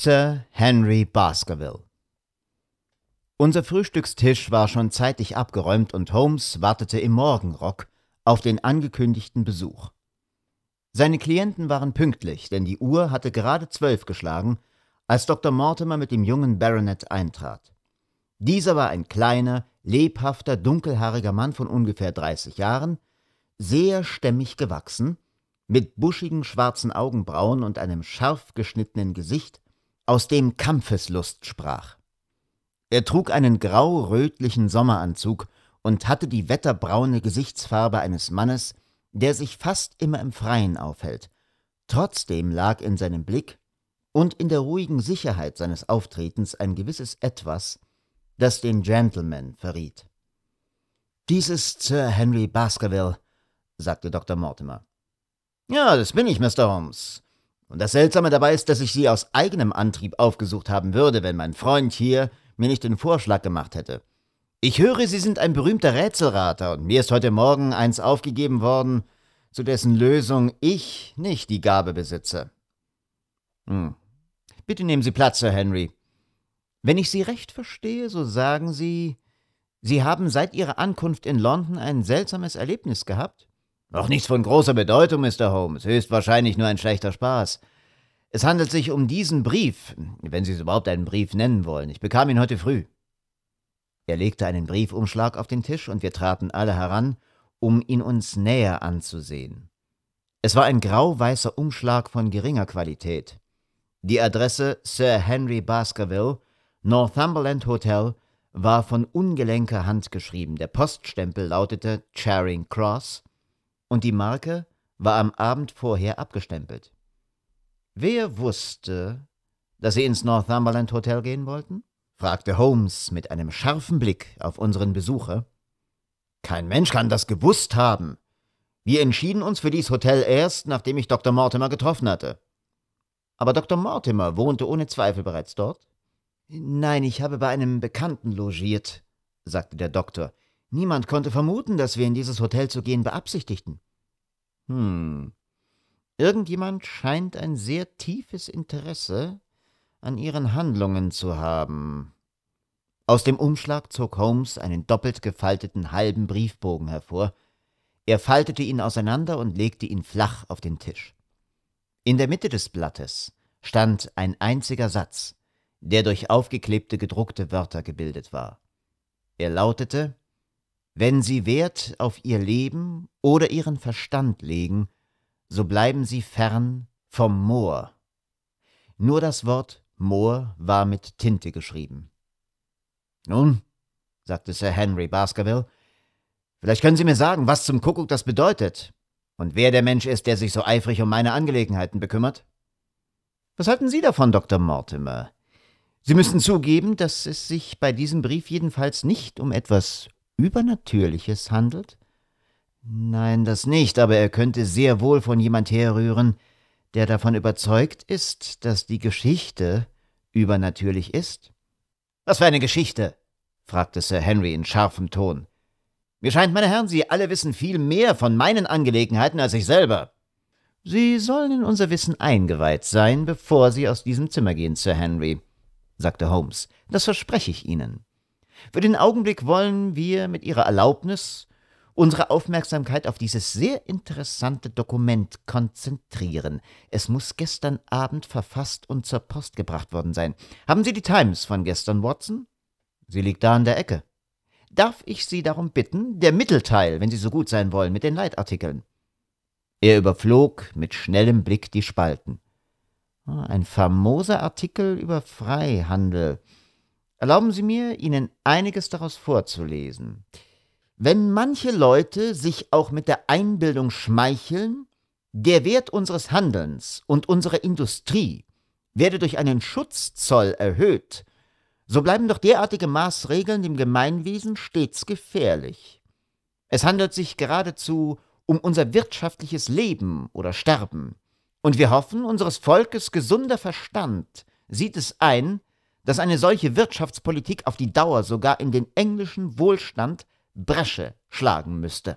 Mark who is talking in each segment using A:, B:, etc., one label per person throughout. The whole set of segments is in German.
A: Sir Henry Baskerville. Unser Frühstückstisch war schon zeitig abgeräumt und Holmes wartete im Morgenrock auf den angekündigten Besuch. Seine Klienten waren pünktlich, denn die Uhr hatte gerade zwölf geschlagen, als Dr. Mortimer mit dem jungen Baronet eintrat. Dieser war ein kleiner, lebhafter, dunkelhaariger Mann von ungefähr 30 Jahren, sehr stämmig gewachsen, mit buschigen schwarzen Augenbrauen und einem scharf geschnittenen Gesicht, aus dem Kampfeslust sprach. Er trug einen grau-rötlichen Sommeranzug und hatte die wetterbraune Gesichtsfarbe eines Mannes, der sich fast immer im Freien aufhält. Trotzdem lag in seinem Blick und in der ruhigen Sicherheit seines Auftretens ein gewisses Etwas, das den Gentleman verriet. Dies ist Sir Henry Baskerville, sagte Dr. Mortimer. Ja, das bin ich, Mr. Holmes. Und das Seltsame dabei ist, dass ich sie aus eigenem Antrieb aufgesucht haben würde, wenn mein Freund hier mir nicht den Vorschlag gemacht hätte. Ich höre, Sie sind ein berühmter Rätselrater und mir ist heute Morgen eins aufgegeben worden, zu dessen Lösung ich nicht die Gabe besitze. Hm. Bitte nehmen Sie Platz, Sir Henry. Wenn ich Sie recht verstehe, so sagen Sie, Sie haben seit Ihrer Ankunft in London ein seltsames Erlebnis gehabt? Noch nichts von großer Bedeutung, Mr. Holmes, höchstwahrscheinlich nur ein schlechter Spaß. Es handelt sich um diesen Brief, wenn Sie es überhaupt einen Brief nennen wollen. Ich bekam ihn heute früh. Er legte einen Briefumschlag auf den Tisch und wir traten alle heran, um ihn uns näher anzusehen. Es war ein grau-weißer Umschlag von geringer Qualität. Die Adresse Sir Henry Baskerville, Northumberland Hotel, war von ungelenker Hand geschrieben. Der Poststempel lautete Charing Cross und die Marke war am Abend vorher abgestempelt. Wer wusste, dass Sie ins Northumberland Hotel gehen wollten? fragte Holmes mit einem scharfen Blick auf unseren Besucher. Kein Mensch kann das gewusst haben. Wir entschieden uns für dies Hotel erst, nachdem ich Dr. Mortimer getroffen hatte. Aber Dr. Mortimer wohnte ohne Zweifel bereits dort? Nein, ich habe bei einem Bekannten logiert, sagte der Doktor, Niemand konnte vermuten, dass wir in dieses Hotel zu gehen beabsichtigten. Hm. Irgendjemand scheint ein sehr tiefes Interesse an ihren Handlungen zu haben. Aus dem Umschlag zog Holmes einen doppelt gefalteten halben Briefbogen hervor. Er faltete ihn auseinander und legte ihn flach auf den Tisch. In der Mitte des Blattes stand ein einziger Satz, der durch aufgeklebte gedruckte Wörter gebildet war. Er lautete wenn sie Wert auf ihr Leben oder ihren Verstand legen, so bleiben sie fern vom Moor. Nur das Wort Moor war mit Tinte geschrieben. Nun, sagte Sir Henry Baskerville, vielleicht können Sie mir sagen, was zum Kuckuck das bedeutet und wer der Mensch ist, der sich so eifrig um meine Angelegenheiten bekümmert. Was halten Sie davon, Dr. Mortimer? Sie müssen zugeben, dass es sich bei diesem Brief jedenfalls nicht um etwas Übernatürliches handelt? Nein, das nicht, aber er könnte sehr wohl von jemand herrühren, der davon überzeugt ist, dass die Geschichte übernatürlich ist. Was für eine Geschichte? fragte Sir Henry in scharfem Ton. Mir scheint, meine Herren, Sie alle wissen viel mehr von meinen Angelegenheiten als ich selber. Sie sollen in unser Wissen eingeweiht sein, bevor Sie aus diesem Zimmer gehen, Sir Henry, sagte Holmes. Das verspreche ich Ihnen. Für den Augenblick wollen wir mit Ihrer Erlaubnis unsere Aufmerksamkeit auf dieses sehr interessante Dokument konzentrieren. Es muss gestern Abend verfasst und zur Post gebracht worden sein. Haben Sie die Times von gestern, Watson? Sie liegt da in der Ecke. Darf ich Sie darum bitten, der Mittelteil, wenn Sie so gut sein wollen, mit den Leitartikeln? Er überflog mit schnellem Blick die Spalten. Ah, ein famoser Artikel über Freihandel. Erlauben Sie mir, Ihnen einiges daraus vorzulesen. Wenn manche Leute sich auch mit der Einbildung schmeicheln, der Wert unseres Handelns und unserer Industrie werde durch einen Schutzzoll erhöht, so bleiben doch derartige Maßregeln dem Gemeinwesen stets gefährlich. Es handelt sich geradezu um unser wirtschaftliches Leben oder Sterben. Und wir hoffen, unseres Volkes gesunder Verstand sieht es ein, dass eine solche Wirtschaftspolitik auf die Dauer sogar in den englischen Wohlstand Bresche schlagen müsste.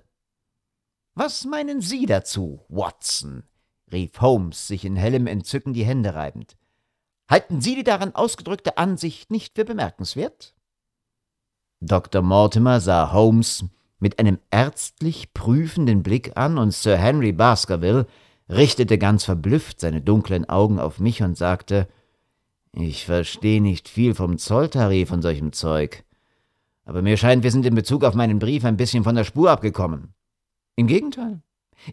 A: Was meinen Sie dazu, Watson? rief Holmes, sich in hellem Entzücken die Hände reibend. Halten Sie die daran ausgedrückte Ansicht nicht für bemerkenswert? Dr. Mortimer sah Holmes mit einem ärztlich prüfenden Blick an und Sir Henry Baskerville richtete ganz verblüfft seine dunklen Augen auf mich und sagte, ich verstehe nicht viel vom Zolltarif und solchem Zeug. Aber mir scheint, wir sind in Bezug auf meinen Brief ein bisschen von der Spur abgekommen. Im Gegenteil.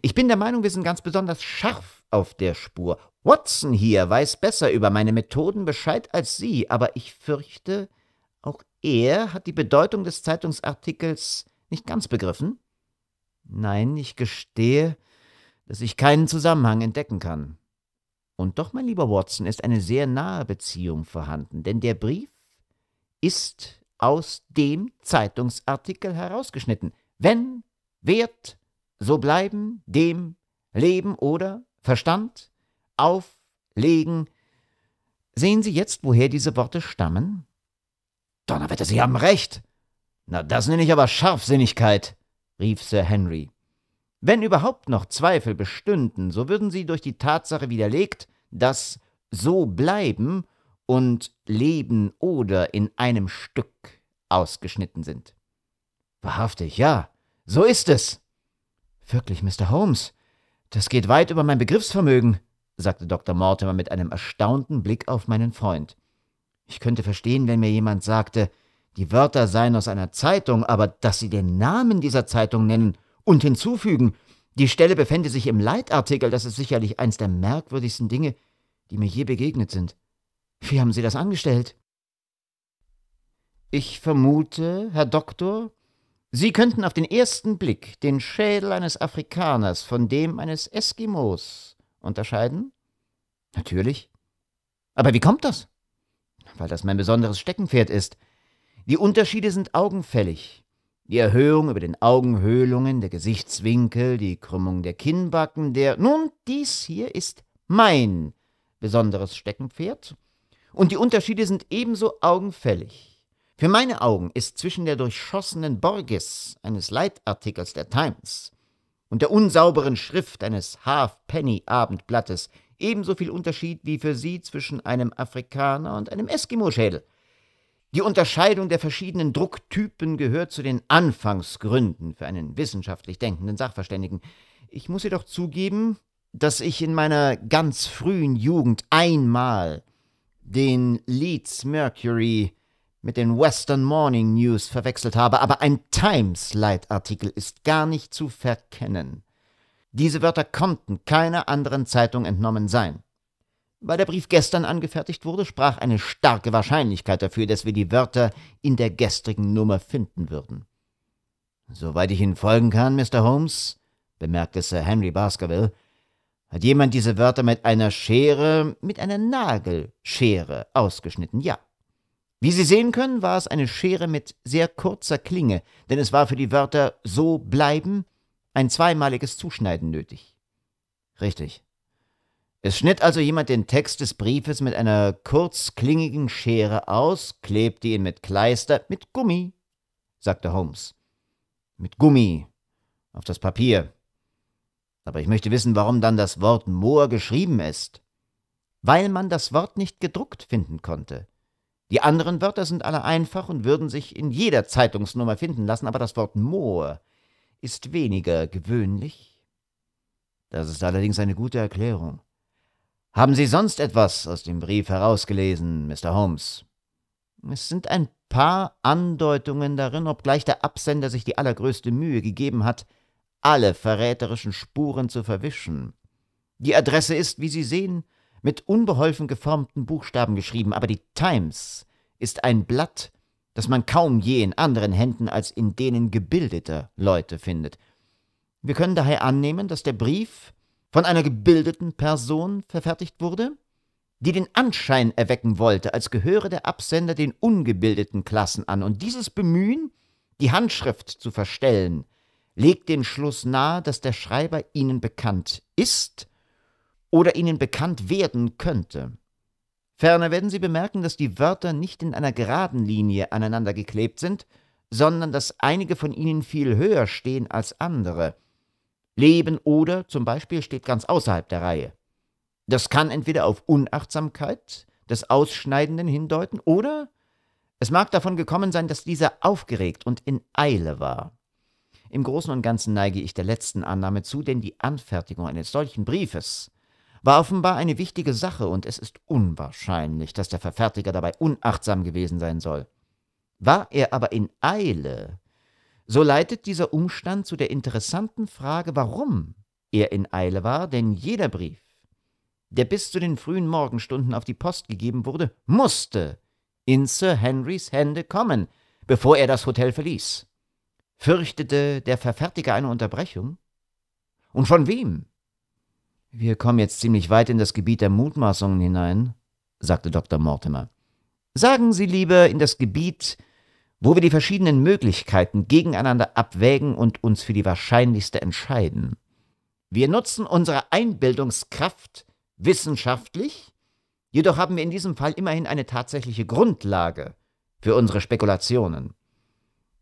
A: Ich bin der Meinung, wir sind ganz besonders scharf auf der Spur. Watson hier weiß besser über meine Methoden Bescheid als Sie, aber ich fürchte, auch er hat die Bedeutung des Zeitungsartikels nicht ganz begriffen. Nein, ich gestehe, dass ich keinen Zusammenhang entdecken kann. Und doch, mein lieber Watson, ist eine sehr nahe Beziehung vorhanden, denn der Brief ist aus dem Zeitungsartikel herausgeschnitten. Wenn, wert, so bleiben, dem, leben oder Verstand, auflegen. Sehen Sie jetzt, woher diese Worte stammen? Donnerwetter, Sie haben recht! Na, das nenne ich aber Scharfsinnigkeit, rief Sir Henry. Wenn überhaupt noch Zweifel bestünden, so würden sie durch die Tatsache widerlegt, dass so bleiben und leben oder in einem Stück ausgeschnitten sind. Wahrhaftig, ja, so ist es. Wirklich, Mr. Holmes, das geht weit über mein Begriffsvermögen, sagte Dr. Mortimer mit einem erstaunten Blick auf meinen Freund. Ich könnte verstehen, wenn mir jemand sagte, die Wörter seien aus einer Zeitung, aber dass Sie den Namen dieser Zeitung nennen und hinzufügen, die Stelle befände sich im Leitartikel, das ist sicherlich eines der merkwürdigsten Dinge, die mir je begegnet sind. Wie haben Sie das angestellt? Ich vermute, Herr Doktor, Sie könnten auf den ersten Blick den Schädel eines Afrikaners von dem eines Eskimos unterscheiden? Natürlich. Aber wie kommt das? Weil das mein besonderes Steckenpferd ist. Die Unterschiede sind augenfällig. Die Erhöhung über den Augenhöhlungen, der Gesichtswinkel, die Krümmung der Kinnbacken, der. Nun, dies hier ist mein besonderes Steckenpferd. Und die Unterschiede sind ebenso augenfällig. Für meine Augen ist zwischen der durchschossenen Borgis eines Leitartikels der Times und der unsauberen Schrift eines Halfpenny-Abendblattes ebenso viel Unterschied wie für Sie zwischen einem Afrikaner und einem Eskimo-Schädel. Die Unterscheidung der verschiedenen Drucktypen gehört zu den Anfangsgründen für einen wissenschaftlich denkenden Sachverständigen. Ich muss jedoch zugeben, dass ich in meiner ganz frühen Jugend einmal den Leeds Mercury mit den Western Morning News verwechselt habe, aber ein Times-Leitartikel ist gar nicht zu verkennen. Diese Wörter konnten keiner anderen Zeitung entnommen sein. Weil der Brief gestern angefertigt wurde, sprach eine starke Wahrscheinlichkeit dafür, dass wir die Wörter in der gestrigen Nummer finden würden. Soweit ich Ihnen folgen kann, Mr. Holmes, bemerkte Sir Henry Baskerville, hat jemand diese Wörter mit einer Schere, mit einer Nagelschere ausgeschnitten, ja. Wie Sie sehen können, war es eine Schere mit sehr kurzer Klinge, denn es war für die Wörter so bleiben ein zweimaliges Zuschneiden nötig. Richtig. Es schnitt also jemand den Text des Briefes mit einer kurzklingigen Schere aus, klebte ihn mit Kleister, mit Gummi, sagte Holmes. Mit Gummi auf das Papier. Aber ich möchte wissen, warum dann das Wort Moor geschrieben ist. Weil man das Wort nicht gedruckt finden konnte. Die anderen Wörter sind alle einfach und würden sich in jeder Zeitungsnummer finden lassen, aber das Wort Moor ist weniger gewöhnlich. Das ist allerdings eine gute Erklärung. Haben Sie sonst etwas aus dem Brief herausgelesen, Mr. Holmes? Es sind ein paar Andeutungen darin, obgleich der Absender sich die allergrößte Mühe gegeben hat, alle verräterischen Spuren zu verwischen. Die Adresse ist, wie Sie sehen, mit unbeholfen geformten Buchstaben geschrieben, aber die Times ist ein Blatt, das man kaum je in anderen Händen als in denen gebildeter Leute findet. Wir können daher annehmen, dass der Brief von einer gebildeten Person verfertigt wurde, die den Anschein erwecken wollte, als gehöre der Absender den ungebildeten Klassen an, und dieses Bemühen, die Handschrift zu verstellen, legt den Schluss nahe, dass der Schreiber ihnen bekannt ist oder ihnen bekannt werden könnte. Ferner werden Sie bemerken, dass die Wörter nicht in einer geraden Linie aneinander geklebt sind, sondern dass einige von ihnen viel höher stehen als andere, Leben oder zum Beispiel steht ganz außerhalb der Reihe. Das kann entweder auf Unachtsamkeit des Ausschneidenden hindeuten oder es mag davon gekommen sein, dass dieser aufgeregt und in Eile war. Im Großen und Ganzen neige ich der letzten Annahme zu, denn die Anfertigung eines solchen Briefes war offenbar eine wichtige Sache und es ist unwahrscheinlich, dass der Verfertiger dabei unachtsam gewesen sein soll. War er aber in Eile, so leitet dieser Umstand zu der interessanten Frage, warum er in Eile war, denn jeder Brief, der bis zu den frühen Morgenstunden auf die Post gegeben wurde, musste in Sir Henrys Hände kommen, bevor er das Hotel verließ. Fürchtete der Verfertiger eine Unterbrechung? Und von wem? Wir kommen jetzt ziemlich weit in das Gebiet der Mutmaßungen hinein, sagte Dr. Mortimer. Sagen Sie lieber in das Gebiet wo wir die verschiedenen Möglichkeiten gegeneinander abwägen und uns für die wahrscheinlichste entscheiden. Wir nutzen unsere Einbildungskraft wissenschaftlich, jedoch haben wir in diesem Fall immerhin eine tatsächliche Grundlage für unsere Spekulationen.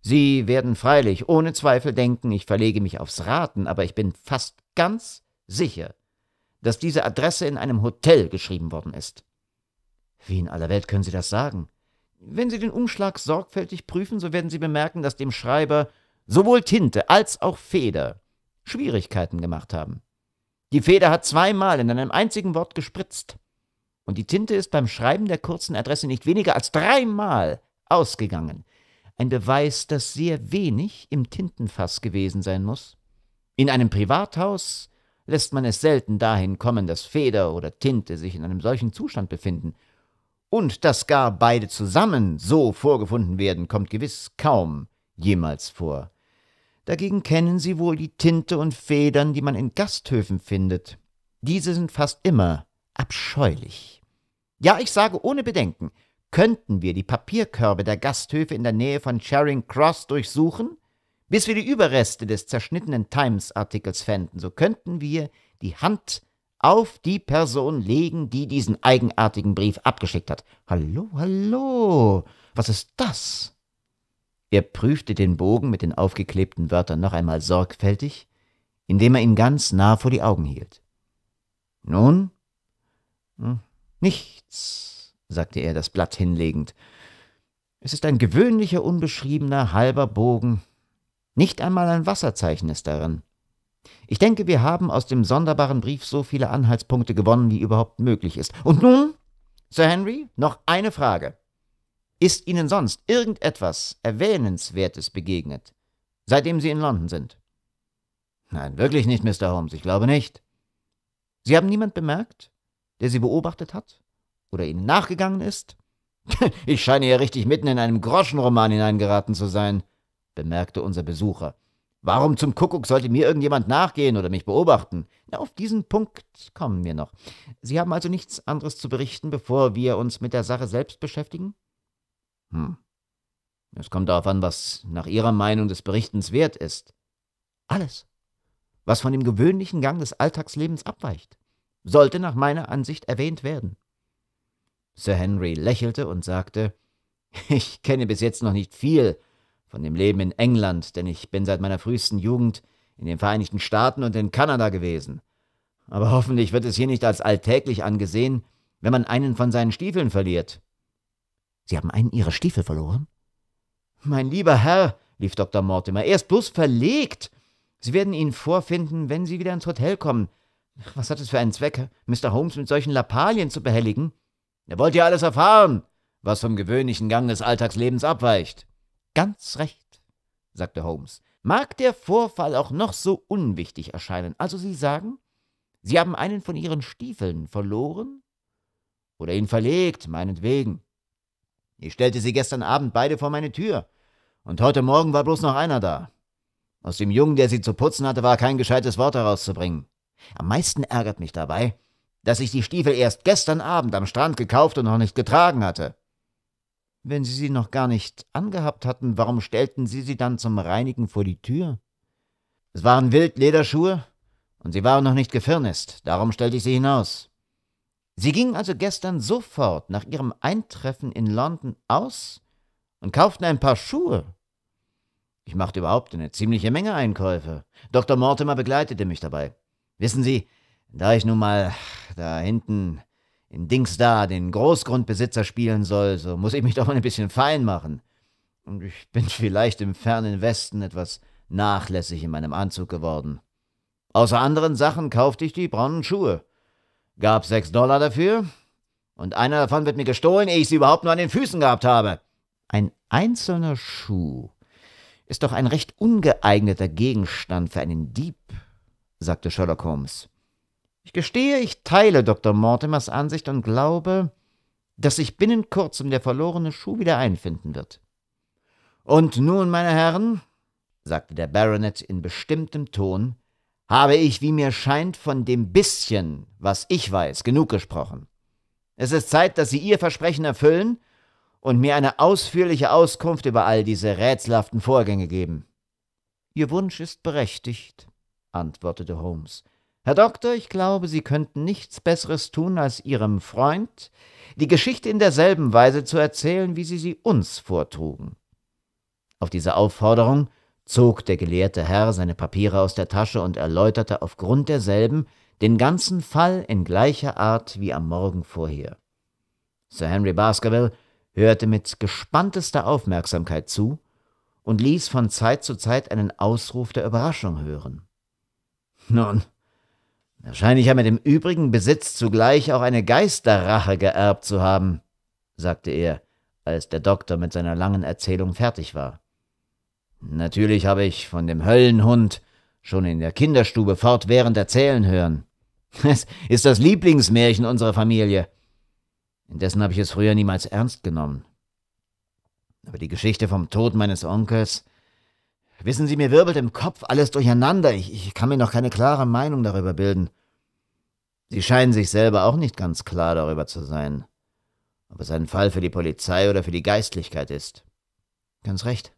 A: Sie werden freilich ohne Zweifel denken, ich verlege mich aufs Raten, aber ich bin fast ganz sicher, dass diese Adresse in einem Hotel geschrieben worden ist. Wie in aller Welt können Sie das sagen? Wenn Sie den Umschlag sorgfältig prüfen, so werden Sie bemerken, dass dem Schreiber sowohl Tinte als auch Feder Schwierigkeiten gemacht haben. Die Feder hat zweimal in einem einzigen Wort gespritzt. Und die Tinte ist beim Schreiben der kurzen Adresse nicht weniger als dreimal ausgegangen. Ein Beweis, dass sehr wenig im Tintenfass gewesen sein muss. In einem Privathaus lässt man es selten dahin kommen, dass Feder oder Tinte sich in einem solchen Zustand befinden und dass gar beide zusammen so vorgefunden werden, kommt gewiss kaum jemals vor. Dagegen kennen Sie wohl die Tinte und Federn, die man in Gasthöfen findet. Diese sind fast immer abscheulich. Ja, ich sage ohne Bedenken, könnten wir die Papierkörbe der Gasthöfe in der Nähe von Charing Cross durchsuchen? Bis wir die Überreste des zerschnittenen Times-Artikels fänden, so könnten wir die Hand auf die Person legen, die diesen eigenartigen Brief abgeschickt hat. Hallo, hallo, was ist das? Er prüfte den Bogen mit den aufgeklebten Wörtern noch einmal sorgfältig, indem er ihn ganz nah vor die Augen hielt. Nun? Hm, nichts, sagte er das Blatt hinlegend. Es ist ein gewöhnlicher, unbeschriebener, halber Bogen. Nicht einmal ein Wasserzeichen ist darin. Ich denke, wir haben aus dem sonderbaren Brief so viele Anhaltspunkte gewonnen, wie überhaupt möglich ist. Und nun, Sir Henry, noch eine Frage. Ist Ihnen sonst irgendetwas Erwähnenswertes begegnet, seitdem Sie in London sind? Nein, wirklich nicht, Mr. Holmes, ich glaube nicht. Sie haben niemand bemerkt, der Sie beobachtet hat oder Ihnen nachgegangen ist? ich scheine ja richtig mitten in einem Groschenroman hineingeraten zu sein, bemerkte unser Besucher. Warum zum Kuckuck sollte mir irgendjemand nachgehen oder mich beobachten? Na, auf diesen Punkt kommen wir noch. Sie haben also nichts anderes zu berichten, bevor wir uns mit der Sache selbst beschäftigen? Hm. Es kommt darauf an, was nach Ihrer Meinung des Berichtens wert ist. Alles. Was von dem gewöhnlichen Gang des Alltagslebens abweicht, sollte nach meiner Ansicht erwähnt werden. Sir Henry lächelte und sagte, ich kenne bis jetzt noch nicht viel von dem Leben in England, denn ich bin seit meiner frühesten Jugend in den Vereinigten Staaten und in Kanada gewesen. Aber hoffentlich wird es hier nicht als alltäglich angesehen, wenn man einen von seinen Stiefeln verliert. Sie haben einen Ihrer Stiefel verloren? Mein lieber Herr, rief Dr. Mortimer, er ist bloß verlegt. Sie werden ihn vorfinden, wenn Sie wieder ins Hotel kommen. Was hat es für einen Zweck, Mr. Holmes mit solchen Lappalien zu behelligen? Er wollte ja alles erfahren, was vom gewöhnlichen Gang des Alltagslebens abweicht. Ganz recht, sagte Holmes. Mag der Vorfall auch noch so unwichtig erscheinen. Also Sie sagen, Sie haben einen von Ihren Stiefeln verloren? Oder ihn verlegt, meinetwegen. Ich stellte sie gestern Abend beide vor meine Tür. Und heute Morgen war bloß noch einer da. Aus dem Jungen, der sie zu putzen hatte, war kein gescheites Wort herauszubringen. Am meisten ärgert mich dabei, dass ich die Stiefel erst gestern Abend am Strand gekauft und noch nicht getragen hatte. Wenn Sie sie noch gar nicht angehabt hatten, warum stellten Sie sie dann zum Reinigen vor die Tür? Es waren Wildlederschuhe und sie waren noch nicht gefirnisst, darum stellte ich sie hinaus. Sie gingen also gestern sofort nach Ihrem Eintreffen in London aus und kauften ein paar Schuhe. Ich machte überhaupt eine ziemliche Menge Einkäufe. Dr. Mortimer begleitete mich dabei. Wissen Sie, da ich nun mal da hinten in Dings da den Großgrundbesitzer spielen soll, so muss ich mich doch mal ein bisschen fein machen. Und ich bin vielleicht im fernen Westen etwas nachlässig in meinem Anzug geworden. Außer anderen Sachen kaufte ich die braunen Schuhe. Gab sechs Dollar dafür, und einer davon wird mir gestohlen, ehe ich sie überhaupt nur an den Füßen gehabt habe. Ein einzelner Schuh ist doch ein recht ungeeigneter Gegenstand für einen Dieb, sagte Sherlock Holmes. Ich gestehe, ich teile Dr. Mortimers Ansicht und glaube, dass sich binnen kurzem der verlorene Schuh wieder einfinden wird. Und nun, meine Herren, sagte der Baronet in bestimmtem Ton, habe ich, wie mir scheint, von dem bisschen, was ich weiß, genug gesprochen. Es ist Zeit, dass Sie Ihr Versprechen erfüllen und mir eine ausführliche Auskunft über all diese rätselhaften Vorgänge geben. Ihr Wunsch ist berechtigt, antwortete Holmes. Herr Doktor, ich glaube, Sie könnten nichts Besseres tun, als Ihrem Freund die Geschichte in derselben Weise zu erzählen, wie Sie sie uns vortrugen. Auf diese Aufforderung zog der gelehrte Herr seine Papiere aus der Tasche und erläuterte aufgrund derselben den ganzen Fall in gleicher Art wie am Morgen vorher. Sir Henry Baskerville hörte mit gespanntester Aufmerksamkeit zu und ließ von Zeit zu Zeit einen Ausruf der Überraschung hören. Nun, Wahrscheinlich haben mit dem übrigen Besitz zugleich auch eine Geisterrache geerbt zu haben, sagte er, als der Doktor mit seiner langen Erzählung fertig war. Natürlich habe ich von dem Höllenhund schon in der Kinderstube fortwährend erzählen hören. Es ist das Lieblingsmärchen unserer Familie. Indessen habe ich es früher niemals ernst genommen. Aber die Geschichte vom Tod meines Onkels Wissen Sie, mir wirbelt im Kopf alles durcheinander. Ich, ich kann mir noch keine klare Meinung darüber bilden. Sie scheinen sich selber auch nicht ganz klar darüber zu sein, ob es ein Fall für die Polizei oder für die Geistlichkeit ist. Ganz recht.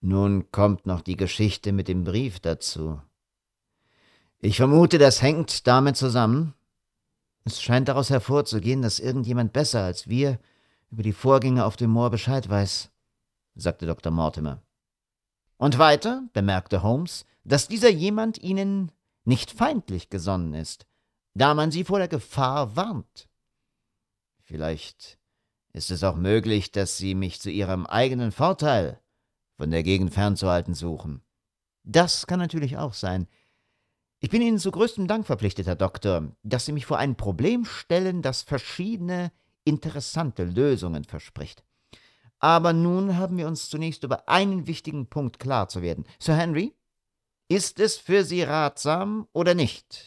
A: Nun kommt noch die Geschichte mit dem Brief dazu. Ich vermute, das hängt damit zusammen. Es scheint daraus hervorzugehen, dass irgendjemand besser als wir über die Vorgänge auf dem Moor Bescheid weiß, sagte Dr. Mortimer. Und weiter bemerkte Holmes, dass dieser jemand ihnen nicht feindlich gesonnen ist, da man sie vor der Gefahr warnt. Vielleicht ist es auch möglich, dass sie mich zu ihrem eigenen Vorteil von der Gegend fernzuhalten suchen. Das kann natürlich auch sein. Ich bin Ihnen zu größtem Dank verpflichtet, Herr Doktor, dass Sie mich vor ein Problem stellen, das verschiedene interessante Lösungen verspricht. Aber nun haben wir uns zunächst über einen wichtigen Punkt klar zu werden. Sir Henry, ist es für Sie ratsam oder nicht,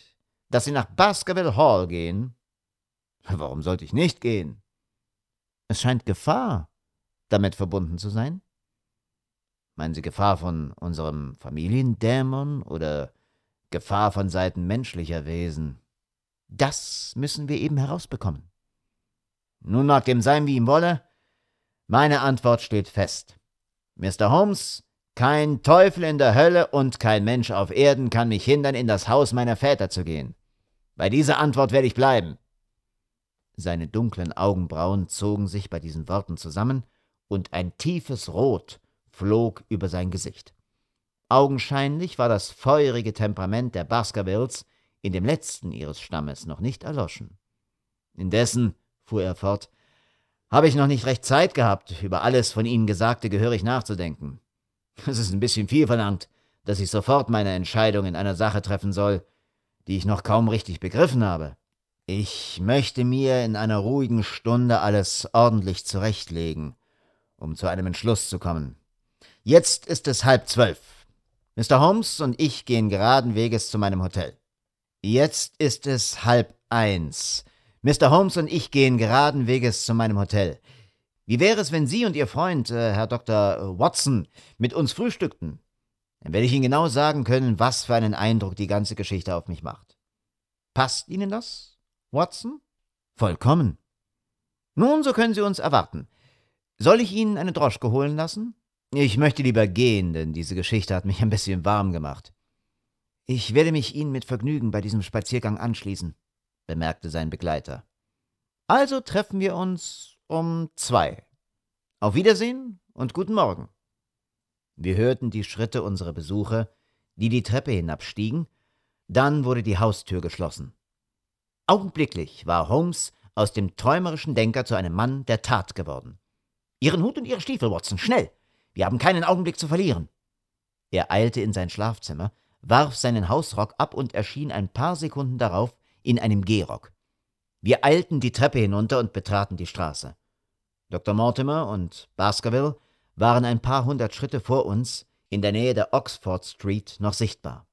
A: dass Sie nach Baskerville Hall gehen? Warum sollte ich nicht gehen? Es scheint Gefahr damit verbunden zu sein. Meinen Sie Gefahr von unserem Familiendämon oder Gefahr von Seiten menschlicher Wesen? Das müssen wir eben herausbekommen. Nun mag dem sein, wie ihm wolle, meine Antwort steht fest. Mr. Holmes, kein Teufel in der Hölle und kein Mensch auf Erden kann mich hindern, in das Haus meiner Väter zu gehen. Bei dieser Antwort werde ich bleiben. Seine dunklen Augenbrauen zogen sich bei diesen Worten zusammen, und ein tiefes Rot flog über sein Gesicht. Augenscheinlich war das feurige Temperament der Baskervilles in dem letzten ihres Stammes noch nicht erloschen. Indessen, fuhr er fort, habe ich noch nicht recht Zeit gehabt, über alles von Ihnen Gesagte gehörig nachzudenken. Es ist ein bisschen viel verlangt, dass ich sofort meine Entscheidung in einer Sache treffen soll, die ich noch kaum richtig begriffen habe. Ich möchte mir in einer ruhigen Stunde alles ordentlich zurechtlegen, um zu einem Entschluss zu kommen. Jetzt ist es halb zwölf. Mr. Holmes und ich gehen geraden Weges zu meinem Hotel. Jetzt ist es halb eins. Mr. Holmes und ich gehen geraden Weges zu meinem Hotel. Wie wäre es, wenn Sie und Ihr Freund, äh, Herr Dr. Äh, Watson, mit uns frühstückten? Dann werde ich Ihnen genau sagen können, was für einen Eindruck die ganze Geschichte auf mich macht. Passt Ihnen das, Watson? Vollkommen. Nun, so können Sie uns erwarten. Soll ich Ihnen eine Droschke holen lassen? Ich möchte lieber gehen, denn diese Geschichte hat mich ein bisschen warm gemacht. Ich werde mich Ihnen mit Vergnügen bei diesem Spaziergang anschließen bemerkte sein Begleiter. Also treffen wir uns um zwei. Auf Wiedersehen und guten Morgen. Wir hörten die Schritte unserer Besucher, die die Treppe hinabstiegen, dann wurde die Haustür geschlossen. Augenblicklich war Holmes aus dem träumerischen Denker zu einem Mann der Tat geworden. Ihren Hut und Ihre Stiefel, Watson, schnell! Wir haben keinen Augenblick zu verlieren! Er eilte in sein Schlafzimmer, warf seinen Hausrock ab und erschien ein paar Sekunden darauf in einem Gehrock. Wir eilten die Treppe hinunter und betraten die Straße. Dr. Mortimer und Baskerville waren ein paar hundert Schritte vor uns in der Nähe der Oxford Street noch sichtbar.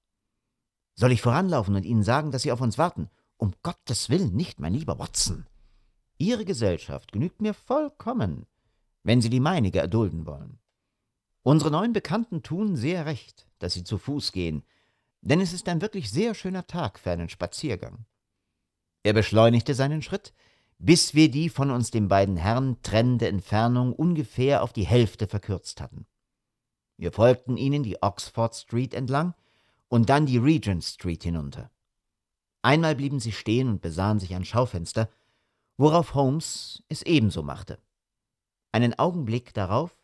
A: Soll ich voranlaufen und Ihnen sagen, dass Sie auf uns warten? Um Gottes Willen nicht, mein lieber Watson. Ihre Gesellschaft genügt mir vollkommen, wenn Sie die meinige erdulden wollen. Unsere neuen Bekannten tun sehr recht, dass sie zu Fuß gehen, denn es ist ein wirklich sehr schöner Tag für einen Spaziergang. Er beschleunigte seinen Schritt, bis wir die von uns den beiden Herren trennende Entfernung ungefähr auf die Hälfte verkürzt hatten. Wir folgten ihnen die Oxford Street entlang und dann die Regent Street hinunter. Einmal blieben sie stehen und besahen sich ein Schaufenster, worauf Holmes es ebenso machte. Einen Augenblick darauf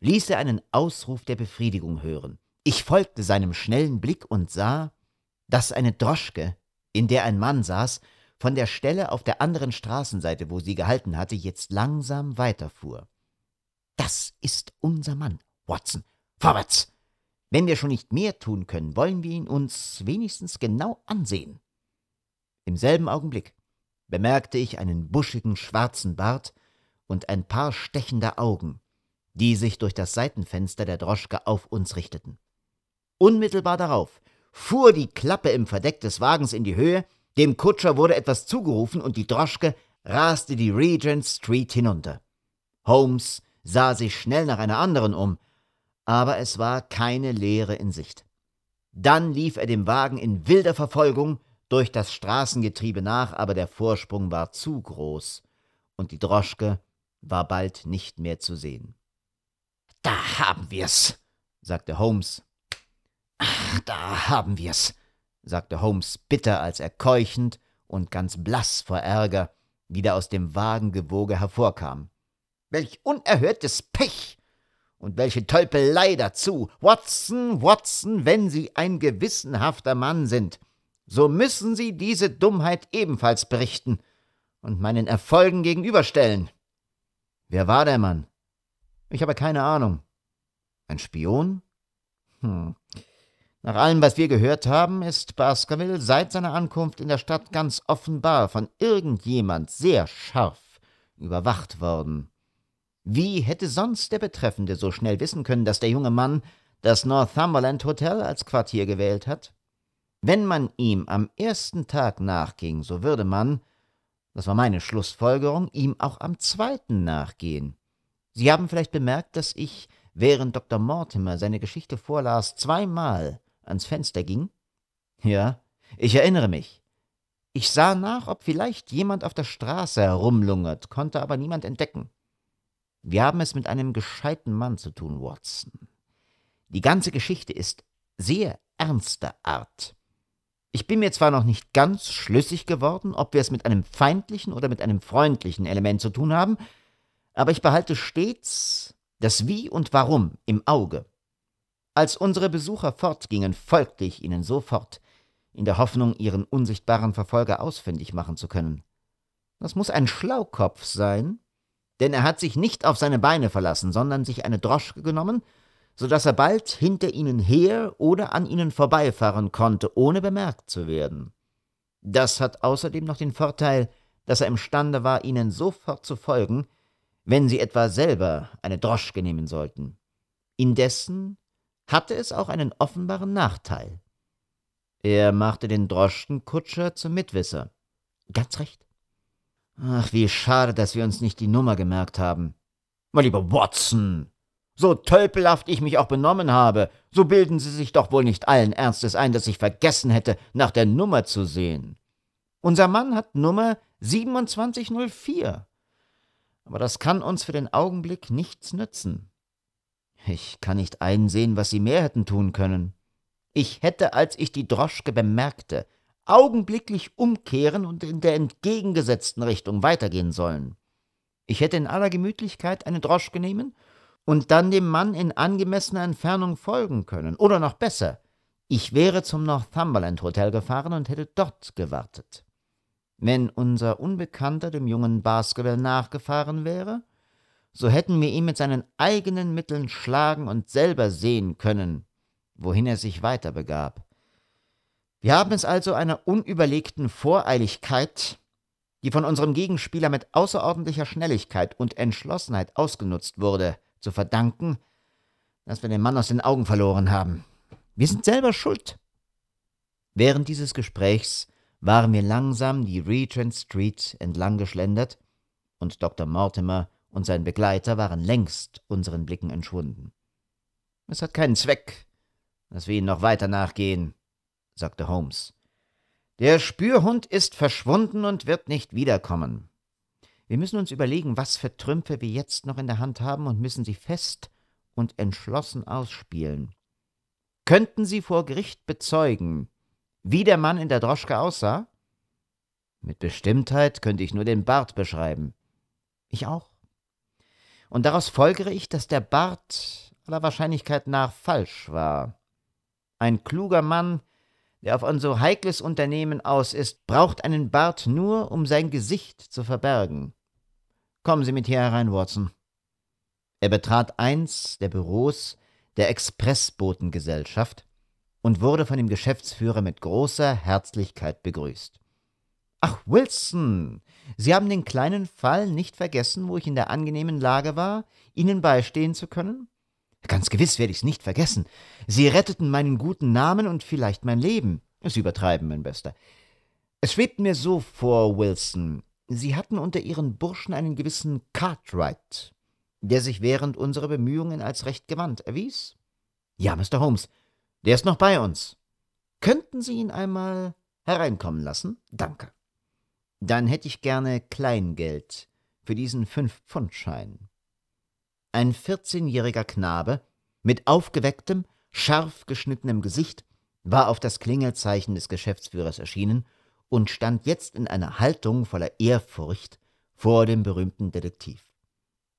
A: ließ er einen Ausruf der Befriedigung hören. Ich folgte seinem schnellen Blick und sah, dass eine Droschke, in der ein Mann saß, von der Stelle auf der anderen Straßenseite, wo sie gehalten hatte, jetzt langsam weiterfuhr. Das ist unser Mann, Watson. Vorwärts! Wenn wir schon nicht mehr tun können, wollen wir ihn uns wenigstens genau ansehen. Im selben Augenblick bemerkte ich einen buschigen schwarzen Bart und ein paar stechende Augen, die sich durch das Seitenfenster der Droschke auf uns richteten. Unmittelbar darauf fuhr die Klappe im Verdeck des Wagens in die Höhe, dem Kutscher wurde etwas zugerufen und die Droschke raste die Regent Street hinunter. Holmes sah sich schnell nach einer anderen um, aber es war keine Leere in Sicht. Dann lief er dem Wagen in wilder Verfolgung durch das Straßengetriebe nach, aber der Vorsprung war zu groß und die Droschke war bald nicht mehr zu sehen. Da haben wir's, sagte Holmes. Ach, da haben wir's sagte Holmes bitter, als er keuchend und ganz blass vor Ärger wieder aus dem Wagengewoge hervorkam. Welch unerhörtes Pech! Und welche Tölpelei dazu! Watson, Watson, wenn Sie ein gewissenhafter Mann sind, so müssen Sie diese Dummheit ebenfalls berichten und meinen Erfolgen gegenüberstellen. Wer war der Mann? Ich habe keine Ahnung. Ein Spion? Hm, nach allem, was wir gehört haben, ist Baskerville seit seiner Ankunft in der Stadt ganz offenbar von irgendjemand sehr scharf überwacht worden. Wie hätte sonst der Betreffende so schnell wissen können, dass der junge Mann das Northumberland Hotel als Quartier gewählt hat? Wenn man ihm am ersten Tag nachging, so würde man, das war meine Schlussfolgerung, ihm auch am zweiten nachgehen. Sie haben vielleicht bemerkt, dass ich, während Dr. Mortimer seine Geschichte vorlas, zweimal ans Fenster ging? Ja, ich erinnere mich. Ich sah nach, ob vielleicht jemand auf der Straße herumlungert, konnte aber niemand entdecken. Wir haben es mit einem gescheiten Mann zu tun, Watson. Die ganze Geschichte ist sehr ernster Art. Ich bin mir zwar noch nicht ganz schlüssig geworden, ob wir es mit einem feindlichen oder mit einem freundlichen Element zu tun haben, aber ich behalte stets das Wie und Warum im Auge als unsere Besucher fortgingen, folgte ich ihnen sofort, in der Hoffnung, ihren unsichtbaren Verfolger ausfindig machen zu können. Das muss ein Schlaukopf sein, denn er hat sich nicht auf seine Beine verlassen, sondern sich eine Droschke genommen, so daß er bald hinter ihnen her oder an ihnen vorbeifahren konnte, ohne bemerkt zu werden. Das hat außerdem noch den Vorteil, dass er imstande war, ihnen sofort zu folgen, wenn sie etwa selber eine Droschke nehmen sollten. Indessen hatte es auch einen offenbaren Nachteil. Er machte den Droschkenkutscher zum Mitwisser. Ganz recht. Ach, wie schade, dass wir uns nicht die Nummer gemerkt haben. Mein lieber Watson, so tölpelhaft ich mich auch benommen habe, so bilden Sie sich doch wohl nicht allen Ernstes ein, dass ich vergessen hätte, nach der Nummer zu sehen. Unser Mann hat Nummer 2704. Aber das kann uns für den Augenblick nichts nützen. Ich kann nicht einsehen, was sie mehr hätten tun können. Ich hätte, als ich die Droschke bemerkte, augenblicklich umkehren und in der entgegengesetzten Richtung weitergehen sollen. Ich hätte in aller Gemütlichkeit eine Droschke nehmen und dann dem Mann in angemessener Entfernung folgen können. Oder noch besser, ich wäre zum Northumberland Hotel gefahren und hätte dort gewartet. Wenn unser Unbekannter dem jungen Baskerville nachgefahren wäre, so hätten wir ihn mit seinen eigenen Mitteln schlagen und selber sehen können, wohin er sich weiter begab. Wir haben es also einer unüberlegten Voreiligkeit, die von unserem Gegenspieler mit außerordentlicher Schnelligkeit und Entschlossenheit ausgenutzt wurde, zu verdanken, dass wir den Mann aus den Augen verloren haben. Wir sind selber schuld. Während dieses Gesprächs waren wir langsam die Regent Street entlang geschlendert und Dr. Mortimer und sein Begleiter waren längst unseren Blicken entschwunden. Es hat keinen Zweck, dass wir ihn noch weiter nachgehen, sagte Holmes. Der Spürhund ist verschwunden und wird nicht wiederkommen. Wir müssen uns überlegen, was für Trümpfe wir jetzt noch in der Hand haben und müssen sie fest und entschlossen ausspielen. Könnten Sie vor Gericht bezeugen, wie der Mann in der Droschke aussah? Mit Bestimmtheit könnte ich nur den Bart beschreiben. Ich auch, und daraus folgere ich, dass der Bart aller Wahrscheinlichkeit nach falsch war. Ein kluger Mann, der auf ein so heikles Unternehmen aus ist, braucht einen Bart nur, um sein Gesicht zu verbergen. Kommen Sie mit hier herein, Watson. Er betrat eins der Büros der Expressbotengesellschaft und wurde von dem Geschäftsführer mit großer Herzlichkeit begrüßt. Ach, Wilson, Sie haben den kleinen Fall nicht vergessen, wo ich in der angenehmen Lage war, Ihnen beistehen zu können? Ganz gewiss werde ich es nicht vergessen. Sie retteten meinen guten Namen und vielleicht mein Leben. Sie übertreiben, mein Bester. Es schwebt mir so vor, Wilson. Sie hatten unter Ihren Burschen einen gewissen Cartwright, der sich während unserer Bemühungen als recht gewandt erwies? Ja, Mr. Holmes, der ist noch bei uns. Könnten Sie ihn einmal hereinkommen lassen? Danke. Dann hätte ich gerne Kleingeld für diesen Fünf-Pfund-Schein. Ein vierzehnjähriger Knabe mit aufgewecktem, scharf geschnittenem Gesicht war auf das Klingelzeichen des Geschäftsführers erschienen und stand jetzt in einer Haltung voller Ehrfurcht vor dem berühmten Detektiv.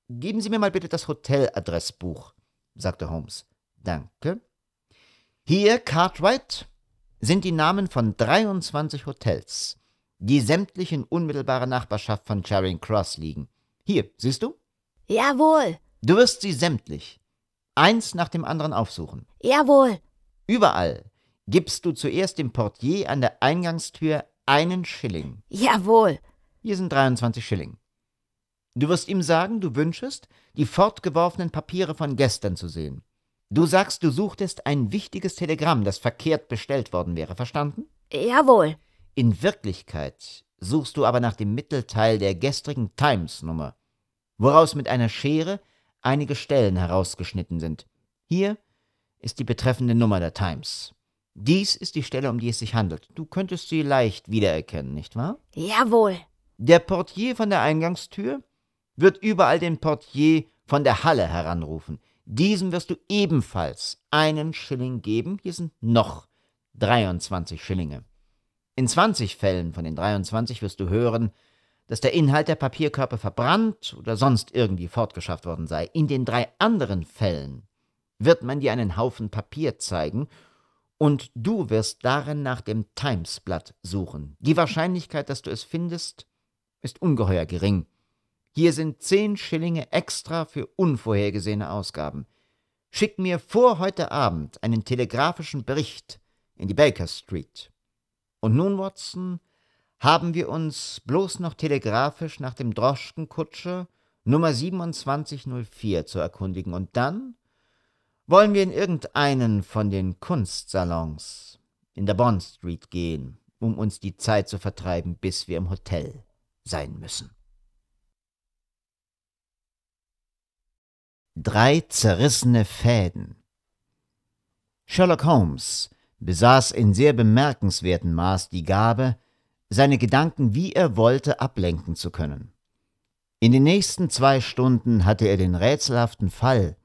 A: Geben Sie mir mal bitte das Hoteladressbuch, sagte Holmes. Danke. Hier, Cartwright, sind die Namen von 23 Hotels die sämtlich in unmittelbarer Nachbarschaft von Charing Cross liegen. Hier, siehst du? Jawohl. Du wirst sie sämtlich, eins nach dem anderen aufsuchen. Jawohl. Überall gibst du zuerst dem Portier an der Eingangstür einen Schilling. Jawohl. Hier sind 23 Schilling. Du wirst ihm sagen, du wünschest, die fortgeworfenen Papiere von gestern zu sehen. Du sagst, du suchtest ein wichtiges Telegramm, das verkehrt bestellt worden wäre, verstanden? Jawohl. In Wirklichkeit suchst du aber nach dem Mittelteil der gestrigen Times-Nummer, woraus mit einer Schere einige Stellen herausgeschnitten sind. Hier ist die betreffende Nummer der Times. Dies ist die Stelle, um die es sich handelt. Du könntest sie leicht wiedererkennen, nicht wahr? Jawohl. Der Portier von der Eingangstür wird überall den Portier von der Halle heranrufen. Diesem wirst du ebenfalls einen Schilling geben. Hier sind noch 23 Schillinge. In 20 Fällen von den 23 wirst du hören, dass der Inhalt der Papierkörper verbrannt oder sonst irgendwie fortgeschafft worden sei. In den drei anderen Fällen wird man dir einen Haufen Papier zeigen und du wirst darin nach dem Times-Blatt suchen. Die Wahrscheinlichkeit, dass du es findest, ist ungeheuer gering. Hier sind zehn Schillinge extra für unvorhergesehene Ausgaben. Schick mir vor heute Abend einen telegrafischen Bericht in die Baker Street. Und nun, Watson, haben wir uns bloß noch telegrafisch nach dem Droschkenkutscher Nummer 2704 zu erkundigen. Und dann wollen wir in irgendeinen von den Kunstsalons in der Bond Street gehen, um uns die Zeit zu vertreiben, bis wir im Hotel sein müssen. Drei zerrissene Fäden. Sherlock Holmes besaß in sehr bemerkenswertem Maß die Gabe, seine Gedanken wie er wollte ablenken zu können. In den nächsten zwei Stunden hatte er den rätselhaften Fall,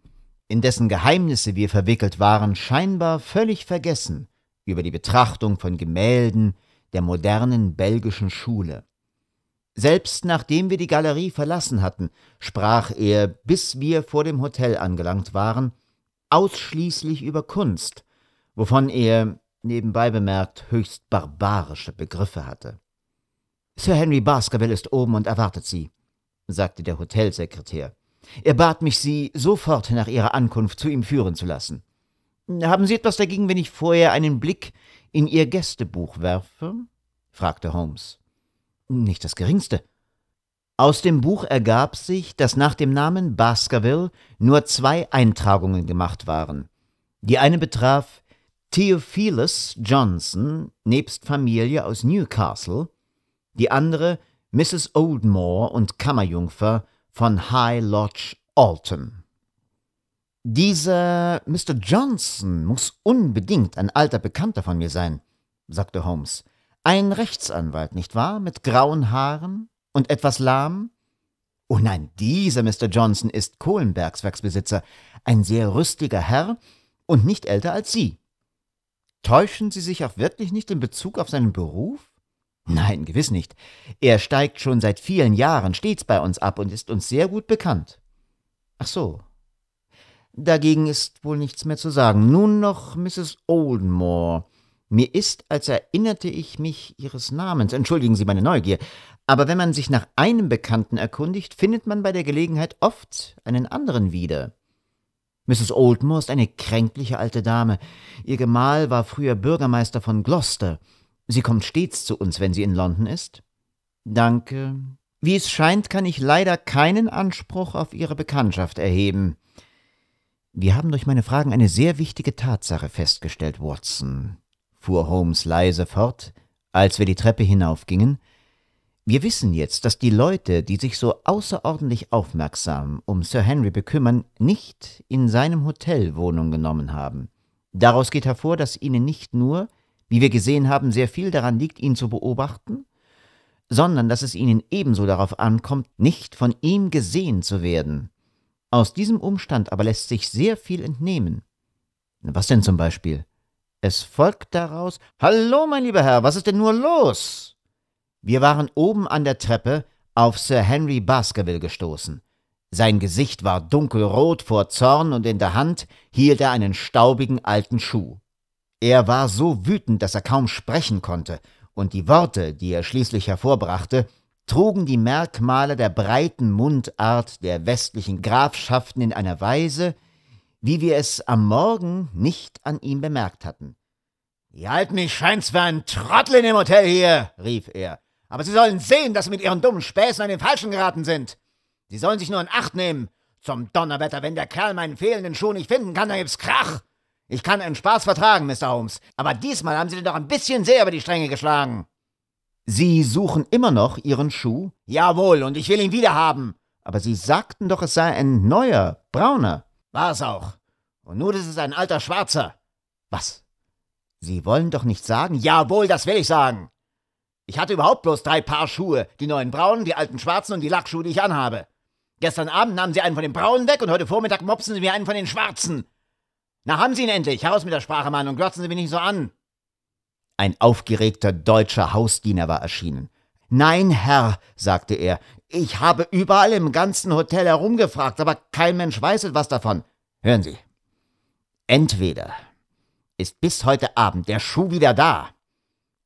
A: in dessen Geheimnisse wir verwickelt waren, scheinbar völlig vergessen über die Betrachtung von Gemälden der modernen belgischen Schule. Selbst nachdem wir die Galerie verlassen hatten, sprach er, bis wir vor dem Hotel angelangt waren, ausschließlich über Kunst, wovon er, nebenbei bemerkt, höchst barbarische Begriffe hatte. Sir Henry Baskerville ist oben und erwartet Sie, sagte der Hotelsekretär. Er bat mich, Sie sofort nach Ihrer Ankunft zu ihm führen zu lassen. Haben Sie etwas dagegen, wenn ich vorher einen Blick in Ihr Gästebuch werfe? fragte Holmes. Nicht das geringste. Aus dem Buch ergab sich, dass nach dem Namen Baskerville nur zwei Eintragungen gemacht waren. Die eine betraf Theophilus Johnson nebst Familie aus Newcastle, die andere Mrs. Oldmore und Kammerjungfer von High Lodge Alton. Dieser Mr. Johnson muss unbedingt ein alter Bekannter von mir sein, sagte Holmes. Ein Rechtsanwalt, nicht wahr? Mit grauen Haaren und etwas lahm? Oh nein, dieser Mr. Johnson ist Kohlenbergs Werksbesitzer, ein sehr rüstiger Herr und nicht älter als Sie. Täuschen Sie sich auch wirklich nicht in Bezug auf seinen Beruf? Nein, gewiss nicht. Er steigt schon seit vielen Jahren stets bei uns ab und ist uns sehr gut bekannt. Ach so. Dagegen ist wohl nichts mehr zu sagen. Nun noch Mrs. Oldmore. Mir ist, als erinnerte ich mich Ihres Namens. Entschuldigen Sie meine Neugier. Aber wenn man sich nach einem Bekannten erkundigt, findet man bei der Gelegenheit oft einen anderen wieder. Mrs. Oldmore ist eine kränkliche alte Dame. Ihr Gemahl war früher Bürgermeister von Gloucester. Sie kommt stets zu uns, wenn sie in London ist. Danke. Wie es scheint, kann ich leider keinen Anspruch auf Ihre Bekanntschaft erheben. Wir haben durch meine Fragen eine sehr wichtige Tatsache festgestellt, Watson, fuhr Holmes leise fort, als wir die Treppe hinaufgingen, wir wissen jetzt, dass die Leute, die sich so außerordentlich aufmerksam um Sir Henry bekümmern, nicht in seinem Hotel Wohnung genommen haben. Daraus geht hervor, dass ihnen nicht nur, wie wir gesehen haben, sehr viel daran liegt, ihn zu beobachten, sondern dass es ihnen ebenso darauf ankommt, nicht von ihm gesehen zu werden. Aus diesem Umstand aber lässt sich sehr viel entnehmen. Was denn zum Beispiel? Es folgt daraus Hallo, mein lieber Herr, was ist denn nur los? Wir waren oben an der Treppe auf Sir Henry Baskerville gestoßen. Sein Gesicht war dunkelrot vor Zorn und in der Hand hielt er einen staubigen alten Schuh. Er war so wütend, dass er kaum sprechen konnte, und die Worte, die er schließlich hervorbrachte, trugen die Merkmale der breiten Mundart der westlichen Grafschaften in einer Weise, wie wir es am Morgen nicht an ihm bemerkt hatten. »Ihr halten mich scheint's für einen Trottel in dem Hotel hier!« rief er. Aber sie sollen sehen, dass sie mit ihren dummen Späßen an den Falschen geraten sind. Sie sollen sich nur in Acht nehmen. Zum Donnerwetter, wenn der Kerl meinen fehlenden Schuh nicht finden kann, dann gibt's Krach. Ich kann einen Spaß vertragen, Mr. Holmes, aber diesmal haben Sie den doch ein bisschen sehr über die Stränge geschlagen. Sie suchen immer noch Ihren Schuh? Jawohl, und ich will ihn wiederhaben. Aber Sie sagten doch, es sei ein neuer, brauner. War es auch. Und nun ist es ein alter Schwarzer. Was? Sie wollen doch nicht sagen? Jawohl, das will ich sagen. Ich hatte überhaupt bloß drei Paar Schuhe. Die neuen braunen, die alten schwarzen und die Lackschuhe, die ich anhabe. Gestern Abend nahmen Sie einen von den braunen weg und heute Vormittag mopsen Sie mir einen von den schwarzen. Na, haben Sie ihn endlich. Heraus mit der Sprache, Mann, und glotzen Sie mich nicht so an. Ein aufgeregter deutscher Hausdiener war erschienen. Nein, Herr, sagte er, ich habe überall im ganzen Hotel herumgefragt, aber kein Mensch weiß etwas davon. Hören Sie. Entweder ist bis heute Abend der Schuh wieder da,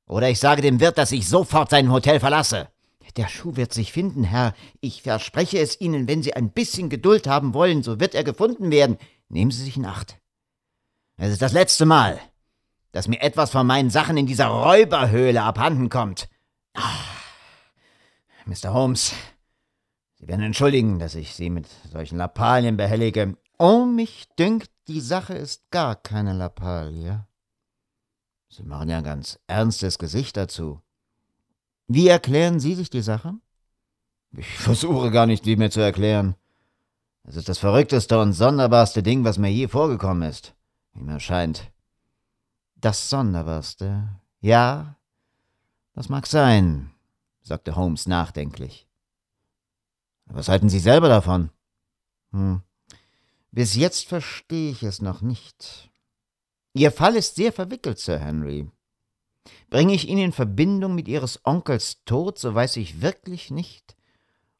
A: oder ich sage dem Wirt, dass ich sofort sein Hotel verlasse. Der Schuh wird sich finden, Herr. Ich verspreche es Ihnen, wenn Sie ein bisschen Geduld haben wollen, so wird er gefunden werden. Nehmen Sie sich in Acht. Es ist das letzte Mal, dass mir etwas von meinen Sachen in dieser Räuberhöhle abhanden kommt. Ach, Mr. Holmes, Sie werden entschuldigen, dass ich Sie mit solchen Lappalien behellige. Oh, mich dünkt, die Sache ist gar keine Lappalie. Sie machen ja ein ganz ernstes Gesicht dazu. Wie erklären Sie sich die Sache? Ich versuche gar nicht, die mir zu erklären. Es ist das verrückteste und sonderbarste Ding, was mir je vorgekommen ist, wie mir scheint. Das Sonderbarste. Ja, das mag sein, sagte Holmes nachdenklich. Was halten Sie selber davon? Hm. Bis jetzt verstehe ich es noch nicht. Ihr Fall ist sehr verwickelt, Sir Henry. Bringe ich ihn in Verbindung mit Ihres Onkels Tod, so weiß ich wirklich nicht,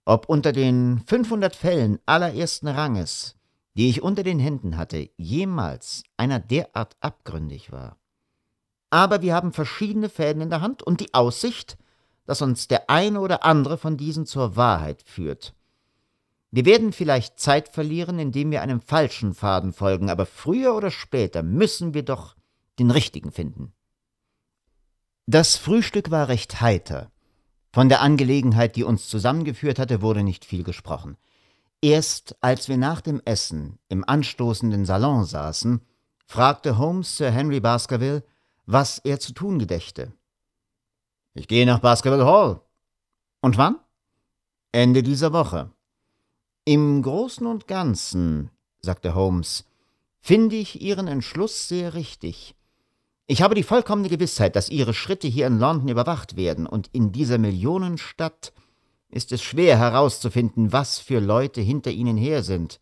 A: ob unter den 500 Fällen allerersten Ranges, die ich unter den Händen hatte, jemals einer derart abgründig war. Aber wir haben verschiedene Fäden in der Hand und die Aussicht, dass uns der eine oder andere von diesen zur Wahrheit führt. Wir werden vielleicht Zeit verlieren, indem wir einem falschen Faden folgen, aber früher oder später müssen wir doch den richtigen finden. Das Frühstück war recht heiter. Von der Angelegenheit, die uns zusammengeführt hatte, wurde nicht viel gesprochen. Erst als wir nach dem Essen im anstoßenden Salon saßen, fragte Holmes Sir Henry Baskerville, was er zu tun gedächte. Ich gehe nach Baskerville Hall. Und wann? Ende dieser Woche. Im Großen und Ganzen, sagte Holmes, finde ich Ihren Entschluss sehr richtig. Ich habe die vollkommene Gewissheit, dass Ihre Schritte hier in London überwacht werden, und in dieser Millionenstadt ist es schwer herauszufinden, was für Leute hinter Ihnen her sind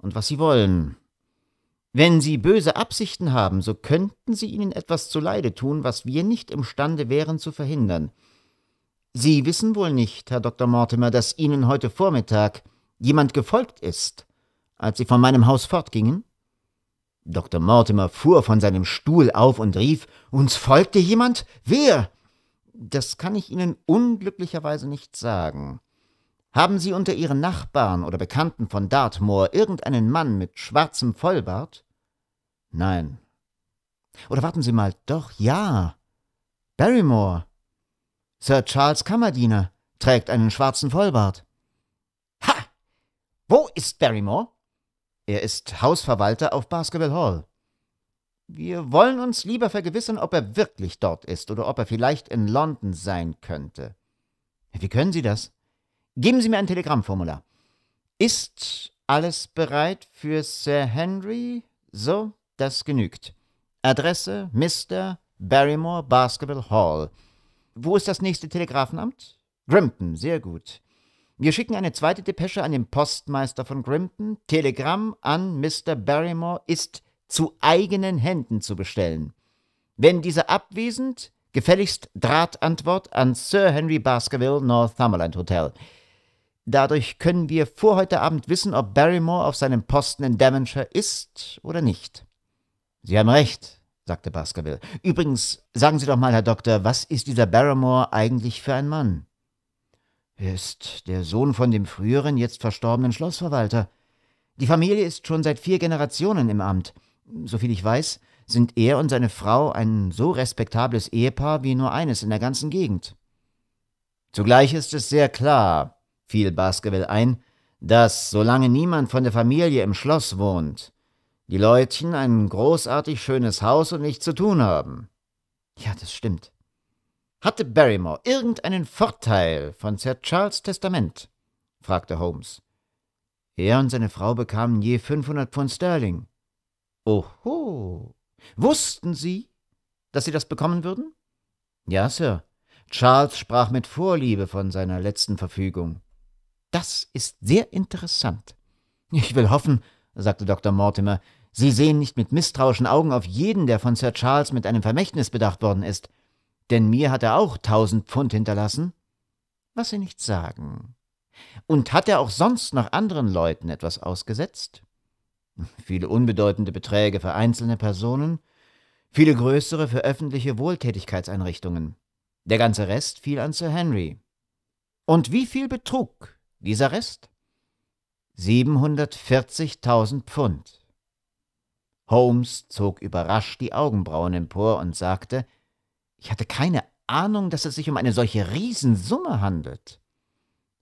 A: und was Sie wollen. Wenn Sie böse Absichten haben, so könnten Sie ihnen etwas zuleide tun, was wir nicht imstande wären zu verhindern. Sie wissen wohl nicht, Herr Dr. Mortimer, dass Ihnen heute Vormittag jemand gefolgt ist, als Sie von meinem Haus fortgingen? Dr. Mortimer fuhr von seinem Stuhl auf und rief, Uns folgte jemand? Wer? Das kann ich Ihnen unglücklicherweise nicht sagen. Haben Sie unter Ihren Nachbarn oder Bekannten von Dartmoor irgendeinen Mann mit schwarzem Vollbart? Nein. Oder warten Sie mal, doch, ja. Barrymore. Sir Charles Kammerdiener trägt einen schwarzen Vollbart. Wo ist Barrymore? Er ist Hausverwalter auf Baskerville Hall. Wir wollen uns lieber vergewissern, ob er wirklich dort ist oder ob er vielleicht in London sein könnte. Wie können Sie das? Geben Sie mir ein Telegrammformular. Ist alles bereit für Sir Henry? So, das genügt. Adresse Mr. Barrymore Baskerville Hall. Wo ist das nächste Telegrafenamt? Grimpton, sehr gut. Wir schicken eine zweite Depesche an den Postmeister von Grimpton. Telegramm an Mr. Barrymore ist zu eigenen Händen zu bestellen. Wenn dieser abwesend, gefälligst Drahtantwort an Sir Henry Baskerville, Northumberland Hotel. Dadurch können wir vor heute Abend wissen, ob Barrymore auf seinem Posten in Devonshire ist oder nicht. Sie haben recht, sagte Baskerville. Übrigens, sagen Sie doch mal, Herr Doktor, was ist dieser Barrymore eigentlich für ein Mann? ist der Sohn von dem früheren, jetzt verstorbenen Schlossverwalter. Die Familie ist schon seit vier Generationen im Amt. Soviel ich weiß, sind er und seine Frau ein so respektables Ehepaar wie nur eines in der ganzen Gegend. Zugleich ist es sehr klar, fiel Baskerville ein, dass, solange niemand von der Familie im Schloss wohnt, die Leutchen ein großartig schönes Haus und nichts zu tun haben. Ja, das stimmt. Hatte Barrymore irgendeinen Vorteil von Sir Charles Testament? fragte Holmes. Er und seine Frau bekamen je 500 Pfund Sterling. Oho! Wussten Sie, dass Sie das bekommen würden? Ja, Sir. Charles sprach mit Vorliebe von seiner letzten Verfügung. Das ist sehr interessant. Ich will hoffen, sagte Dr. Mortimer, Sie sehen nicht mit misstrauischen Augen auf jeden, der von Sir Charles mit einem Vermächtnis bedacht worden ist denn mir hat er auch tausend Pfund hinterlassen, was sie nicht sagen. Und hat er auch sonst noch anderen Leuten etwas ausgesetzt? Viele unbedeutende Beträge für einzelne Personen, viele größere für öffentliche Wohltätigkeitseinrichtungen. Der ganze Rest fiel an Sir Henry. Und wie viel betrug dieser Rest? 740.000 Pfund. Holmes zog überrascht die Augenbrauen empor und sagte, ich hatte keine Ahnung, dass es sich um eine solche Riesensumme handelt.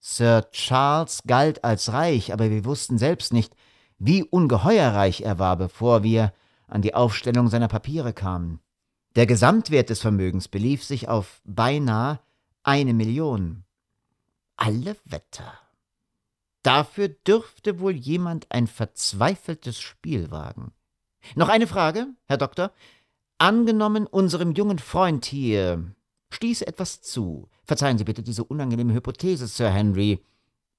A: Sir Charles galt als reich, aber wir wussten selbst nicht, wie ungeheuer reich er war, bevor wir an die Aufstellung seiner Papiere kamen. Der Gesamtwert des Vermögens belief sich auf beinahe eine Million. Alle Wetter. Dafür dürfte wohl jemand ein verzweifeltes Spiel wagen. Noch eine Frage, Herr Doktor. Angenommen, unserem jungen Freund hier stieße etwas zu. Verzeihen Sie bitte diese unangenehme Hypothese, Sir Henry.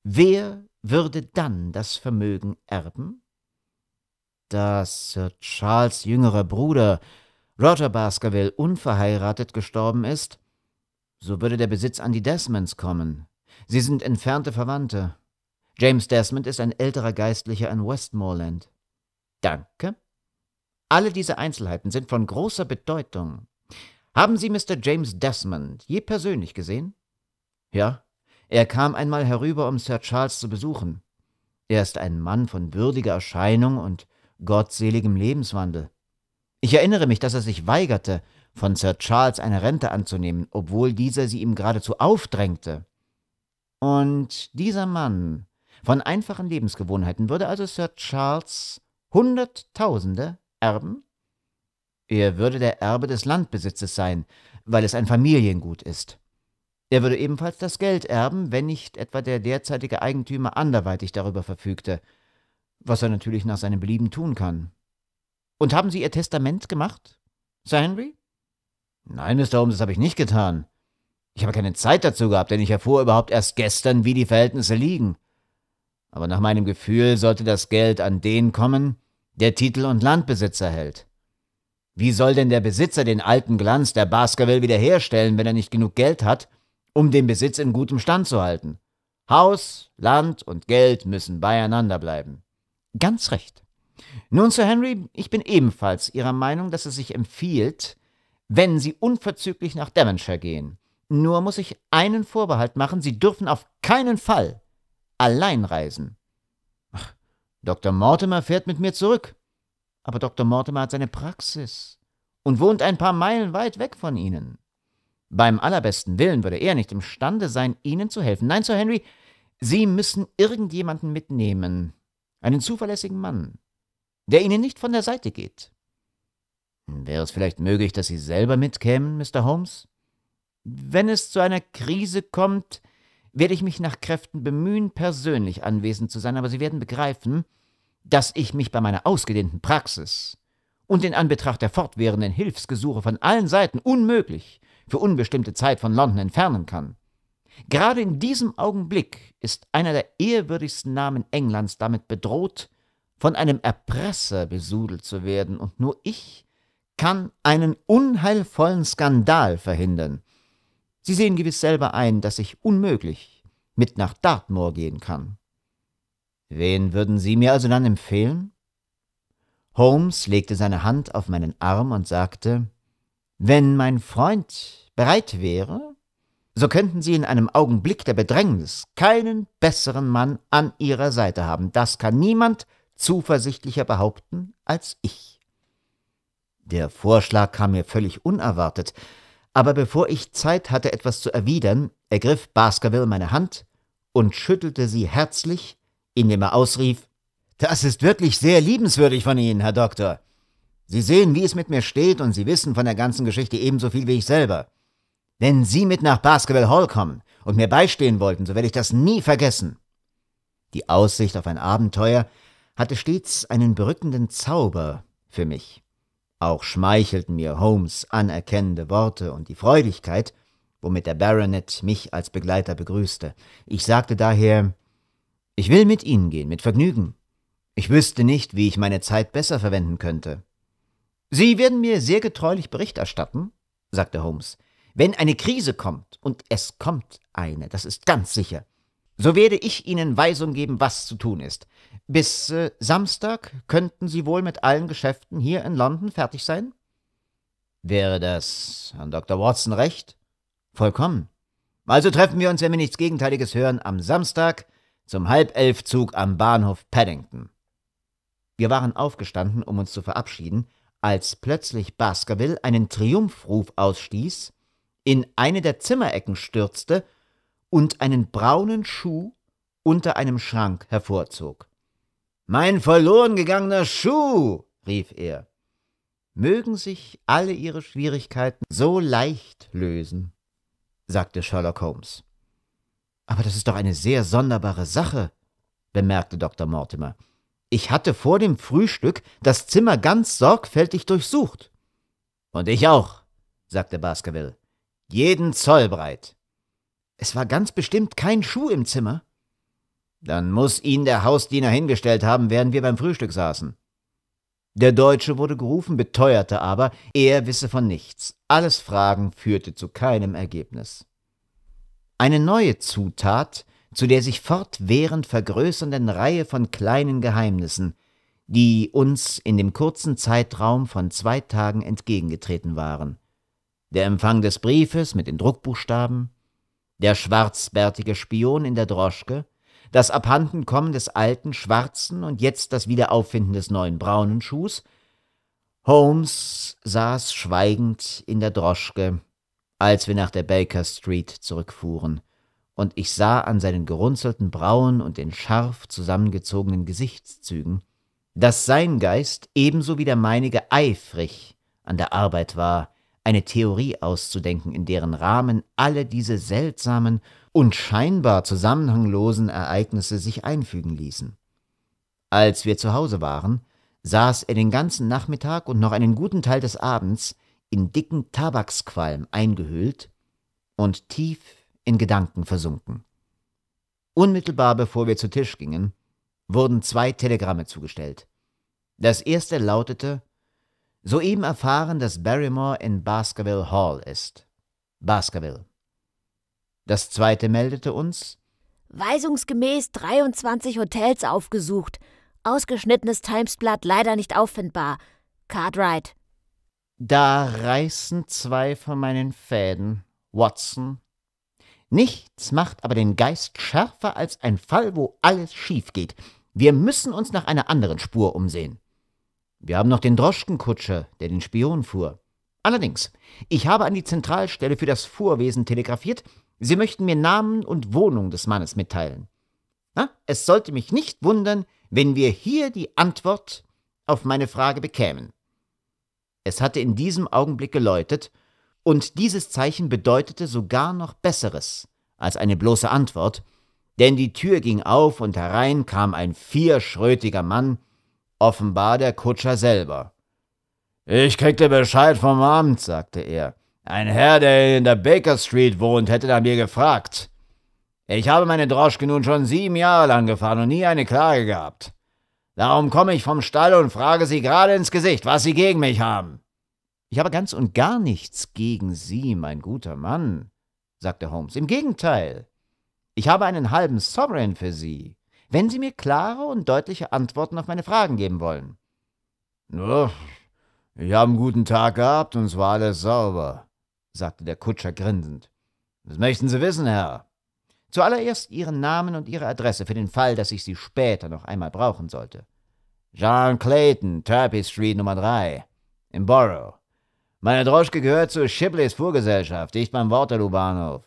A: Wer würde dann das Vermögen erben? Dass Sir Charles jüngerer Bruder, Roger Baskerville, unverheiratet gestorben ist, so würde der Besitz an die Desmonds kommen. Sie sind entfernte Verwandte. James Desmond ist ein älterer Geistlicher in Westmoreland. Danke, alle diese Einzelheiten sind von großer Bedeutung. Haben Sie Mr. James Desmond je persönlich gesehen? Ja, er kam einmal herüber, um Sir Charles zu besuchen. Er ist ein Mann von würdiger Erscheinung und gottseligem Lebenswandel. Ich erinnere mich, dass er sich weigerte, von Sir Charles eine Rente anzunehmen, obwohl dieser sie ihm geradezu aufdrängte. Und dieser Mann von einfachen Lebensgewohnheiten würde also Sir Charles Hunderttausende Erben? Er würde der Erbe des Landbesitzes sein, weil es ein Familiengut ist. Er würde ebenfalls das Geld erben, wenn nicht etwa der derzeitige Eigentümer anderweitig darüber verfügte, was er natürlich nach seinem Belieben tun kann. Und haben Sie Ihr Testament gemacht, Sir Henry? Nein, Mr. Holmes, das habe ich nicht getan. Ich habe keine Zeit dazu gehabt, denn ich erfuhr überhaupt erst gestern, wie die Verhältnisse liegen. Aber nach meinem Gefühl sollte das Geld an den kommen, der Titel und Landbesitzer hält. Wie soll denn der Besitzer den alten Glanz der Baskerville wiederherstellen, wenn er nicht genug Geld hat, um den Besitz in gutem Stand zu halten? Haus, Land und Geld müssen beieinander bleiben. Ganz recht. Nun, Sir Henry, ich bin ebenfalls Ihrer Meinung, dass es sich empfiehlt, wenn Sie unverzüglich nach Devonshire gehen. Nur muss ich einen Vorbehalt machen, Sie dürfen auf keinen Fall allein reisen. Dr. Mortimer fährt mit mir zurück. Aber Dr. Mortimer hat seine Praxis und wohnt ein paar Meilen weit weg von Ihnen. Beim allerbesten Willen würde er nicht imstande sein, Ihnen zu helfen. Nein, Sir Henry, Sie müssen irgendjemanden mitnehmen, einen zuverlässigen Mann, der Ihnen nicht von der Seite geht. Wäre es vielleicht möglich, dass Sie selber mitkämen, Mr. Holmes? Wenn es zu einer Krise kommt, werde ich mich nach Kräften bemühen, persönlich anwesend zu sein, aber Sie werden begreifen, dass ich mich bei meiner ausgedehnten Praxis und in Anbetracht der fortwährenden Hilfsgesuche von allen Seiten unmöglich für unbestimmte Zeit von London entfernen kann. Gerade in diesem Augenblick ist einer der ehrwürdigsten Namen Englands damit bedroht, von einem Erpresser besudelt zu werden, und nur ich kann einen unheilvollen Skandal verhindern, Sie sehen gewiss selber ein, dass ich unmöglich mit nach Dartmoor gehen kann. Wen würden Sie mir also dann empfehlen? Holmes legte seine Hand auf meinen Arm und sagte, wenn mein Freund bereit wäre, so könnten Sie in einem Augenblick der Bedrängnis keinen besseren Mann an Ihrer Seite haben. Das kann niemand zuversichtlicher behaupten als ich. Der Vorschlag kam mir völlig unerwartet, aber bevor ich Zeit hatte, etwas zu erwidern, ergriff Baskerville meine Hand und schüttelte sie herzlich, indem er ausrief Das ist wirklich sehr liebenswürdig von Ihnen, Herr Doktor. Sie sehen, wie es mit mir steht, und Sie wissen von der ganzen Geschichte ebenso viel wie ich selber. Wenn Sie mit nach Baskerville Hall kommen und mir beistehen wollten, so werde ich das nie vergessen. Die Aussicht auf ein Abenteuer hatte stets einen berückenden Zauber für mich. Auch schmeichelten mir Holmes anerkennende Worte und die Freudigkeit, womit der Baronet mich als Begleiter begrüßte. Ich sagte daher, ich will mit Ihnen gehen, mit Vergnügen. Ich wüsste nicht, wie ich meine Zeit besser verwenden könnte. Sie werden mir sehr getreulich Bericht erstatten, sagte Holmes, wenn eine Krise kommt, und es kommt eine, das ist ganz sicher, so werde ich Ihnen Weisung geben, was zu tun ist. Bis äh, Samstag könnten Sie wohl mit allen Geschäften hier in London fertig sein? Wäre das an Dr. Watson recht? Vollkommen. Also treffen wir uns, wenn wir nichts Gegenteiliges hören, am Samstag zum Halbelfzug am Bahnhof Paddington. Wir waren aufgestanden, um uns zu verabschieden, als plötzlich Baskerville einen Triumphruf ausstieß, in eine der Zimmerecken stürzte und einen braunen Schuh unter einem Schrank hervorzog. Mein verloren gegangener Schuh, rief er. Mögen sich alle ihre Schwierigkeiten so leicht lösen, sagte Sherlock Holmes. Aber das ist doch eine sehr sonderbare Sache, bemerkte Dr. Mortimer. Ich hatte vor dem Frühstück das Zimmer ganz sorgfältig durchsucht. Und ich auch, sagte Baskerville. Jeden Zoll breit. Es war ganz bestimmt kein Schuh im Zimmer. Dann muss ihn der Hausdiener hingestellt haben, während wir beim Frühstück saßen. Der Deutsche wurde gerufen, beteuerte aber, er wisse von nichts. Alles Fragen führte zu keinem Ergebnis. Eine neue Zutat, zu der sich fortwährend vergrößernden Reihe von kleinen Geheimnissen, die uns in dem kurzen Zeitraum von zwei Tagen entgegengetreten waren. Der Empfang des Briefes mit den Druckbuchstaben, der schwarzbärtige Spion in der Droschke, das Abhandenkommen des alten, schwarzen und jetzt das Wiederauffinden des neuen braunen Schuhs. Holmes saß schweigend in der Droschke, als wir nach der Baker Street zurückfuhren, und ich sah an seinen gerunzelten Brauen und den scharf zusammengezogenen Gesichtszügen, dass sein Geist ebenso wie der meinige eifrig an der Arbeit war, eine Theorie auszudenken, in deren Rahmen alle diese seltsamen und scheinbar zusammenhanglosen Ereignisse sich einfügen ließen. Als wir zu Hause waren, saß er den ganzen Nachmittag und noch einen guten Teil des Abends in dicken Tabaksqualm eingehüllt und tief in Gedanken versunken. Unmittelbar bevor wir zu Tisch gingen, wurden zwei Telegramme zugestellt. Das erste lautete soeben erfahren, dass Barrymore in Baskerville Hall ist. Baskerville. Das zweite meldete uns,
B: Weisungsgemäß 23 Hotels aufgesucht. Ausgeschnittenes Timesblatt leider nicht auffindbar. Cartwright.
A: Da reißen zwei von meinen Fäden. Watson. Nichts macht aber den Geist schärfer als ein Fall, wo alles schief geht. Wir müssen uns nach einer anderen Spur umsehen. Wir haben noch den Droschkenkutscher, der den Spion fuhr. Allerdings, ich habe an die Zentralstelle für das Fuhrwesen telegrafiert, Sie möchten mir Namen und Wohnung des Mannes mitteilen. Na, es sollte mich nicht wundern, wenn wir hier die Antwort auf meine Frage bekämen. Es hatte in diesem Augenblick geläutet, und dieses Zeichen bedeutete sogar noch Besseres als eine bloße Antwort, denn die Tür ging auf und herein kam ein vierschrötiger Mann offenbar der Kutscher selber. Ich kriegte Bescheid vom Amt, sagte er. Ein Herr, der in der Baker Street wohnt, hätte nach mir gefragt. Ich habe meine Droschke nun schon sieben Jahre lang gefahren und nie eine Klage gehabt. Darum komme ich vom Stall und frage Sie gerade ins Gesicht, was Sie gegen mich haben. Ich habe ganz und gar nichts gegen Sie, mein guter Mann, sagte Holmes. Im Gegenteil. Ich habe einen halben Sovereign für Sie wenn Sie mir klare und deutliche Antworten auf meine Fragen geben wollen. Uff, ich habe einen guten Tag gehabt und es war alles sauber, sagte der Kutscher grinsend. Was möchten Sie wissen, Herr? Zuallererst Ihren Namen und Ihre Adresse für den Fall, dass ich Sie später noch einmal brauchen sollte. John Clayton, Turpie Street Nummer 3, im Borough. Meine Droschke gehört zur Shipleys Fuhrgesellschaft, dicht beim Waterloo-Bahnhof.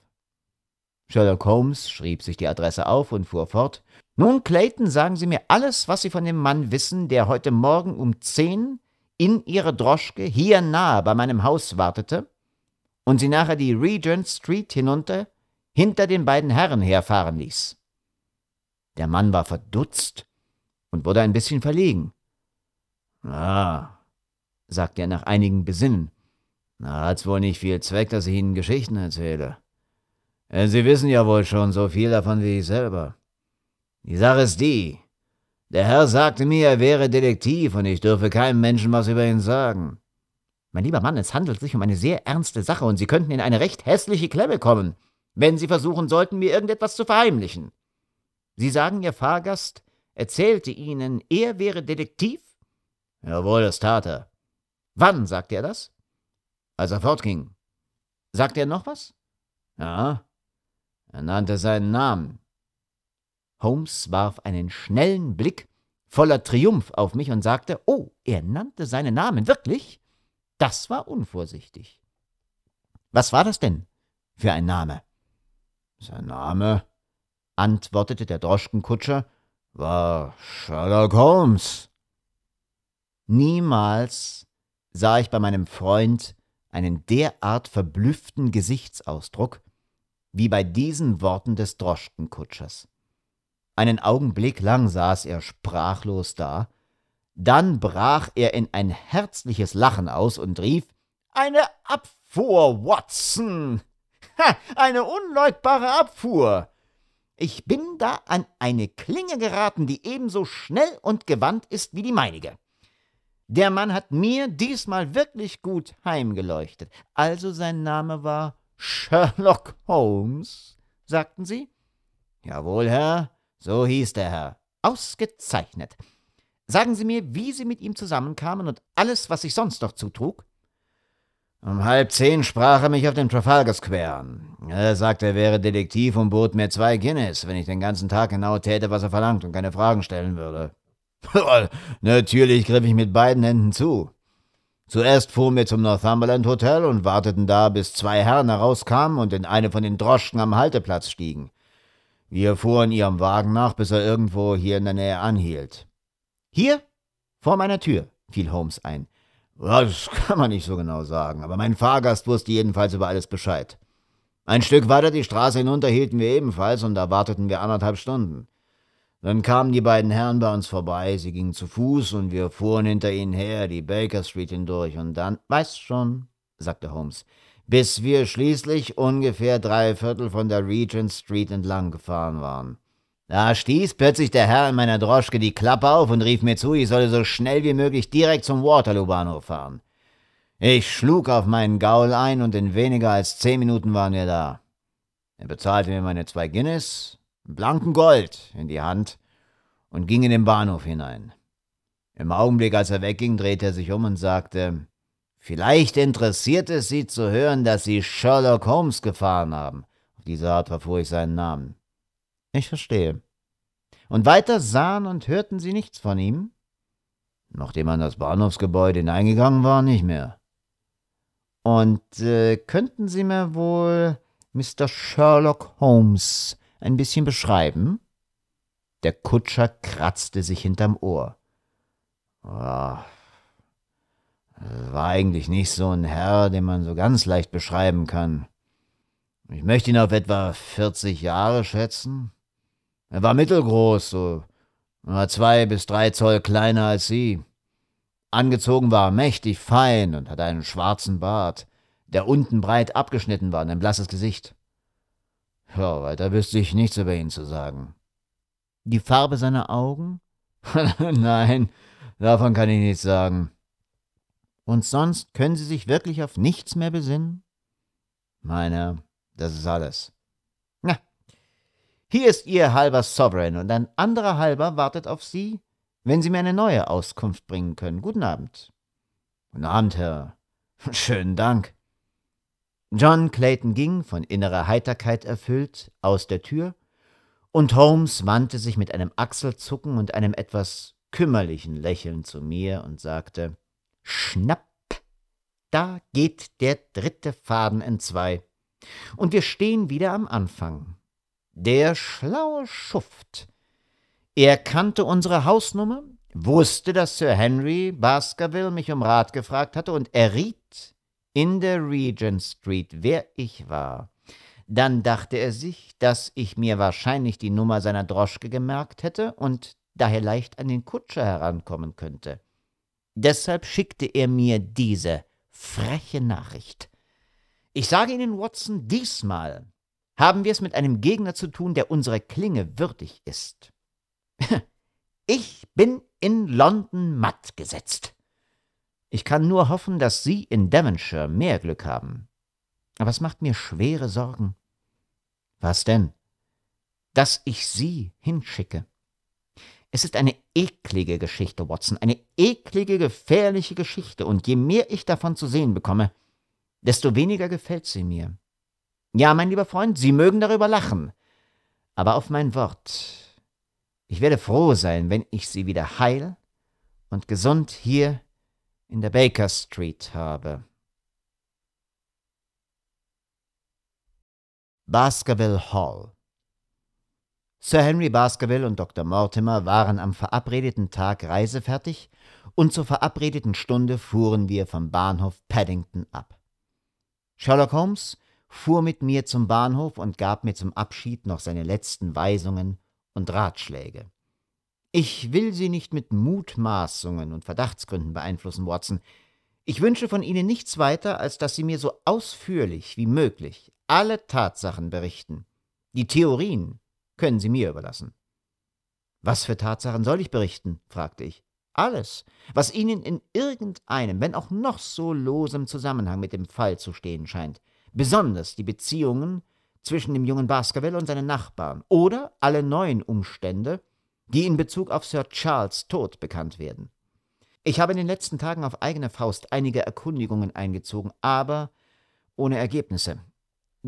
A: Sherlock Holmes schrieb sich die Adresse auf und fuhr fort. Nun, Clayton, sagen Sie mir alles, was Sie von dem Mann wissen, der heute Morgen um zehn in Ihrer Droschke hier nahe bei meinem Haus wartete und Sie nachher die Regent Street hinunter hinter den beiden Herren herfahren ließ. Der Mann war verdutzt und wurde ein bisschen verlegen. Ah, sagte er nach einigem Besinnen. Na, hat's wohl nicht viel Zweck, dass ich Ihnen Geschichten erzähle. Äh, Sie wissen ja wohl schon so viel davon wie ich selber. Die Sache ist die. Der Herr sagte mir, er wäre Detektiv und ich dürfe keinem Menschen was über ihn sagen. Mein lieber Mann, es handelt sich um eine sehr ernste Sache und Sie könnten in eine recht hässliche Klemme kommen, wenn Sie versuchen sollten, mir irgendetwas zu verheimlichen. Sie sagen, Ihr Fahrgast erzählte Ihnen, er wäre Detektiv? Jawohl, das tat er. Wann sagte er das? Als er fortging. Sagte er noch was? Ja. Er nannte seinen Namen. Holmes warf einen schnellen Blick voller Triumph auf mich und sagte, oh, er nannte seinen Namen wirklich? Das war unvorsichtig. Was war das denn für ein Name? Sein Name, antwortete der Droschkenkutscher, war Sherlock Holmes. Niemals sah ich bei meinem Freund einen derart verblüfften Gesichtsausdruck wie bei diesen Worten des Droschkenkutschers. Einen Augenblick lang saß er sprachlos da, dann brach er in ein herzliches Lachen aus und rief Eine Abfuhr, Watson. Ha, eine unleugbare Abfuhr. Ich bin da an eine Klinge geraten, die ebenso schnell und gewandt ist wie die meinige. Der Mann hat mir diesmal wirklich gut heimgeleuchtet. Also sein Name war Sherlock Holmes, sagten Sie? Jawohl, Herr, so hieß der Herr. Ausgezeichnet. Sagen Sie mir, wie Sie mit ihm zusammenkamen und alles, was sich sonst noch zutrug? Um halb zehn sprach er mich auf dem Trafalgar Square an. Er sagte, er wäre Detektiv und bot mir zwei Guinness, wenn ich den ganzen Tag genau täte, was er verlangt und keine Fragen stellen würde. Natürlich griff ich mit beiden Händen zu. Zuerst fuhren wir zum Northumberland Hotel und warteten da, bis zwei Herren herauskamen und in eine von den Droschken am Halteplatz stiegen. Wir fuhren ihrem Wagen nach, bis er irgendwo hier in der Nähe anhielt. Hier? Vor meiner Tür, fiel Holmes ein. Das kann man nicht so genau sagen, aber mein Fahrgast wusste jedenfalls über alles Bescheid. Ein Stück weiter die Straße hinunter hielten wir ebenfalls und da warteten wir anderthalb Stunden. Dann kamen die beiden Herren bei uns vorbei, sie gingen zu Fuß und wir fuhren hinter ihnen her, die Baker Street hindurch und dann, weiß schon, sagte Holmes, bis wir schließlich ungefähr drei Viertel von der Regent Street entlang gefahren waren. Da stieß plötzlich der Herr in meiner Droschke die Klappe auf und rief mir zu, ich solle so schnell wie möglich direkt zum Waterloo-Bahnhof fahren. Ich schlug auf meinen Gaul ein und in weniger als zehn Minuten waren wir da. Er bezahlte mir meine zwei Guinness, blanken Gold, in die Hand und ging in den Bahnhof hinein. Im Augenblick, als er wegging, drehte er sich um und sagte, Vielleicht interessiert es Sie zu hören, dass Sie Sherlock Holmes gefahren haben. Auf diese Art verfuhr ich seinen Namen. Ich verstehe. Und weiter sahen und hörten Sie nichts von ihm? Nachdem man das Bahnhofsgebäude hineingegangen war, nicht mehr. Und äh, könnten Sie mir wohl Mr. Sherlock Holmes ein bisschen beschreiben? Der Kutscher kratzte sich hinterm Ohr. Oh, war eigentlich nicht so ein Herr, den man so ganz leicht beschreiben kann. Ich möchte ihn auf etwa 40 Jahre schätzen. Er war mittelgroß, so war zwei bis drei Zoll kleiner als sie. Angezogen war er mächtig fein und hatte einen schwarzen Bart, der unten breit abgeschnitten war und ein blasses Gesicht. Ja, weiter wüsste ich nichts über ihn zu sagen. Die Farbe seiner Augen? Nein, davon kann ich nichts sagen. Und sonst können Sie sich wirklich auf nichts mehr besinnen? Meiner, das ist alles. Na, hier ist Ihr halber Sovereign und ein anderer halber wartet auf Sie, wenn Sie mir eine neue Auskunft bringen können. Guten Abend. Guten Abend, Herr. Schönen Dank. John Clayton ging, von innerer Heiterkeit erfüllt, aus der Tür, und Holmes wandte sich mit einem Achselzucken und einem etwas kümmerlichen Lächeln zu mir und sagte schnapp, da geht der dritte Faden entzwei. Und wir stehen wieder am Anfang. Der schlaue Schuft. Er kannte unsere Hausnummer, wusste, dass Sir Henry Baskerville mich um Rat gefragt hatte und erriet in der Regent Street, wer ich war. Dann dachte er sich, dass ich mir wahrscheinlich die Nummer seiner Droschke gemerkt hätte und daher leicht an den Kutscher herankommen könnte. Deshalb schickte er mir diese freche Nachricht. Ich sage Ihnen, Watson, diesmal haben wir es mit einem Gegner zu tun, der unserer Klinge würdig ist. Ich bin in London matt gesetzt. Ich kann nur hoffen, dass Sie in Devonshire mehr Glück haben. Aber es macht mir schwere Sorgen. Was denn? Dass ich Sie hinschicke. Es ist eine eklige Geschichte, Watson, eine eklige, gefährliche Geschichte, und je mehr ich davon zu sehen bekomme, desto weniger gefällt sie mir. Ja, mein lieber Freund, Sie mögen darüber lachen, aber auf mein Wort, ich werde froh sein, wenn ich Sie wieder heil und gesund hier in der Baker Street habe. Baskerville Hall Sir Henry Baskerville und Dr. Mortimer waren am verabredeten Tag reisefertig und zur verabredeten Stunde fuhren wir vom Bahnhof Paddington ab. Sherlock Holmes fuhr mit mir zum Bahnhof und gab mir zum Abschied noch seine letzten Weisungen und Ratschläge. Ich will Sie nicht mit Mutmaßungen und Verdachtsgründen beeinflussen, Watson. Ich wünsche von Ihnen nichts weiter, als dass Sie mir so ausführlich wie möglich alle Tatsachen berichten. Die Theorien können Sie mir überlassen. Was für Tatsachen soll ich berichten? fragte ich. Alles, was Ihnen in irgendeinem, wenn auch noch so losem Zusammenhang mit dem Fall zu stehen scheint, besonders die Beziehungen zwischen dem jungen Baskerville und seinen Nachbarn oder alle neuen Umstände, die in Bezug auf Sir Charles Tod bekannt werden. Ich habe in den letzten Tagen auf eigene Faust einige Erkundigungen eingezogen, aber ohne Ergebnisse.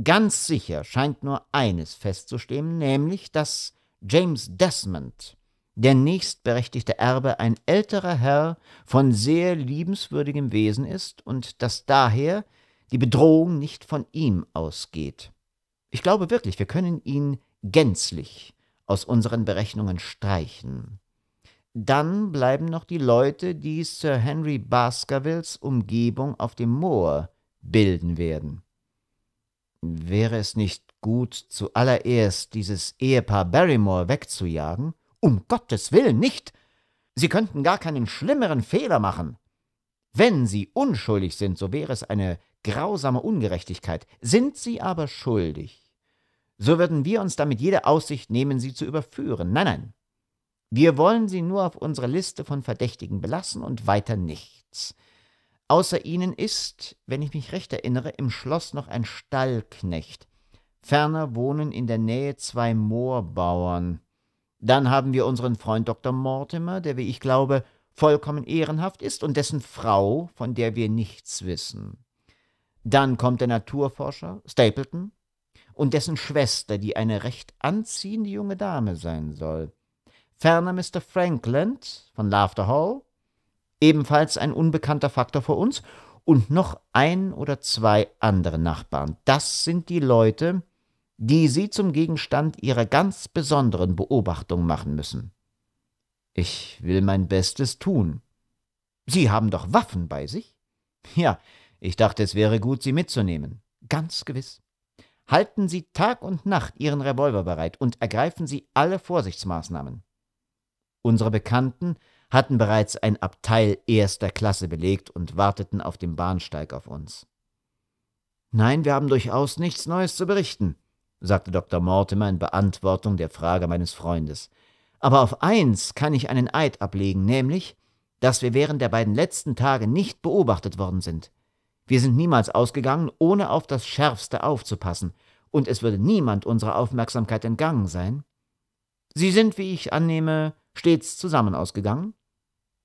A: Ganz sicher scheint nur eines festzustehen, nämlich, dass James Desmond, der nächstberechtigte Erbe, ein älterer Herr von sehr liebenswürdigem Wesen ist und dass daher die Bedrohung nicht von ihm ausgeht. Ich glaube wirklich, wir können ihn gänzlich aus unseren Berechnungen streichen. Dann bleiben noch die Leute, die Sir Henry Baskervilles Umgebung auf dem Moor bilden werden. Wäre es nicht gut, zuallererst dieses Ehepaar Barrymore wegzujagen? Um Gottes Willen nicht! Sie könnten gar keinen schlimmeren Fehler machen. Wenn Sie unschuldig sind, so wäre es eine grausame Ungerechtigkeit. Sind Sie aber schuldig, so würden wir uns damit jede Aussicht nehmen, Sie zu überführen. Nein, nein. Wir wollen Sie nur auf unserer Liste von Verdächtigen belassen und weiter nichts. Außer ihnen ist, wenn ich mich recht erinnere, im Schloss noch ein Stallknecht. Ferner wohnen in der Nähe zwei Moorbauern. Dann haben wir unseren Freund Dr. Mortimer, der, wie ich glaube, vollkommen ehrenhaft ist und dessen Frau, von der wir nichts wissen. Dann kommt der Naturforscher Stapleton und dessen Schwester, die eine recht anziehende junge Dame sein soll. Ferner Mr. Frankland von Laughter Hall, ebenfalls ein unbekannter Faktor für uns, und noch ein oder zwei andere Nachbarn. Das sind die Leute, die Sie zum Gegenstand Ihrer ganz besonderen Beobachtung machen müssen. Ich will mein Bestes tun. Sie haben doch Waffen bei sich? Ja, ich dachte, es wäre gut, sie mitzunehmen. Ganz gewiss. Halten Sie Tag und Nacht Ihren Revolver bereit und ergreifen Sie alle Vorsichtsmaßnahmen. Unsere Bekannten hatten bereits ein Abteil erster Klasse belegt und warteten auf dem Bahnsteig auf uns. Nein, wir haben durchaus nichts Neues zu berichten, sagte Dr. Mortimer in Beantwortung der Frage meines Freundes. Aber auf eins kann ich einen Eid ablegen, nämlich, dass wir während der beiden letzten Tage nicht beobachtet worden sind. Wir sind niemals ausgegangen, ohne auf das Schärfste aufzupassen, und es würde niemand unserer Aufmerksamkeit entgangen sein. Sie sind, wie ich annehme, stets zusammen ausgegangen?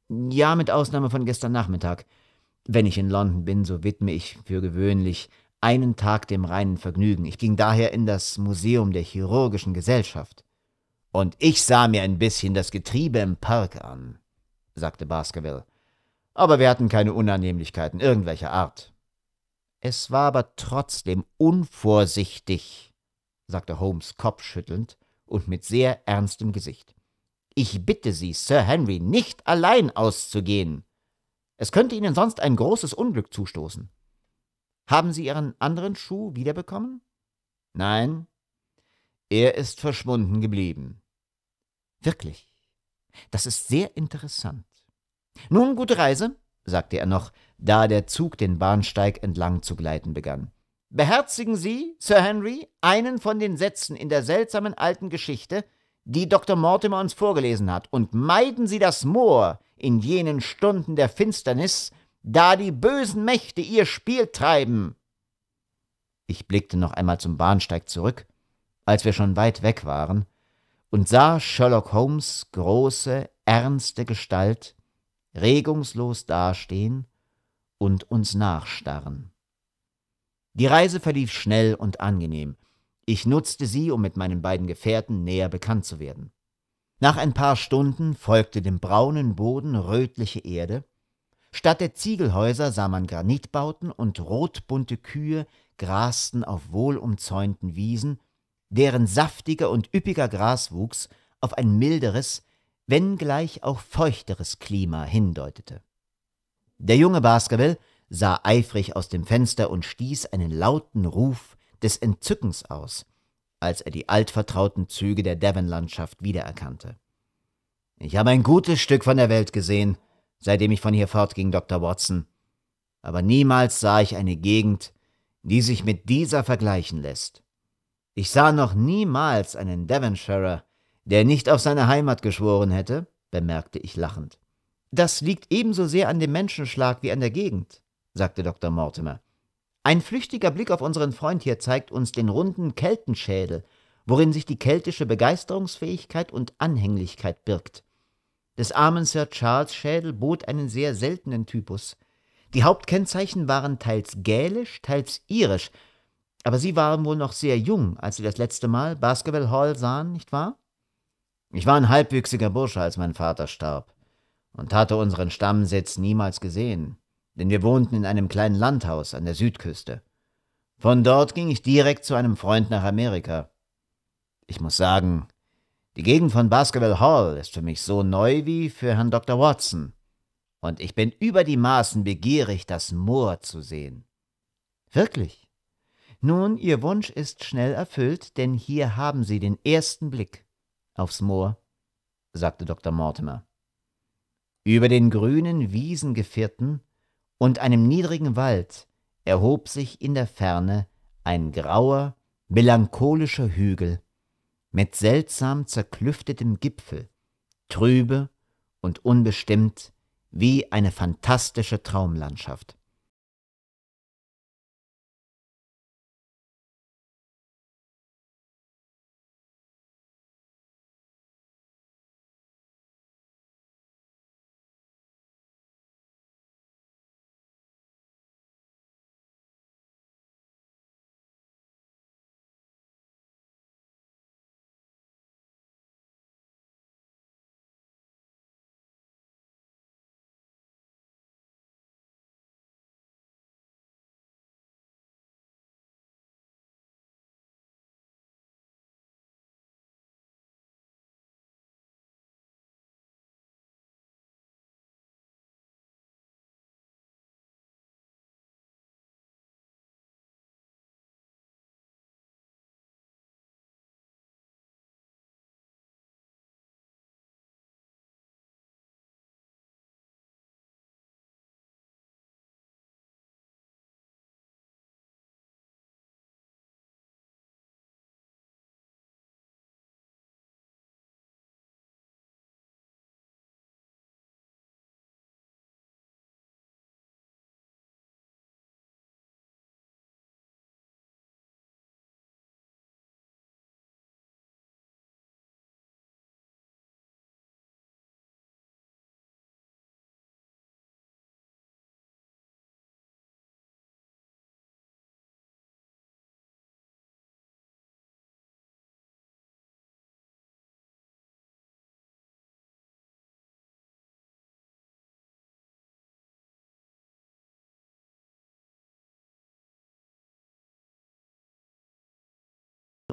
A: Ja, mit Ausnahme von gestern Nachmittag. Wenn ich in London bin, so widme ich für gewöhnlich einen Tag dem reinen Vergnügen. Ich ging daher in das Museum der Chirurgischen Gesellschaft. Und ich sah mir ein bisschen das Getriebe im Park an, sagte Baskerville. Aber wir hatten keine Unannehmlichkeiten irgendwelcher Art. Es war aber trotzdem unvorsichtig, sagte Holmes kopfschüttelnd und mit sehr ernstem Gesicht. Ich bitte Sie, Sir Henry, nicht allein auszugehen. Es könnte Ihnen sonst ein großes Unglück zustoßen. Haben Sie Ihren anderen Schuh wiederbekommen? Nein. Er ist verschwunden geblieben. Wirklich. Das ist sehr interessant. Nun, gute Reise, sagte er noch, da der Zug den Bahnsteig entlang zu gleiten begann. Beherzigen Sie, Sir Henry, einen von den Sätzen in der seltsamen alten Geschichte, die Dr. Mortimer uns vorgelesen hat, und meiden Sie das Moor in jenen Stunden der Finsternis, da die bösen Mächte ihr Spiel treiben. Ich blickte noch einmal zum Bahnsteig zurück, als wir schon weit weg waren, und sah Sherlock Holmes große, ernste Gestalt regungslos dastehen und uns nachstarren. Die Reise verlief schnell und angenehm. Ich nutzte sie, um mit meinen beiden Gefährten näher bekannt zu werden. Nach ein paar Stunden folgte dem braunen Boden rötliche Erde. Statt der Ziegelhäuser sah man Granitbauten und rotbunte Kühe grasten auf wohlumzäunten Wiesen, deren saftiger und üppiger Graswuchs auf ein milderes, wenngleich auch feuchteres Klima hindeutete. Der junge Baskerville sah eifrig aus dem Fenster und stieß einen lauten Ruf des Entzückens aus, als er die altvertrauten Züge der Devon-Landschaft wiedererkannte. Ich habe ein gutes Stück von der Welt gesehen, seitdem ich von hier fortging, Dr. Watson, aber niemals sah ich eine Gegend, die sich mit dieser vergleichen lässt. Ich sah noch niemals einen Devonshire, der nicht auf seine Heimat geschworen hätte, bemerkte ich lachend. Das liegt ebenso sehr an dem Menschenschlag wie an der Gegend, sagte Dr. Mortimer. Ein flüchtiger Blick auf unseren Freund hier zeigt uns den runden Keltenschädel, worin sich die keltische Begeisterungsfähigkeit und Anhänglichkeit birgt. Des armen Sir Charles Schädel bot einen sehr seltenen Typus. Die Hauptkennzeichen waren teils gälisch, teils irisch, aber Sie waren wohl noch sehr jung, als Sie das letzte Mal Basketball Hall sahen, nicht wahr? Ich war ein halbwüchsiger Bursche, als mein Vater starb, und hatte unseren Stammsitz niemals gesehen denn wir wohnten in einem kleinen Landhaus an der Südküste. Von dort ging ich direkt zu einem Freund nach Amerika. Ich muss sagen, die Gegend von Baskerville Hall ist für mich so neu wie für Herrn Dr. Watson, und ich bin über die Maßen begierig, das Moor zu sehen. Wirklich? Nun, Ihr Wunsch ist schnell erfüllt, denn hier haben Sie den ersten Blick aufs Moor, sagte Dr. Mortimer. Über den grünen Wiesengefährten und einem niedrigen Wald erhob sich in der Ferne ein grauer, melancholischer Hügel mit seltsam zerklüftetem Gipfel, trübe und unbestimmt wie eine fantastische Traumlandschaft.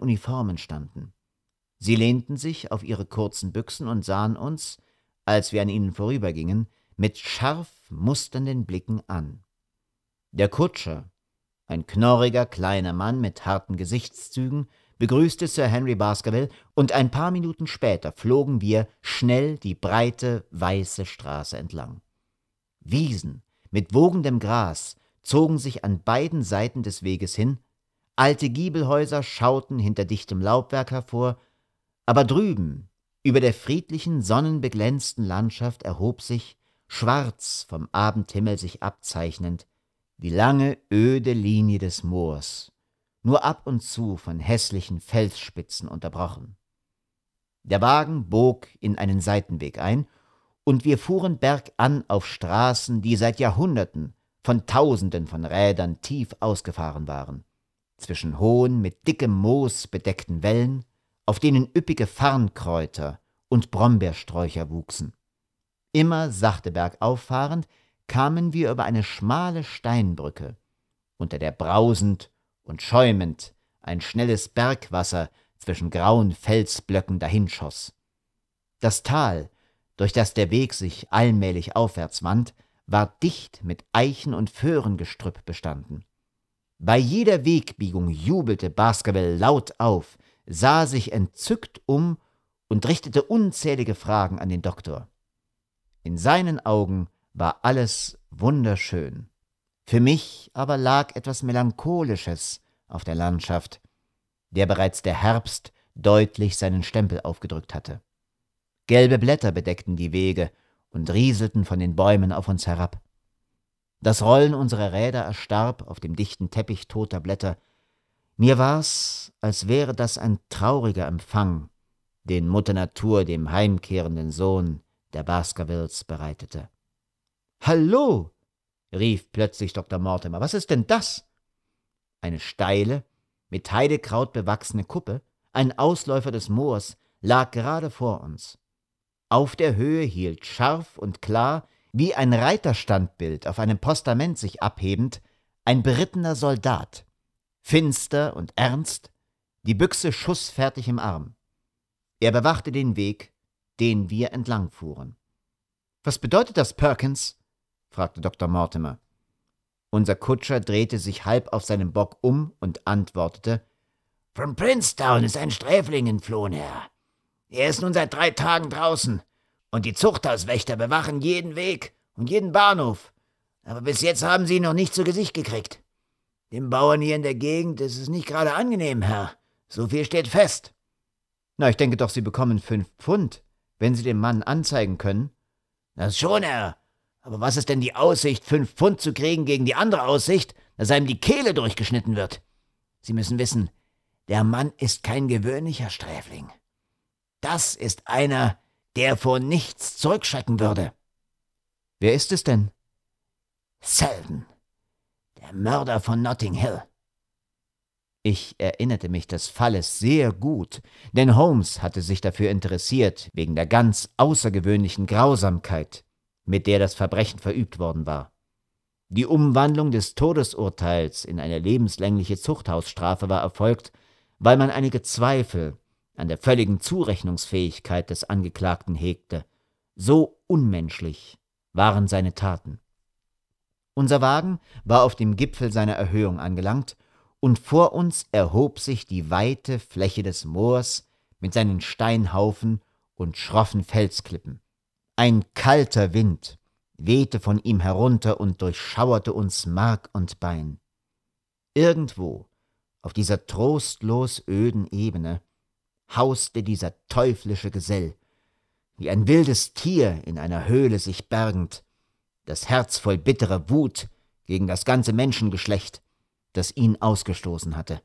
A: Uniformen standen. Sie lehnten sich auf ihre kurzen Büchsen und sahen uns, als wir an ihnen vorübergingen, mit scharf musternden Blicken an. Der Kutscher, ein knorriger kleiner Mann mit harten Gesichtszügen, begrüßte Sir Henry Baskerville, und ein paar Minuten später flogen wir schnell die breite, weiße Straße entlang. Wiesen mit wogendem Gras zogen sich an beiden Seiten des Weges hin, Alte Giebelhäuser schauten hinter dichtem Laubwerk hervor, aber drüben, über der friedlichen, sonnenbeglänzten Landschaft erhob sich, schwarz vom Abendhimmel sich abzeichnend, die lange, öde Linie des Moors, nur ab und zu von hässlichen Felsspitzen unterbrochen. Der Wagen bog in einen Seitenweg ein, und wir fuhren bergan auf Straßen, die seit Jahrhunderten von Tausenden von Rädern tief ausgefahren waren zwischen hohen, mit dickem Moos bedeckten Wellen, auf denen üppige Farnkräuter und Brombeersträucher wuchsen. Immer sachte bergauffahrend kamen wir über eine schmale Steinbrücke, unter der brausend und schäumend ein schnelles Bergwasser zwischen grauen Felsblöcken dahinschoss. Das Tal, durch das der Weg sich allmählich aufwärts wand, war dicht mit Eichen- und Föhrengestrüpp bestanden. Bei jeder Wegbiegung jubelte Baskerville laut auf, sah sich entzückt um und richtete unzählige Fragen an den Doktor. In seinen Augen war alles wunderschön. Für mich aber lag etwas Melancholisches auf der Landschaft, der bereits der Herbst deutlich seinen Stempel aufgedrückt hatte. Gelbe Blätter bedeckten die Wege und rieselten von den Bäumen auf uns herab. Das Rollen unserer Räder erstarb auf dem dichten Teppich toter Blätter. Mir war's, als wäre das ein trauriger Empfang, den Mutter Natur dem heimkehrenden Sohn der Baskervilles bereitete. Hallo! rief plötzlich Dr. Mortimer. Was ist denn das? Eine steile, mit Heidekraut bewachsene Kuppe, ein Ausläufer des Moors, lag gerade vor uns. Auf der Höhe hielt scharf und klar wie ein Reiterstandbild auf einem Postament sich abhebend, ein berittener Soldat, finster und ernst, die Büchse schussfertig im Arm. Er bewachte den Weg, den wir entlangfuhren. Was bedeutet das, Perkins? fragte Dr. Mortimer. Unser Kutscher drehte sich halb auf seinem Bock um und antwortete Von Princetown ist ein Sträfling entflohen, Herr. Er ist nun seit drei Tagen draußen und die Zuchthauswächter bewachen jeden Weg und jeden Bahnhof. Aber bis jetzt haben sie ihn noch nicht zu Gesicht gekriegt. Dem Bauern hier in der Gegend ist es nicht gerade angenehm, Herr. So viel steht fest. Na, ich denke doch, Sie bekommen fünf Pfund, wenn Sie den Mann anzeigen können. Das schon, Herr. Aber was ist denn die Aussicht, fünf Pfund zu kriegen gegen die andere Aussicht, dass einem die Kehle durchgeschnitten wird? Sie müssen wissen, der Mann ist kein gewöhnlicher Sträfling. Das ist einer, der vor nichts zurückschrecken würde. Wer ist es denn? Selden, der Mörder von Notting Hill. Ich erinnerte mich des Falles sehr gut, denn Holmes hatte sich dafür interessiert, wegen der ganz außergewöhnlichen Grausamkeit, mit der das Verbrechen verübt worden war. Die Umwandlung des Todesurteils in eine lebenslängliche Zuchthausstrafe war erfolgt, weil man einige Zweifel an der völligen Zurechnungsfähigkeit des Angeklagten hegte. So unmenschlich waren seine Taten. Unser Wagen war auf dem Gipfel seiner Erhöhung angelangt, und vor uns erhob sich die weite Fläche des Moors mit seinen Steinhaufen und schroffen Felsklippen. Ein kalter Wind wehte von ihm herunter und durchschauerte uns Mark und Bein. Irgendwo, auf dieser trostlos öden Ebene, hauste dieser teuflische Gesell, wie ein wildes Tier in einer Höhle sich bergend, das Herz voll bitterer Wut gegen das ganze Menschengeschlecht, das ihn ausgestoßen hatte.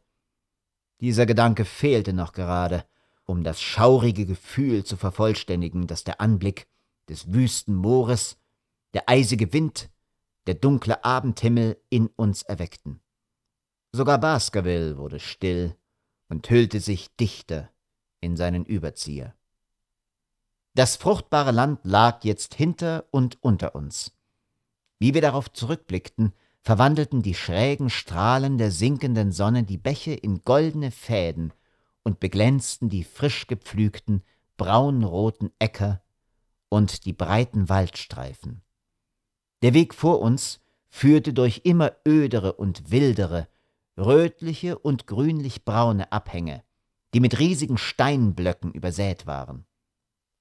A: Dieser Gedanke fehlte noch gerade, um das schaurige Gefühl zu vervollständigen, das der Anblick des wüsten Moores, der eisige Wind, der dunkle Abendhimmel in uns erweckten. Sogar Baskerville wurde still und hüllte sich dichter in seinen Überzieher. Das fruchtbare Land lag jetzt hinter und unter uns. Wie wir darauf zurückblickten, verwandelten die schrägen Strahlen der sinkenden Sonne die Bäche in goldene Fäden und beglänzten die frisch gepflügten, braunroten Äcker und die breiten Waldstreifen. Der Weg vor uns führte durch immer ödere und wildere, rötliche und grünlich-braune Abhänge, die mit riesigen Steinblöcken übersät waren.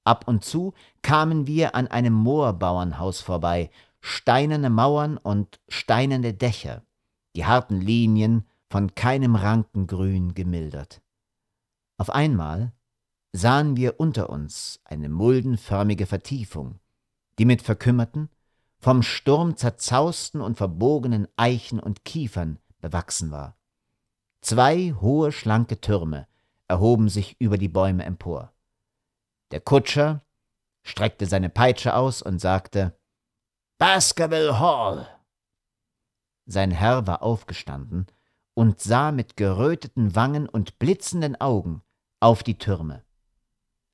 A: Ab und zu kamen wir an einem Moorbauernhaus vorbei, steinerne Mauern und steinerne Dächer, die harten Linien von keinem Rankengrün gemildert. Auf einmal sahen wir unter uns eine muldenförmige Vertiefung, die mit verkümmerten, vom Sturm zerzausten und verbogenen Eichen und Kiefern bewachsen war. Zwei hohe, schlanke Türme erhoben sich über die Bäume empor. Der Kutscher streckte seine Peitsche aus und sagte Baskerville Hall. Sein Herr war aufgestanden und sah mit geröteten Wangen und blitzenden Augen auf die Türme.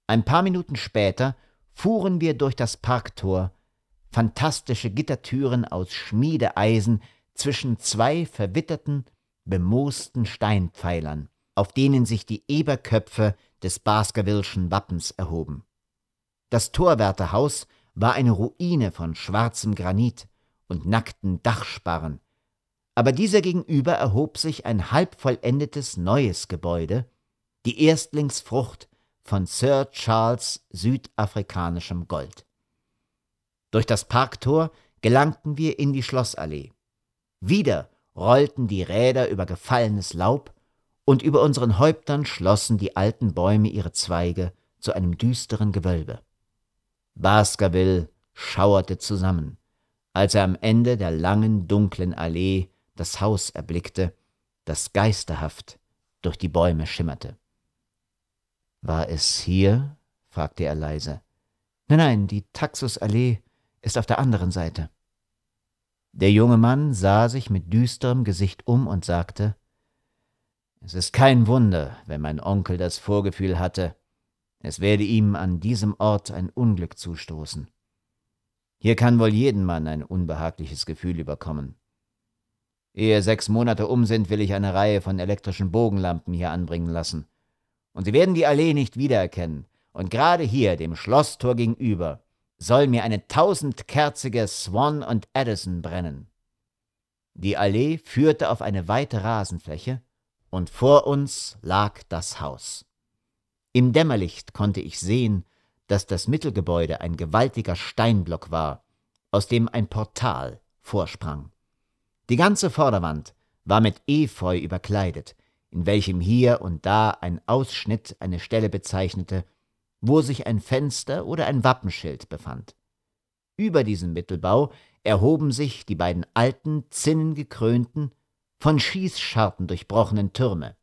A: Ein paar Minuten später fuhren wir durch das Parktor, fantastische Gittertüren aus Schmiedeeisen zwischen zwei verwitterten, bemoosten Steinpfeilern auf denen sich die Eberköpfe des Baskervilleschen Wappens erhoben. Das Torwärterhaus war eine Ruine von schwarzem Granit und nackten Dachsparren, aber dieser gegenüber erhob sich ein halb vollendetes neues Gebäude, die Erstlingsfrucht von Sir Charles südafrikanischem Gold. Durch das Parktor gelangten wir in die Schlossallee. Wieder rollten die Räder über gefallenes Laub und über unseren Häuptern schlossen die alten Bäume ihre Zweige zu einem düsteren Gewölbe. Baskerville schauerte zusammen, als er am Ende der langen, dunklen Allee das Haus erblickte, das geisterhaft durch die Bäume schimmerte. War es hier? fragte er leise. Nein, nein, die Taxusallee ist auf der anderen Seite. Der junge Mann sah sich mit düsterem Gesicht um und sagte es ist kein Wunder, wenn mein Onkel das Vorgefühl hatte, es werde ihm an diesem Ort ein Unglück zustoßen. Hier kann wohl jeden Mann ein unbehagliches Gefühl überkommen. Ehe sechs Monate um sind, will ich eine Reihe von elektrischen Bogenlampen hier anbringen lassen. Und Sie werden die Allee nicht wiedererkennen. Und gerade hier, dem Schlosstor gegenüber, soll mir eine tausendkerzige Swan und Addison brennen. Die Allee führte auf eine weite Rasenfläche, und vor uns lag das Haus. Im Dämmerlicht konnte ich sehen, dass das Mittelgebäude ein gewaltiger Steinblock war, aus dem ein Portal vorsprang. Die ganze Vorderwand war mit Efeu überkleidet, in welchem hier und da ein Ausschnitt eine Stelle bezeichnete, wo sich ein Fenster oder ein Wappenschild befand. Über diesem Mittelbau erhoben sich die beiden alten, zinnengekrönten von Schießscharten durchbrochenen Türme.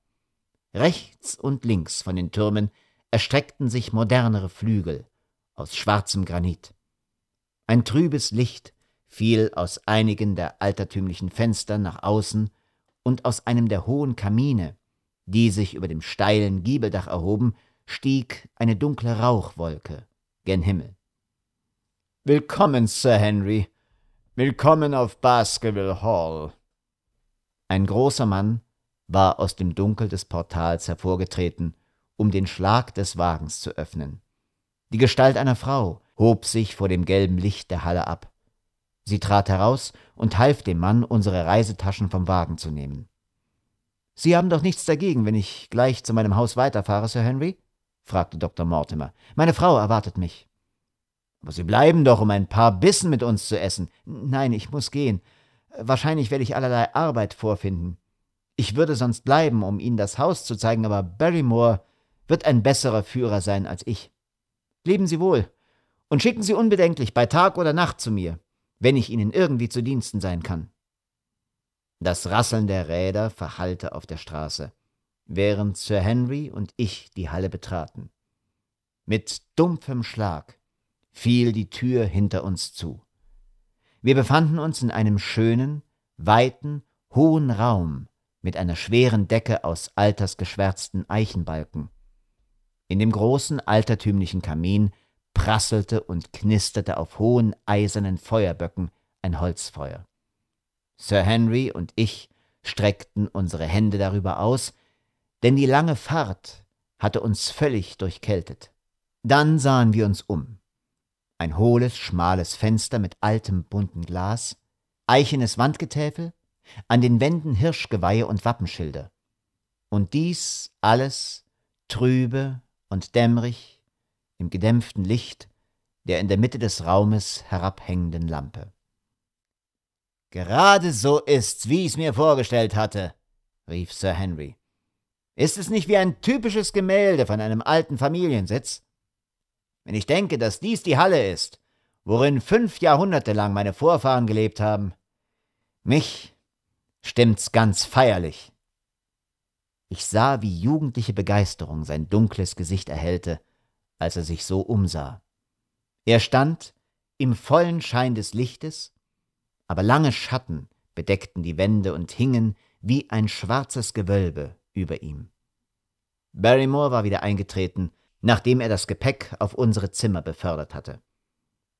A: Rechts und links von den Türmen erstreckten sich modernere Flügel aus schwarzem Granit. Ein trübes Licht fiel aus einigen der altertümlichen Fenster nach außen und aus einem der hohen Kamine, die sich über dem steilen Giebeldach erhoben, stieg eine dunkle Rauchwolke gen Himmel. Willkommen, Sir Henry. Willkommen auf Baskerville Hall, ein großer Mann war aus dem Dunkel des Portals hervorgetreten, um den Schlag des Wagens zu öffnen. Die Gestalt einer Frau hob sich vor dem gelben Licht der Halle ab. Sie trat heraus und half dem Mann, unsere Reisetaschen vom Wagen zu nehmen. Sie haben doch nichts dagegen, wenn ich gleich zu meinem Haus weiterfahre, Sir Henry? fragte Dr. Mortimer. Meine Frau erwartet mich. Aber Sie bleiben doch, um ein paar Bissen mit uns zu essen. Nein, ich muss gehen. Wahrscheinlich werde ich allerlei Arbeit vorfinden. Ich würde sonst bleiben, um Ihnen das Haus zu zeigen, aber Barrymore wird ein besserer Führer sein als ich. Leben Sie wohl und schicken Sie unbedenklich bei Tag oder Nacht zu mir, wenn ich Ihnen irgendwie zu Diensten sein kann. Das Rasseln der Räder verhallte auf der Straße, während Sir Henry und ich die Halle betraten. Mit dumpfem Schlag fiel die Tür hinter uns zu. Wir befanden uns in einem schönen, weiten, hohen Raum mit einer schweren Decke aus altersgeschwärzten Eichenbalken. In dem großen altertümlichen Kamin prasselte und knisterte auf hohen eisernen Feuerböcken ein Holzfeuer. Sir Henry und ich streckten unsere Hände darüber aus, denn die lange Fahrt hatte uns völlig durchkältet. Dann sahen wir uns um ein hohles, schmales Fenster mit altem, bunten Glas, eichenes Wandgetäfel, an den Wänden Hirschgeweihe und Wappenschilder. Und dies alles trübe und dämmerig im gedämpften Licht der in der Mitte des Raumes herabhängenden Lampe. Gerade so ist's, wie ich's mir vorgestellt hatte, rief Sir Henry. Ist es nicht wie ein typisches Gemälde von einem alten Familiensitz? Wenn ich denke, dass dies die Halle ist, worin fünf Jahrhunderte lang meine Vorfahren gelebt haben, mich stimmt's ganz feierlich. Ich sah, wie jugendliche Begeisterung sein dunkles Gesicht erhellte, als er sich so umsah. Er stand im vollen Schein des Lichtes, aber lange Schatten bedeckten die Wände und hingen wie ein schwarzes Gewölbe über ihm. Barrymore war wieder eingetreten nachdem er das Gepäck auf unsere Zimmer befördert hatte.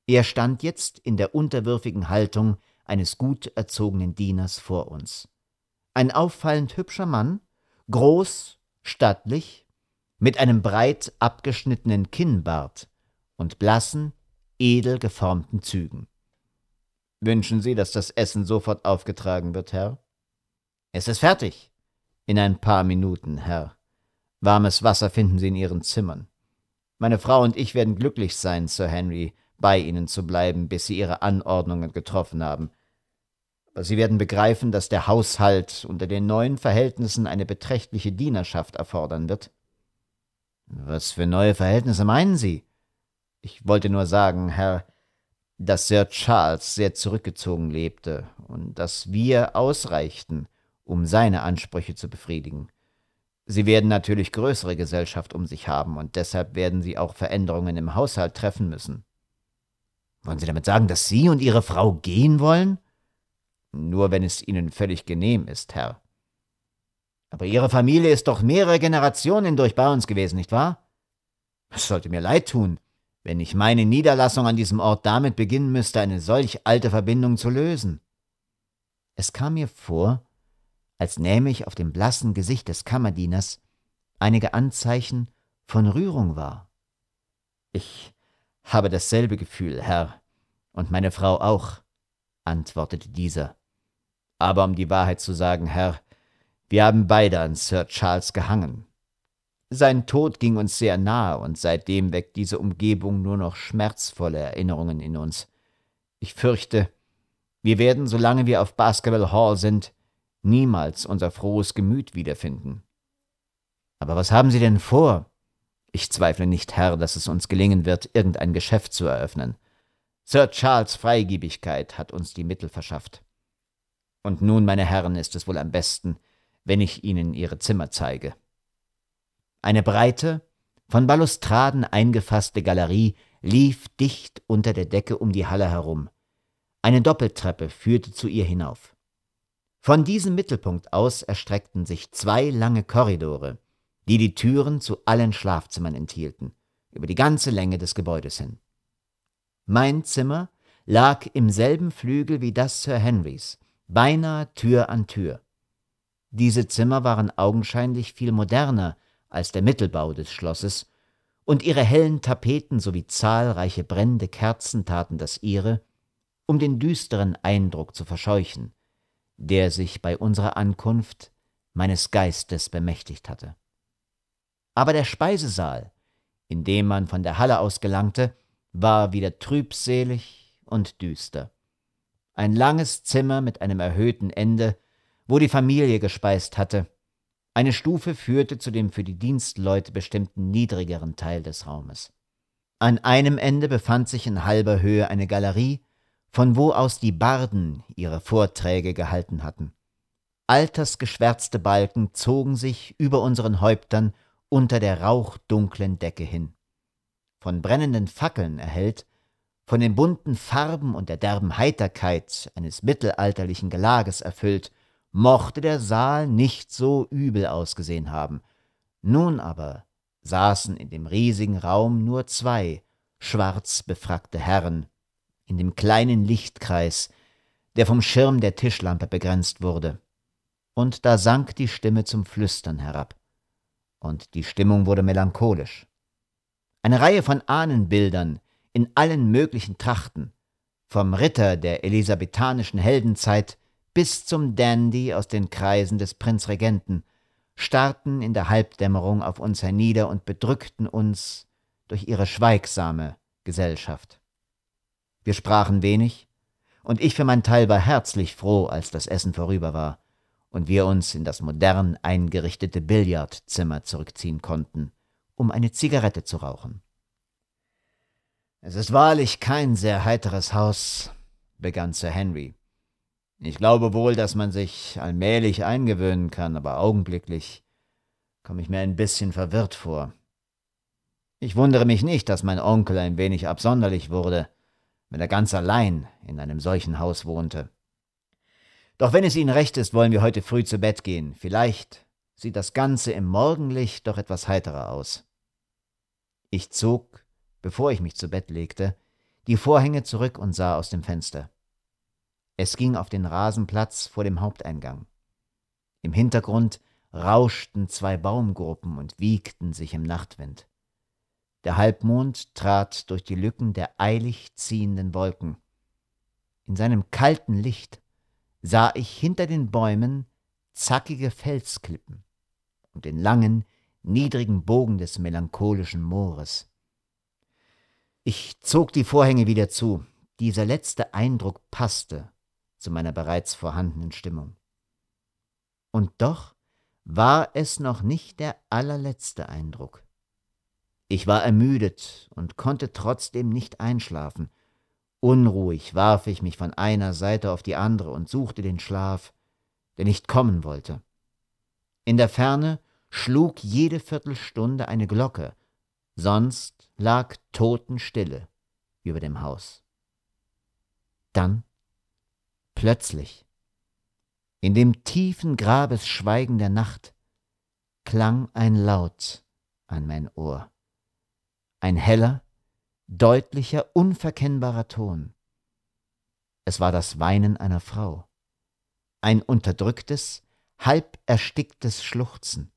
A: Er stand jetzt in der unterwürfigen Haltung eines gut erzogenen Dieners vor uns. Ein auffallend hübscher Mann, groß, stattlich, mit einem breit abgeschnittenen Kinnbart und blassen, edel geformten Zügen. Wünschen Sie, dass das Essen sofort aufgetragen wird, Herr? Es ist fertig. In ein paar Minuten, Herr. Warmes Wasser finden Sie in Ihren Zimmern. Meine Frau und ich werden glücklich sein, Sir Henry, bei Ihnen zu bleiben, bis Sie Ihre Anordnungen getroffen haben. Aber Sie werden begreifen, dass der Haushalt unter den neuen Verhältnissen eine beträchtliche Dienerschaft erfordern wird. Was für neue Verhältnisse meinen Sie? Ich wollte nur sagen, Herr, dass Sir Charles sehr zurückgezogen lebte und dass wir ausreichten, um seine Ansprüche zu befriedigen. Sie werden natürlich größere Gesellschaft um sich haben und deshalb werden Sie auch Veränderungen im Haushalt treffen müssen. Wollen Sie damit sagen, dass Sie und Ihre Frau gehen wollen? Nur wenn es Ihnen völlig genehm ist, Herr. Aber Ihre Familie ist doch mehrere Generationen hindurch bei uns gewesen, nicht wahr? Es sollte mir leid tun, wenn ich meine Niederlassung an diesem Ort damit beginnen müsste, eine solch alte Verbindung zu lösen. Es kam mir vor, als nähme ich auf dem blassen Gesicht des Kammerdieners einige Anzeichen von Rührung wahr. Ich habe dasselbe Gefühl, Herr, und meine Frau auch, antwortete dieser. Aber um die Wahrheit zu sagen, Herr, wir haben beide an Sir Charles gehangen. Sein Tod ging uns sehr nahe, und seitdem weckt diese Umgebung nur noch schmerzvolle Erinnerungen in uns. Ich fürchte, wir werden, solange wir auf Baskerville Hall sind, niemals unser frohes Gemüt wiederfinden. Aber was haben Sie denn vor? Ich zweifle nicht, Herr, dass es uns gelingen wird, irgendein Geschäft zu eröffnen. Sir Charles Freigebigkeit hat uns die Mittel verschafft. Und nun, meine Herren, ist es wohl am besten, wenn ich Ihnen Ihre Zimmer zeige. Eine breite, von Balustraden eingefasste Galerie lief dicht unter der Decke um die Halle herum. Eine Doppeltreppe führte zu ihr hinauf. Von diesem Mittelpunkt aus erstreckten sich zwei lange Korridore, die die Türen zu allen Schlafzimmern enthielten, über die ganze Länge des Gebäudes hin. Mein Zimmer lag im selben Flügel wie das Sir Henrys, beinahe Tür an Tür. Diese Zimmer waren augenscheinlich viel moderner als der Mittelbau des Schlosses, und ihre hellen Tapeten sowie zahlreiche brennende Kerzen taten das ihre, um den düsteren Eindruck zu verscheuchen, der sich bei unserer Ankunft meines Geistes bemächtigt hatte. Aber der Speisesaal, in dem man von der Halle aus gelangte, war wieder trübselig und düster. Ein langes Zimmer mit einem erhöhten Ende, wo die Familie gespeist hatte. Eine Stufe führte zu dem für die Dienstleute bestimmten niedrigeren Teil des Raumes. An einem Ende befand sich in halber Höhe eine Galerie, von wo aus die Barden ihre Vorträge gehalten hatten. Altersgeschwärzte Balken zogen sich über unseren Häuptern unter der rauchdunklen Decke hin. Von brennenden Fackeln erhellt, von den bunten Farben und der derben Heiterkeit eines mittelalterlichen Gelages erfüllt, mochte der Saal nicht so übel ausgesehen haben. Nun aber saßen in dem riesigen Raum nur zwei schwarz befrackte Herren, in dem kleinen Lichtkreis, der vom Schirm der Tischlampe begrenzt wurde. Und da sank die Stimme zum Flüstern herab, und die Stimmung wurde melancholisch. Eine Reihe von Ahnenbildern in allen möglichen Trachten, vom Ritter der elisabethanischen Heldenzeit bis zum Dandy aus den Kreisen des Prinzregenten, starrten in der Halbdämmerung auf uns hernieder und bedrückten uns durch ihre schweigsame Gesellschaft. Wir sprachen wenig, und ich für meinen Teil war herzlich froh, als das Essen vorüber war und wir uns in das modern eingerichtete Billardzimmer zurückziehen konnten, um eine Zigarette zu rauchen. Es ist wahrlich kein sehr heiteres Haus, begann Sir Henry. Ich glaube wohl, dass man sich allmählich eingewöhnen kann, aber augenblicklich komme ich mir ein bisschen verwirrt vor. Ich wundere mich nicht, dass mein Onkel ein wenig absonderlich wurde, wenn er ganz allein in einem solchen Haus wohnte. Doch wenn es Ihnen recht ist, wollen wir heute früh zu Bett gehen. Vielleicht sieht das Ganze im Morgenlicht doch etwas heiterer aus. Ich zog, bevor ich mich zu Bett legte, die Vorhänge zurück und sah aus dem Fenster. Es ging auf den Rasenplatz vor dem Haupteingang. Im Hintergrund rauschten zwei Baumgruppen und wiegten sich im Nachtwind. Der Halbmond trat durch die Lücken der eilig ziehenden Wolken. In seinem kalten Licht sah ich hinter den Bäumen zackige Felsklippen und den langen, niedrigen Bogen des melancholischen Moores. Ich zog die Vorhänge wieder zu. Dieser letzte Eindruck passte zu meiner bereits vorhandenen Stimmung. Und doch war es noch nicht der allerletzte Eindruck. Ich war ermüdet und konnte trotzdem nicht einschlafen. Unruhig warf ich mich von einer Seite auf die andere und suchte den Schlaf, der nicht kommen wollte. In der Ferne schlug jede Viertelstunde eine Glocke, sonst lag Totenstille über dem Haus. Dann, plötzlich, in dem tiefen Grabesschweigen der Nacht, klang ein Laut an mein Ohr. Ein heller, deutlicher, unverkennbarer Ton. Es war das Weinen einer Frau. Ein unterdrücktes, halb ersticktes Schluchzen,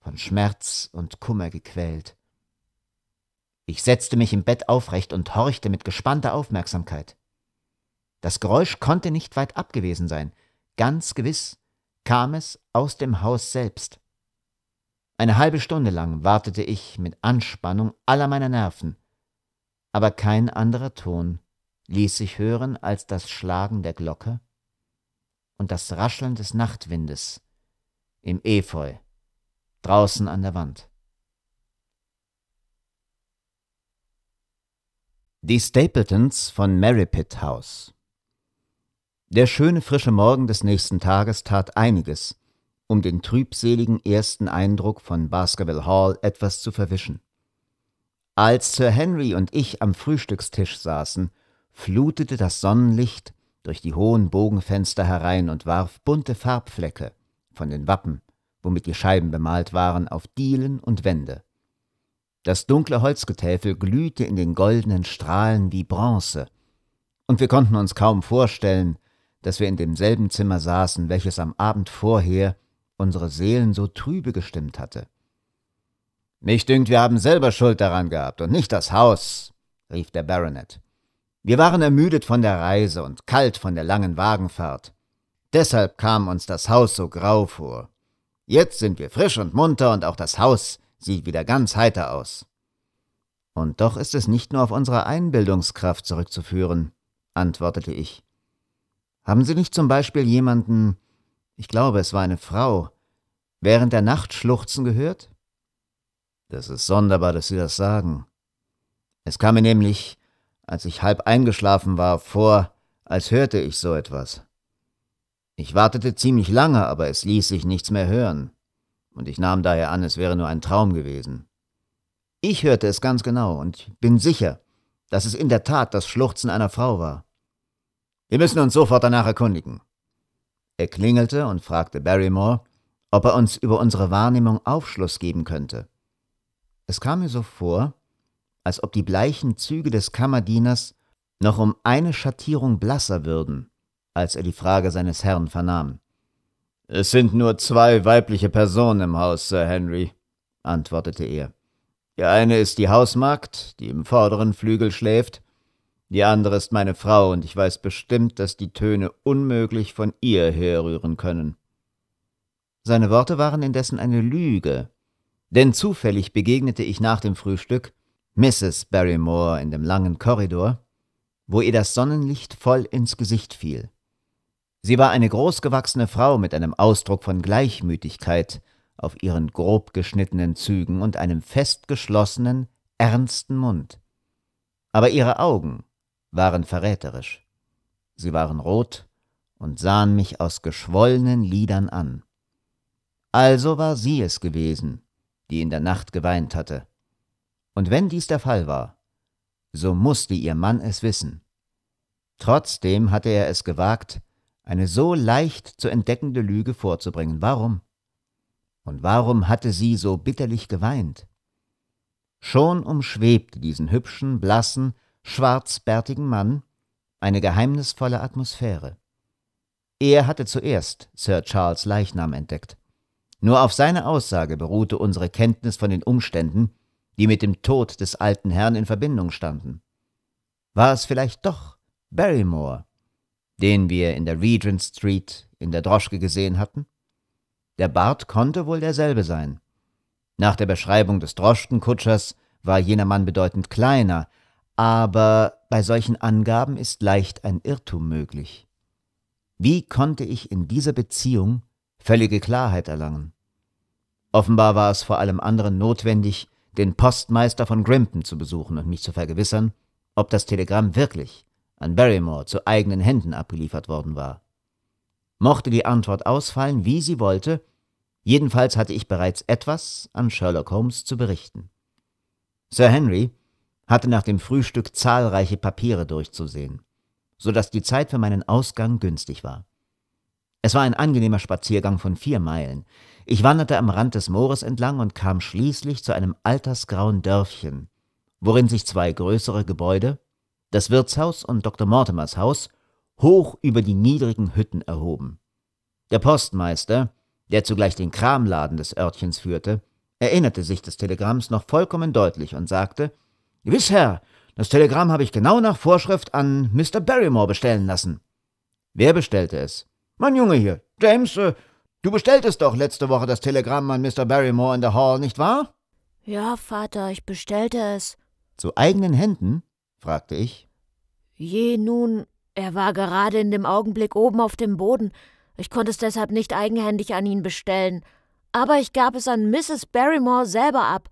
A: von Schmerz und Kummer gequält. Ich setzte mich im Bett aufrecht und horchte mit gespannter Aufmerksamkeit. Das Geräusch konnte nicht weit ab gewesen sein, ganz gewiss kam es aus dem Haus selbst. Eine halbe Stunde lang wartete ich mit Anspannung aller meiner Nerven, aber kein anderer Ton ließ sich hören als das Schlagen der Glocke und das Rascheln des Nachtwindes im Efeu draußen an der Wand. Die Stapletons von Merripit House Der schöne frische Morgen des nächsten Tages tat einiges, um den trübseligen ersten Eindruck von Baskerville Hall etwas zu verwischen. Als Sir Henry und ich am Frühstückstisch saßen, flutete das Sonnenlicht durch die hohen Bogenfenster herein und warf bunte Farbflecke von den Wappen, womit die Scheiben bemalt waren, auf Dielen und Wände. Das dunkle Holzgetäfel glühte in den goldenen Strahlen wie Bronze, und wir konnten uns kaum vorstellen, dass wir in demselben Zimmer saßen, welches am Abend vorher unsere Seelen so trübe gestimmt hatte. Mich dünkt, wir haben selber Schuld daran gehabt und nicht das Haus, rief der Baronet. Wir waren ermüdet von der Reise und kalt von der langen Wagenfahrt. Deshalb kam uns das Haus so grau vor. Jetzt sind wir frisch und munter und auch das Haus sieht wieder ganz heiter aus. Und doch ist es nicht nur auf unsere Einbildungskraft zurückzuführen, antwortete ich. Haben Sie nicht zum Beispiel jemanden, ich glaube, es war eine Frau, während der Nacht schluchzen gehört? Das ist sonderbar, dass Sie das sagen. Es kam mir nämlich, als ich halb eingeschlafen war, vor, als hörte ich so etwas. Ich wartete ziemlich lange, aber es ließ sich nichts mehr hören, und ich nahm daher an, es wäre nur ein Traum gewesen. Ich hörte es ganz genau und bin sicher, dass es in der Tat das Schluchzen einer Frau war. Wir müssen uns sofort danach erkundigen. Er klingelte und fragte Barrymore, ob er uns über unsere Wahrnehmung Aufschluss geben könnte. Es kam mir so vor, als ob die bleichen Züge des Kammerdieners noch um eine Schattierung blasser würden, als er die Frage seines Herrn vernahm. Es sind nur zwei weibliche Personen im Haus, Sir Henry, antwortete er. Die eine ist die Hausmagd, die im vorderen Flügel schläft, die andere ist meine Frau, und ich weiß bestimmt, dass die Töne unmöglich von ihr herrühren können. Seine Worte waren indessen eine Lüge, denn zufällig begegnete ich nach dem Frühstück Mrs. Barrymore in dem langen Korridor, wo ihr das Sonnenlicht voll ins Gesicht fiel. Sie war eine großgewachsene Frau mit einem Ausdruck von Gleichmütigkeit auf ihren grob geschnittenen Zügen und einem festgeschlossenen, ernsten Mund. Aber ihre Augen, waren verräterisch. Sie waren rot und sahen mich aus geschwollenen Lidern an. Also war sie es gewesen, die in der Nacht geweint hatte. Und wenn dies der Fall war, so musste ihr Mann es wissen. Trotzdem hatte er es gewagt, eine so leicht zu entdeckende Lüge vorzubringen. Warum? Und warum hatte sie so bitterlich geweint? Schon umschwebte diesen hübschen, blassen, schwarzbärtigen Mann eine geheimnisvolle Atmosphäre. Er hatte zuerst Sir Charles Leichnam entdeckt. Nur auf seine Aussage beruhte unsere Kenntnis von den Umständen, die mit dem Tod des alten Herrn in Verbindung standen. War es vielleicht doch Barrymore, den wir in der Regent Street in der Droschke gesehen hatten? Der Bart konnte wohl derselbe sein. Nach der Beschreibung des Droschkenkutschers war jener Mann bedeutend kleiner, aber bei solchen Angaben ist leicht ein Irrtum möglich. Wie konnte ich in dieser Beziehung völlige Klarheit erlangen? Offenbar war es vor allem anderen notwendig, den Postmeister von Grimpen zu besuchen und mich zu vergewissern, ob das Telegramm wirklich an Barrymore zu eigenen Händen abgeliefert worden war. Mochte die Antwort ausfallen, wie sie wollte, jedenfalls hatte ich bereits etwas an Sherlock Holmes zu berichten. Sir Henry hatte nach dem Frühstück zahlreiche Papiere durchzusehen, so dass die Zeit für meinen Ausgang günstig war. Es war ein angenehmer Spaziergang von vier Meilen. Ich wanderte am Rand des Moores entlang und kam schließlich zu einem altersgrauen Dörfchen, worin sich zwei größere Gebäude, das Wirtshaus und Dr. Mortimers Haus, hoch über die niedrigen Hütten erhoben. Der Postmeister, der zugleich den Kramladen des Örtchens führte, erinnerte sich des Telegramms noch vollkommen deutlich und sagte, Gewiss, Herr. Das Telegramm habe ich genau nach Vorschrift an Mr. Barrymore bestellen lassen. Wer bestellte es? Mein Junge hier. James, äh, du bestelltest doch letzte Woche das Telegramm an Mr. Barrymore in der Hall, nicht wahr?
B: Ja, Vater, ich bestellte es.
A: Zu eigenen Händen? fragte ich.
B: Je nun, er war gerade in dem Augenblick oben auf dem Boden. Ich konnte es deshalb nicht eigenhändig an ihn bestellen. Aber ich gab es an Mrs. Barrymore selber ab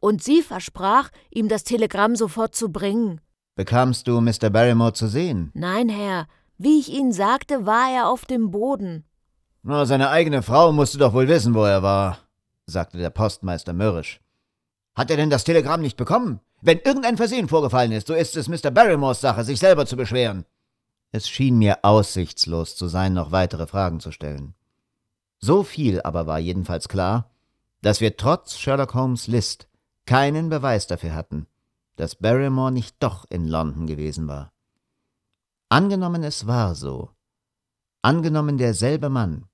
B: und sie versprach, ihm das Telegramm sofort zu bringen.
A: Bekamst du Mr. Barrymore zu sehen?
B: Nein, Herr. Wie ich Ihnen sagte, war er auf dem Boden.
A: Na, seine eigene Frau musste doch wohl wissen, wo er war, sagte der Postmeister mürrisch. Hat er denn das Telegramm nicht bekommen? Wenn irgendein Versehen vorgefallen ist, so ist es Mr. Barrymores Sache, sich selber zu beschweren. Es schien mir aussichtslos zu sein, noch weitere Fragen zu stellen. So viel aber war jedenfalls klar, dass wir trotz Sherlock Holmes List keinen Beweis dafür hatten, dass Barrymore nicht doch in London gewesen war. Angenommen es war so, angenommen derselbe Mann,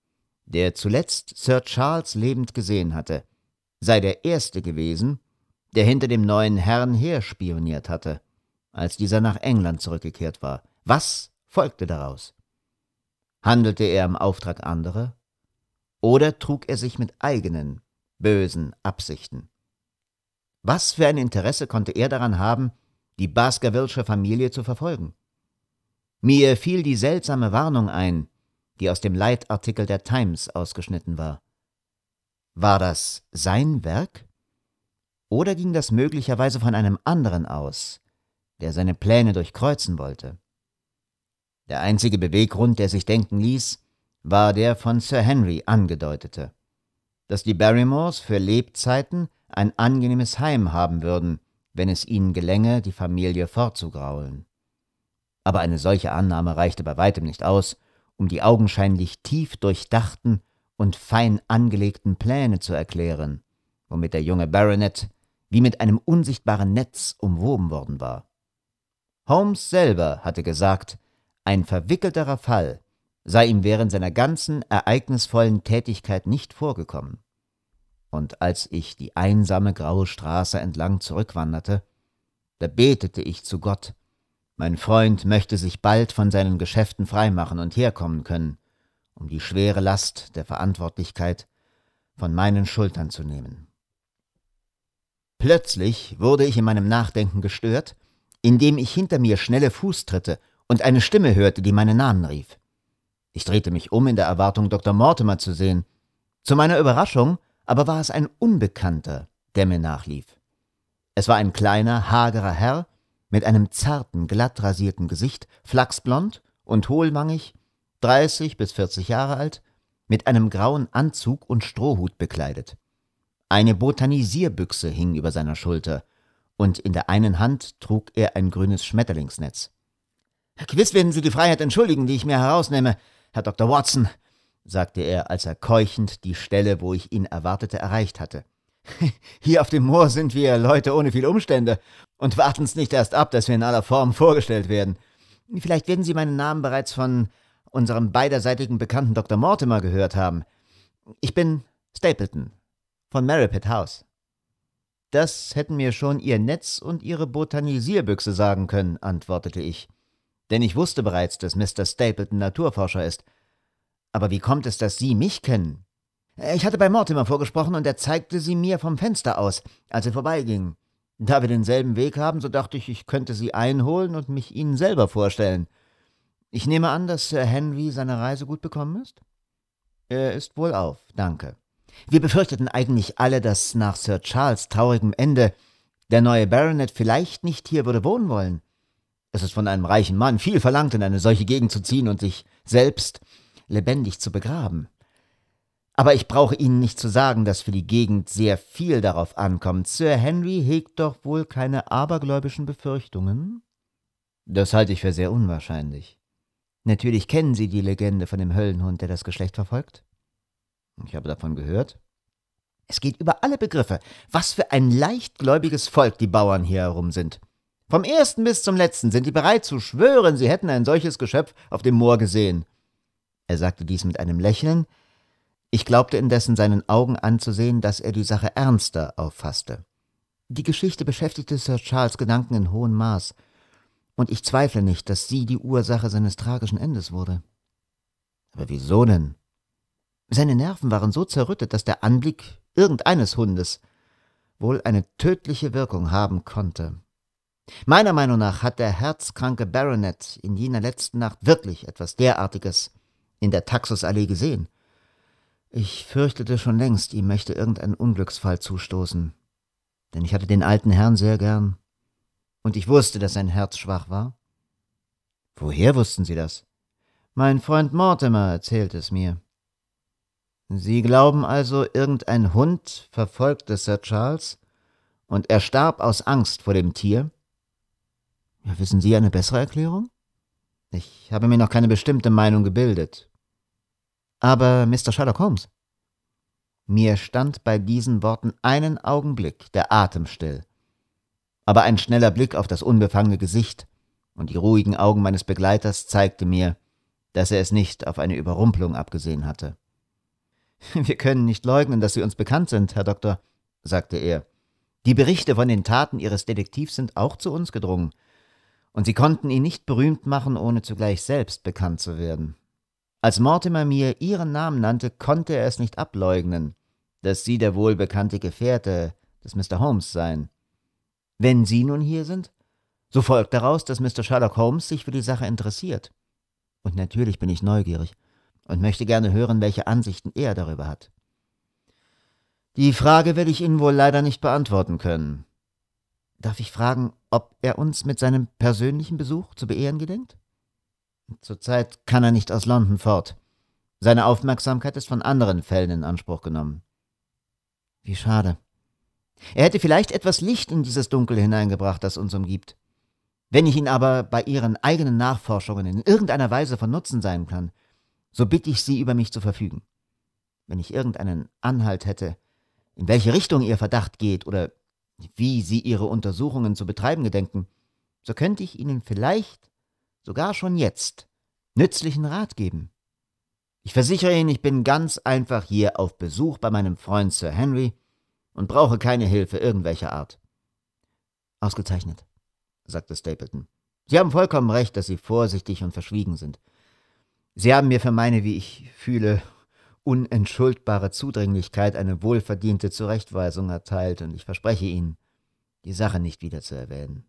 A: der zuletzt Sir Charles lebend gesehen hatte, sei der Erste gewesen, der hinter dem neuen Herrn herspioniert hatte, als dieser nach England zurückgekehrt war. Was folgte daraus? Handelte er im Auftrag anderer? Oder trug er sich mit eigenen, bösen Absichten? Was für ein Interesse konnte er daran haben, die Baskervillesche Familie zu verfolgen? Mir fiel die seltsame Warnung ein, die aus dem Leitartikel der Times ausgeschnitten war. War das sein Werk? Oder ging das möglicherweise von einem anderen aus, der seine Pläne durchkreuzen wollte? Der einzige Beweggrund, der sich denken ließ, war der von Sir Henry angedeutete, dass die Barrymores für Lebzeiten ein angenehmes Heim haben würden, wenn es ihnen gelänge, die Familie fortzugraulen. Aber eine solche Annahme reichte bei weitem nicht aus, um die augenscheinlich tief durchdachten und fein angelegten Pläne zu erklären, womit der junge Baronet wie mit einem unsichtbaren Netz umwoben worden war. Holmes selber hatte gesagt, ein verwickelterer Fall sei ihm während seiner ganzen ereignisvollen Tätigkeit nicht vorgekommen und als ich die einsame graue Straße entlang zurückwanderte, da betete ich zu Gott. Mein Freund möchte sich bald von seinen Geschäften freimachen und herkommen können, um die schwere Last der Verantwortlichkeit von meinen Schultern zu nehmen. Plötzlich wurde ich in meinem Nachdenken gestört, indem ich hinter mir schnelle Fußtritte und eine Stimme hörte, die meinen Namen rief. Ich drehte mich um in der Erwartung, Dr. Mortimer zu sehen. Zu meiner Überraschung aber war es ein Unbekannter, der mir nachlief. Es war ein kleiner, hagerer Herr mit einem zarten, glatt rasierten Gesicht, flachsblond und hohlmangig, 30 bis 40 Jahre alt, mit einem grauen Anzug und Strohhut bekleidet. Eine Botanisierbüchse hing über seiner Schulter, und in der einen Hand trug er ein grünes Schmetterlingsnetz. Gewiss werden Sie die Freiheit entschuldigen, die ich mir herausnehme, Herr Dr. Watson, sagte er, als er keuchend die Stelle, wo ich ihn erwartete, erreicht hatte. Hier auf dem Moor sind wir Leute ohne viel Umstände und warten's nicht erst ab, dass wir in aller Form vorgestellt werden. Vielleicht werden Sie meinen Namen bereits von unserem beiderseitigen Bekannten Dr. Mortimer gehört haben. Ich bin Stapleton von Merripit House. Das hätten mir schon Ihr Netz und Ihre Botanisierbüchse sagen können, antwortete ich. Denn ich wusste bereits, dass Mr. Stapleton Naturforscher ist aber wie kommt es, dass Sie mich kennen? Äh, ich hatte bei Mortimer vorgesprochen und er zeigte sie mir vom Fenster aus, als er vorbeiging. Da wir denselben Weg haben, so dachte ich, ich könnte sie einholen und mich Ihnen selber vorstellen. Ich nehme an, dass Sir Henry seine Reise gut bekommen ist? Er ist wohlauf, danke. Wir befürchteten eigentlich alle, dass nach Sir Charles traurigem Ende der neue Baronet vielleicht nicht hier würde wohnen wollen. Es ist von einem reichen Mann viel verlangt, in eine solche Gegend zu ziehen und sich selbst lebendig zu begraben. Aber ich brauche Ihnen nicht zu sagen, dass für die Gegend sehr viel darauf ankommt. Sir Henry hegt doch wohl keine abergläubischen Befürchtungen? Das halte ich für sehr unwahrscheinlich. Natürlich kennen Sie die Legende von dem Höllenhund, der das Geschlecht verfolgt? Ich habe davon gehört. Es geht über alle Begriffe. Was für ein leichtgläubiges Volk die Bauern hier herum sind. Vom ersten bis zum letzten sind die bereit zu schwören, sie hätten ein solches Geschöpf auf dem Moor gesehen. Er sagte dies mit einem Lächeln. Ich glaubte indessen seinen Augen anzusehen, dass er die Sache ernster auffasste. Die Geschichte beschäftigte Sir Charles Gedanken in hohem Maß, und ich zweifle nicht, dass sie die Ursache seines tragischen Endes wurde. Aber wieso denn? Seine Nerven waren so zerrüttet, dass der Anblick irgendeines Hundes wohl eine tödliche Wirkung haben konnte. Meiner Meinung nach hat der herzkranke Baronet in jener letzten Nacht wirklich etwas derartiges in der Taxusallee gesehen. Ich fürchtete schon längst, ihm möchte irgendein Unglücksfall zustoßen, denn ich hatte den alten Herrn sehr gern. Und ich wusste, dass sein Herz schwach war. Woher wussten Sie das? Mein Freund Mortimer erzählt es mir. Sie glauben also, irgendein Hund verfolgte Sir Charles und er starb aus Angst vor dem Tier? Ja, wissen Sie eine bessere Erklärung? Ich habe mir noch keine bestimmte Meinung gebildet. Aber Mr. Sherlock Holmes? Mir stand bei diesen Worten einen Augenblick der Atem still. Aber ein schneller Blick auf das unbefangene Gesicht und die ruhigen Augen meines Begleiters zeigte mir, dass er es nicht auf eine Überrumpelung abgesehen hatte. Wir können nicht leugnen, dass Sie uns bekannt sind, Herr Doktor, sagte er. Die Berichte von den Taten Ihres Detektivs sind auch zu uns gedrungen und sie konnten ihn nicht berühmt machen, ohne zugleich selbst bekannt zu werden. Als Mortimer mir ihren Namen nannte, konnte er es nicht ableugnen, dass sie der wohlbekannte Gefährte des Mr. Holmes seien. Wenn Sie nun hier sind, so folgt daraus, dass Mr. Sherlock Holmes sich für die Sache interessiert. Und natürlich bin ich neugierig und möchte gerne hören, welche Ansichten er darüber hat. Die Frage werde ich Ihnen wohl leider nicht beantworten können, Darf ich fragen, ob er uns mit seinem persönlichen Besuch zu beehren gedenkt? Zurzeit kann er nicht aus London fort. Seine Aufmerksamkeit ist von anderen Fällen in Anspruch genommen. Wie schade. Er hätte vielleicht etwas Licht in dieses Dunkel hineingebracht, das uns umgibt. Wenn ich ihn aber bei Ihren eigenen Nachforschungen in irgendeiner Weise von Nutzen sein kann, so bitte ich Sie, über mich zu verfügen. Wenn ich irgendeinen Anhalt hätte, in welche Richtung Ihr Verdacht geht oder wie Sie Ihre Untersuchungen zu betreiben gedenken, so könnte ich Ihnen vielleicht, sogar schon jetzt, nützlichen Rat geben. Ich versichere Ihnen, ich bin ganz einfach hier auf Besuch bei meinem Freund Sir Henry und brauche keine Hilfe irgendwelcher Art. Ausgezeichnet, sagte Stapleton. Sie haben vollkommen recht, dass Sie vorsichtig und verschwiegen sind. Sie haben mir für meine, wie ich fühle, unentschuldbare Zudringlichkeit eine wohlverdiente Zurechtweisung erteilt, und ich verspreche Ihnen, die Sache nicht wieder zu erwähnen.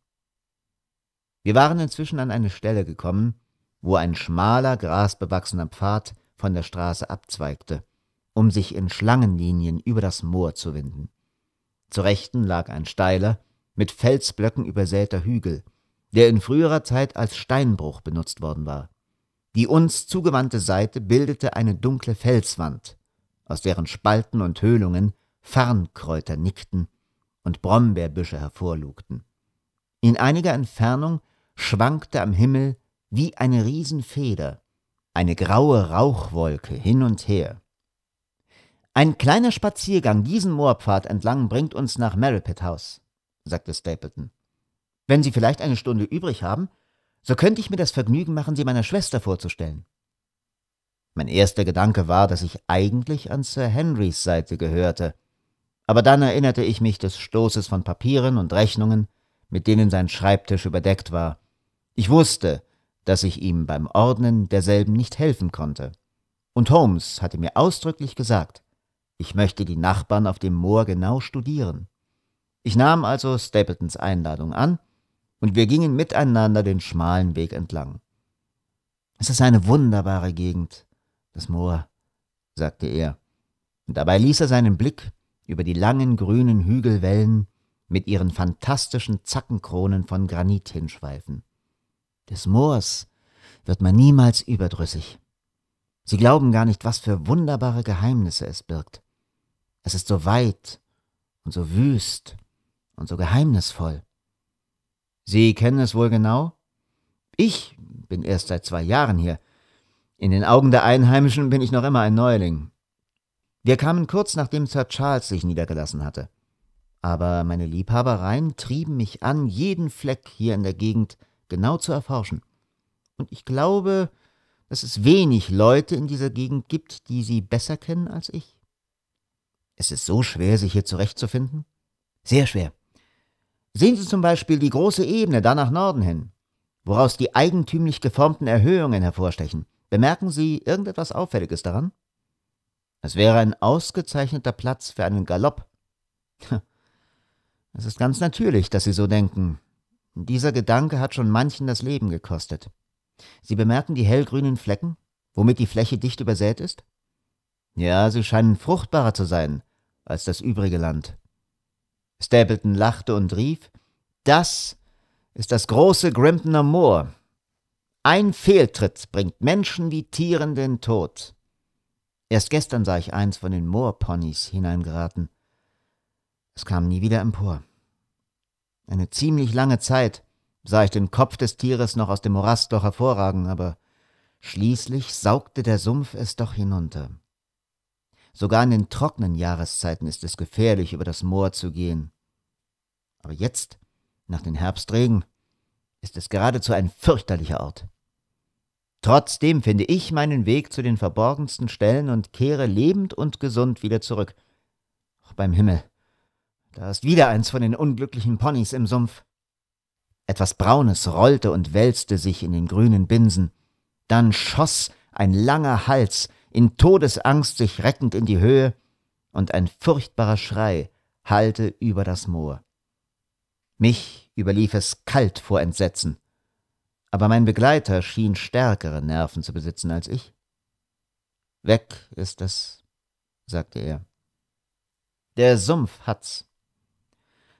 A: Wir waren inzwischen an eine Stelle gekommen, wo ein schmaler, grasbewachsener Pfad von der Straße abzweigte, um sich in Schlangenlinien über das Moor zu winden. Zur Rechten lag ein steiler, mit Felsblöcken übersäter Hügel, der in früherer Zeit als Steinbruch benutzt worden war. Die uns zugewandte Seite bildete eine dunkle Felswand, aus deren Spalten und Höhlungen Farnkräuter nickten und Brombeerbüsche hervorlugten. In einiger Entfernung schwankte am Himmel wie eine Riesenfeder eine graue Rauchwolke hin und her. Ein kleiner Spaziergang diesen Moorpfad entlang bringt uns nach Merripit House, sagte Stapleton. Wenn Sie vielleicht eine Stunde übrig haben, so könnte ich mir das Vergnügen machen, sie meiner Schwester vorzustellen. Mein erster Gedanke war, dass ich eigentlich an Sir Henrys Seite gehörte, aber dann erinnerte ich mich des Stoßes von Papieren und Rechnungen, mit denen sein Schreibtisch überdeckt war. Ich wusste, dass ich ihm beim Ordnen derselben nicht helfen konnte. Und Holmes hatte mir ausdrücklich gesagt, ich möchte die Nachbarn auf dem Moor genau studieren. Ich nahm also Stapletons Einladung an und wir gingen miteinander den schmalen Weg entlang. Es ist eine wunderbare Gegend, das Moor, sagte er, und dabei ließ er seinen Blick über die langen grünen Hügelwellen mit ihren fantastischen Zackenkronen von Granit hinschweifen. Des Moors wird man niemals überdrüssig. Sie glauben gar nicht, was für wunderbare Geheimnisse es birgt. Es ist so weit und so wüst und so geheimnisvoll. Sie kennen es wohl genau? Ich bin erst seit zwei Jahren hier. In den Augen der Einheimischen bin ich noch immer ein Neuling. Wir kamen kurz nachdem Sir Charles sich niedergelassen hatte. Aber meine Liebhabereien trieben mich an, jeden Fleck hier in der Gegend genau zu erforschen. Und ich glaube, dass es wenig Leute in dieser Gegend gibt, die sie besser kennen als ich. Es ist so schwer, sich hier zurechtzufinden? Sehr schwer. Sehen Sie zum Beispiel die große Ebene da nach Norden hin, woraus die eigentümlich geformten Erhöhungen hervorstechen. Bemerken Sie irgendetwas Auffälliges daran? Es wäre ein ausgezeichneter Platz für einen Galopp. Es ist ganz natürlich, dass Sie so denken. Dieser Gedanke hat schon manchen das Leben gekostet. Sie bemerken die hellgrünen Flecken, womit die Fläche dicht übersät ist? Ja, sie scheinen fruchtbarer zu sein als das übrige Land. Stapleton lachte und rief, das ist das große Grimpener Moor. Ein Fehltritt bringt Menschen wie Tieren den Tod. Erst gestern sah ich eins von den Moorponys hineingeraten. Es kam nie wieder empor. Eine ziemlich lange Zeit sah ich den Kopf des Tieres noch aus dem Morastloch hervorragen, aber schließlich saugte der Sumpf es doch hinunter. Sogar in den trockenen Jahreszeiten ist es gefährlich, über das Moor zu gehen. Aber jetzt, nach den Herbstregen, ist es geradezu ein fürchterlicher Ort. Trotzdem finde ich meinen Weg zu den verborgensten Stellen und kehre lebend und gesund wieder zurück. Ach, beim Himmel, da ist wieder eins von den unglücklichen Ponys im Sumpf. Etwas Braunes rollte und wälzte sich in den grünen Binsen. Dann schoss ein langer Hals in Todesangst sich reckend in die Höhe, und ein furchtbarer Schrei hallte über das Moor. Mich überlief es kalt vor Entsetzen, aber mein Begleiter schien stärkere Nerven zu besitzen als ich. Weg ist es, sagte er. Der Sumpf hat's.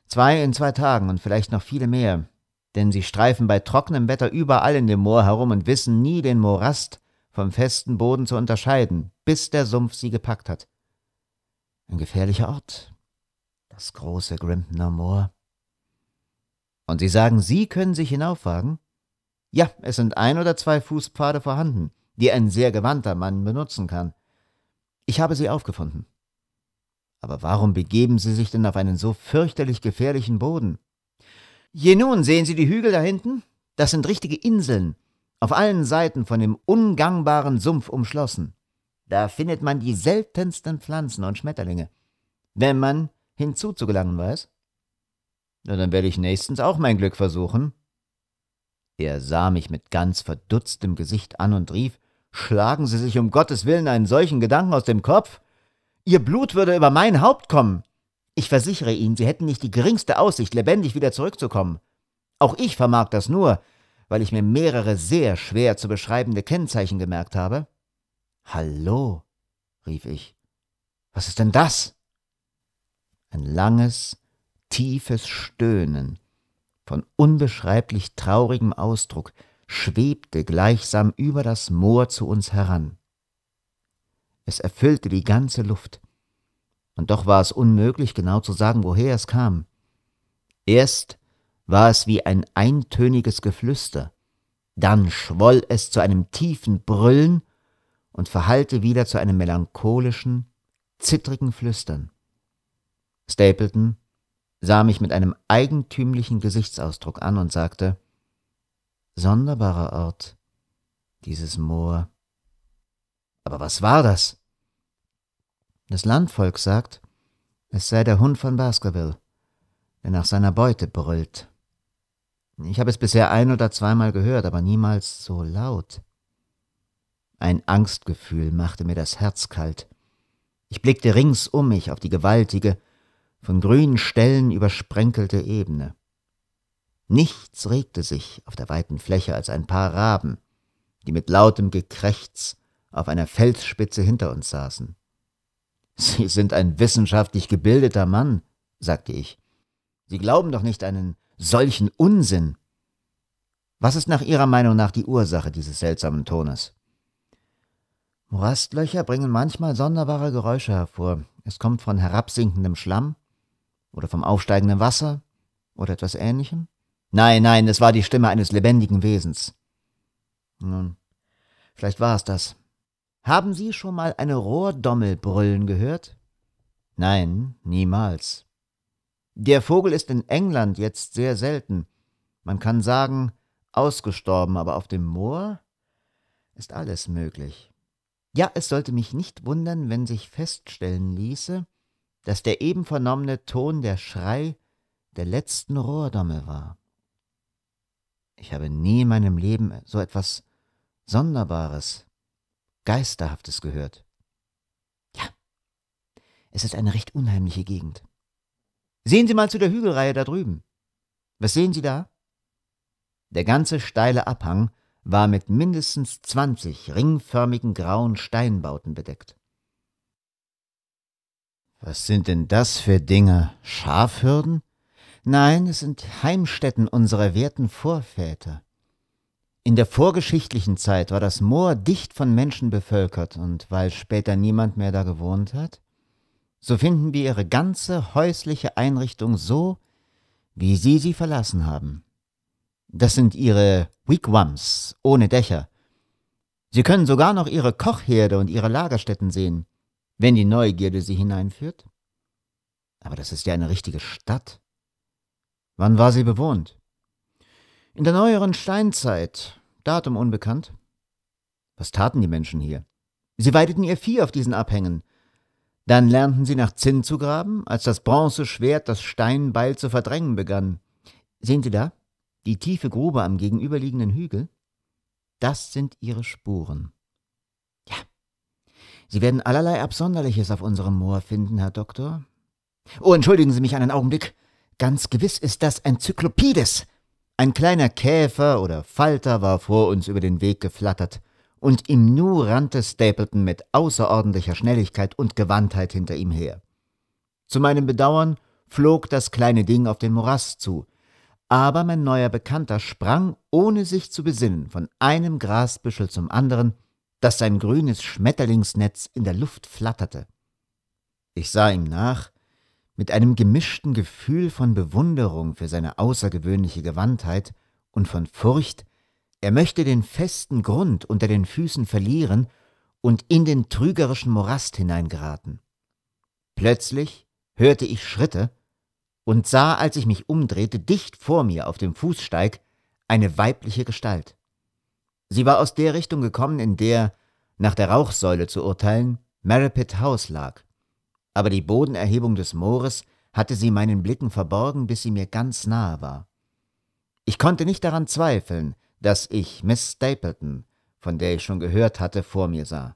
A: Zwei in zwei Tagen und vielleicht noch viele mehr, denn sie streifen bei trockenem Wetter überall in dem Moor herum und wissen nie den Morast vom festen Boden zu unterscheiden, bis der Sumpf sie gepackt hat. Ein gefährlicher Ort, das große Grimpener Moor. Und Sie sagen, Sie können sich hinaufwagen? Ja, es sind ein oder zwei Fußpfade vorhanden, die ein sehr gewandter Mann benutzen kann. Ich habe sie aufgefunden. Aber warum begeben Sie sich denn auf einen so fürchterlich gefährlichen Boden? Je nun, sehen Sie die Hügel da hinten? Das sind richtige Inseln, auf allen Seiten von dem ungangbaren Sumpf umschlossen. Da findet man die seltensten Pflanzen und Schmetterlinge, wenn man hinzuzugelangen weiß. Na, dann werde ich nächstens auch mein Glück versuchen. Er sah mich mit ganz verdutztem Gesicht an und rief, Schlagen Sie sich um Gottes Willen einen solchen Gedanken aus dem Kopf? Ihr Blut würde über mein Haupt kommen. Ich versichere Ihnen, Sie hätten nicht die geringste Aussicht, lebendig wieder zurückzukommen. Auch ich vermag das nur, weil ich mir mehrere sehr schwer zu beschreibende Kennzeichen gemerkt habe? Hallo, rief ich. Was ist denn das? Ein langes, tiefes Stöhnen von unbeschreiblich traurigem Ausdruck schwebte gleichsam über das Moor zu uns heran. Es erfüllte die ganze Luft, und doch war es unmöglich genau zu sagen, woher es kam. Erst war es wie ein eintöniges Geflüster. Dann schwoll es zu einem tiefen Brüllen und verhallte wieder zu einem melancholischen, zittrigen Flüstern. Stapleton sah mich mit einem eigentümlichen Gesichtsausdruck an und sagte, Sonderbarer Ort, dieses Moor. Aber was war das? Das Landvolk sagt, es sei der Hund von Baskerville, der nach seiner Beute brüllt. Ich habe es bisher ein oder zweimal gehört, aber niemals so laut. Ein Angstgefühl machte mir das Herz kalt. Ich blickte rings um mich auf die gewaltige, von grünen Stellen übersprenkelte Ebene. Nichts regte sich auf der weiten Fläche als ein paar Raben, die mit lautem Gekrächz auf einer Felsspitze hinter uns saßen. Sie sind ein wissenschaftlich gebildeter Mann, sagte ich. Sie glauben doch nicht, einen Solchen Unsinn! Was ist nach Ihrer Meinung nach die Ursache dieses seltsamen Tones? Morastlöcher bringen manchmal sonderbare Geräusche hervor. Es kommt von herabsinkendem Schlamm oder vom aufsteigenden Wasser oder etwas ähnlichem. Nein, nein, es war die Stimme eines lebendigen Wesens. Nun, vielleicht war es das. Haben Sie schon mal eine Rohrdommel brüllen gehört? Nein, niemals. Der Vogel ist in England jetzt sehr selten. Man kann sagen, ausgestorben, aber auf dem Moor ist alles möglich. Ja, es sollte mich nicht wundern, wenn sich feststellen ließe, dass der eben vernommene Ton der Schrei der letzten Rohrdomme war. Ich habe nie in meinem Leben so etwas Sonderbares, Geisterhaftes gehört. Ja, es ist eine recht unheimliche Gegend. Sehen Sie mal zu der Hügelreihe da drüben. Was sehen Sie da? Der ganze steile Abhang war mit mindestens zwanzig ringförmigen grauen Steinbauten bedeckt. Was sind denn das für Dinge? Schafhürden? Nein, es sind Heimstätten unserer werten Vorväter. In der vorgeschichtlichen Zeit war das Moor dicht von Menschen bevölkert, und weil später niemand mehr da gewohnt hat, so finden wir ihre ganze häusliche Einrichtung so, wie sie sie verlassen haben. Das sind ihre Wigwams ohne Dächer. Sie können sogar noch ihre Kochherde und ihre Lagerstätten sehen, wenn die Neugierde sie hineinführt. Aber das ist ja eine richtige Stadt. Wann war sie bewohnt? In der neueren Steinzeit, Datum unbekannt. Was taten die Menschen hier? Sie weideten ihr Vieh auf diesen Abhängen, dann lernten sie nach Zinn zu graben, als das Bronzeschwert das Steinbeil zu verdrängen begann. Sehen Sie da? Die tiefe Grube am gegenüberliegenden Hügel? Das sind ihre Spuren. Ja. Sie werden allerlei Absonderliches auf unserem Moor finden, Herr Doktor. Oh, entschuldigen Sie mich einen Augenblick. Ganz gewiss ist das ein Zyklopides. Ein kleiner Käfer oder Falter war vor uns über den Weg geflattert und im Nu rannte Stapleton mit außerordentlicher Schnelligkeit und Gewandtheit hinter ihm her. Zu meinem Bedauern flog das kleine Ding auf den Morast zu, aber mein neuer Bekannter sprang, ohne sich zu besinnen, von einem Grasbüschel zum anderen, dass sein grünes Schmetterlingsnetz in der Luft flatterte. Ich sah ihm nach, mit einem gemischten Gefühl von Bewunderung für seine außergewöhnliche Gewandtheit und von Furcht, er möchte den festen Grund unter den Füßen verlieren und in den trügerischen Morast hineingeraten. Plötzlich hörte ich Schritte und sah, als ich mich umdrehte, dicht vor mir auf dem Fußsteig eine weibliche Gestalt. Sie war aus der Richtung gekommen, in der, nach der Rauchsäule zu urteilen, Merripit House lag. Aber die Bodenerhebung des Moores hatte sie meinen Blicken verborgen, bis sie mir ganz nahe war. Ich konnte nicht daran zweifeln, dass ich Miss Stapleton, von der ich schon gehört hatte, vor mir sah.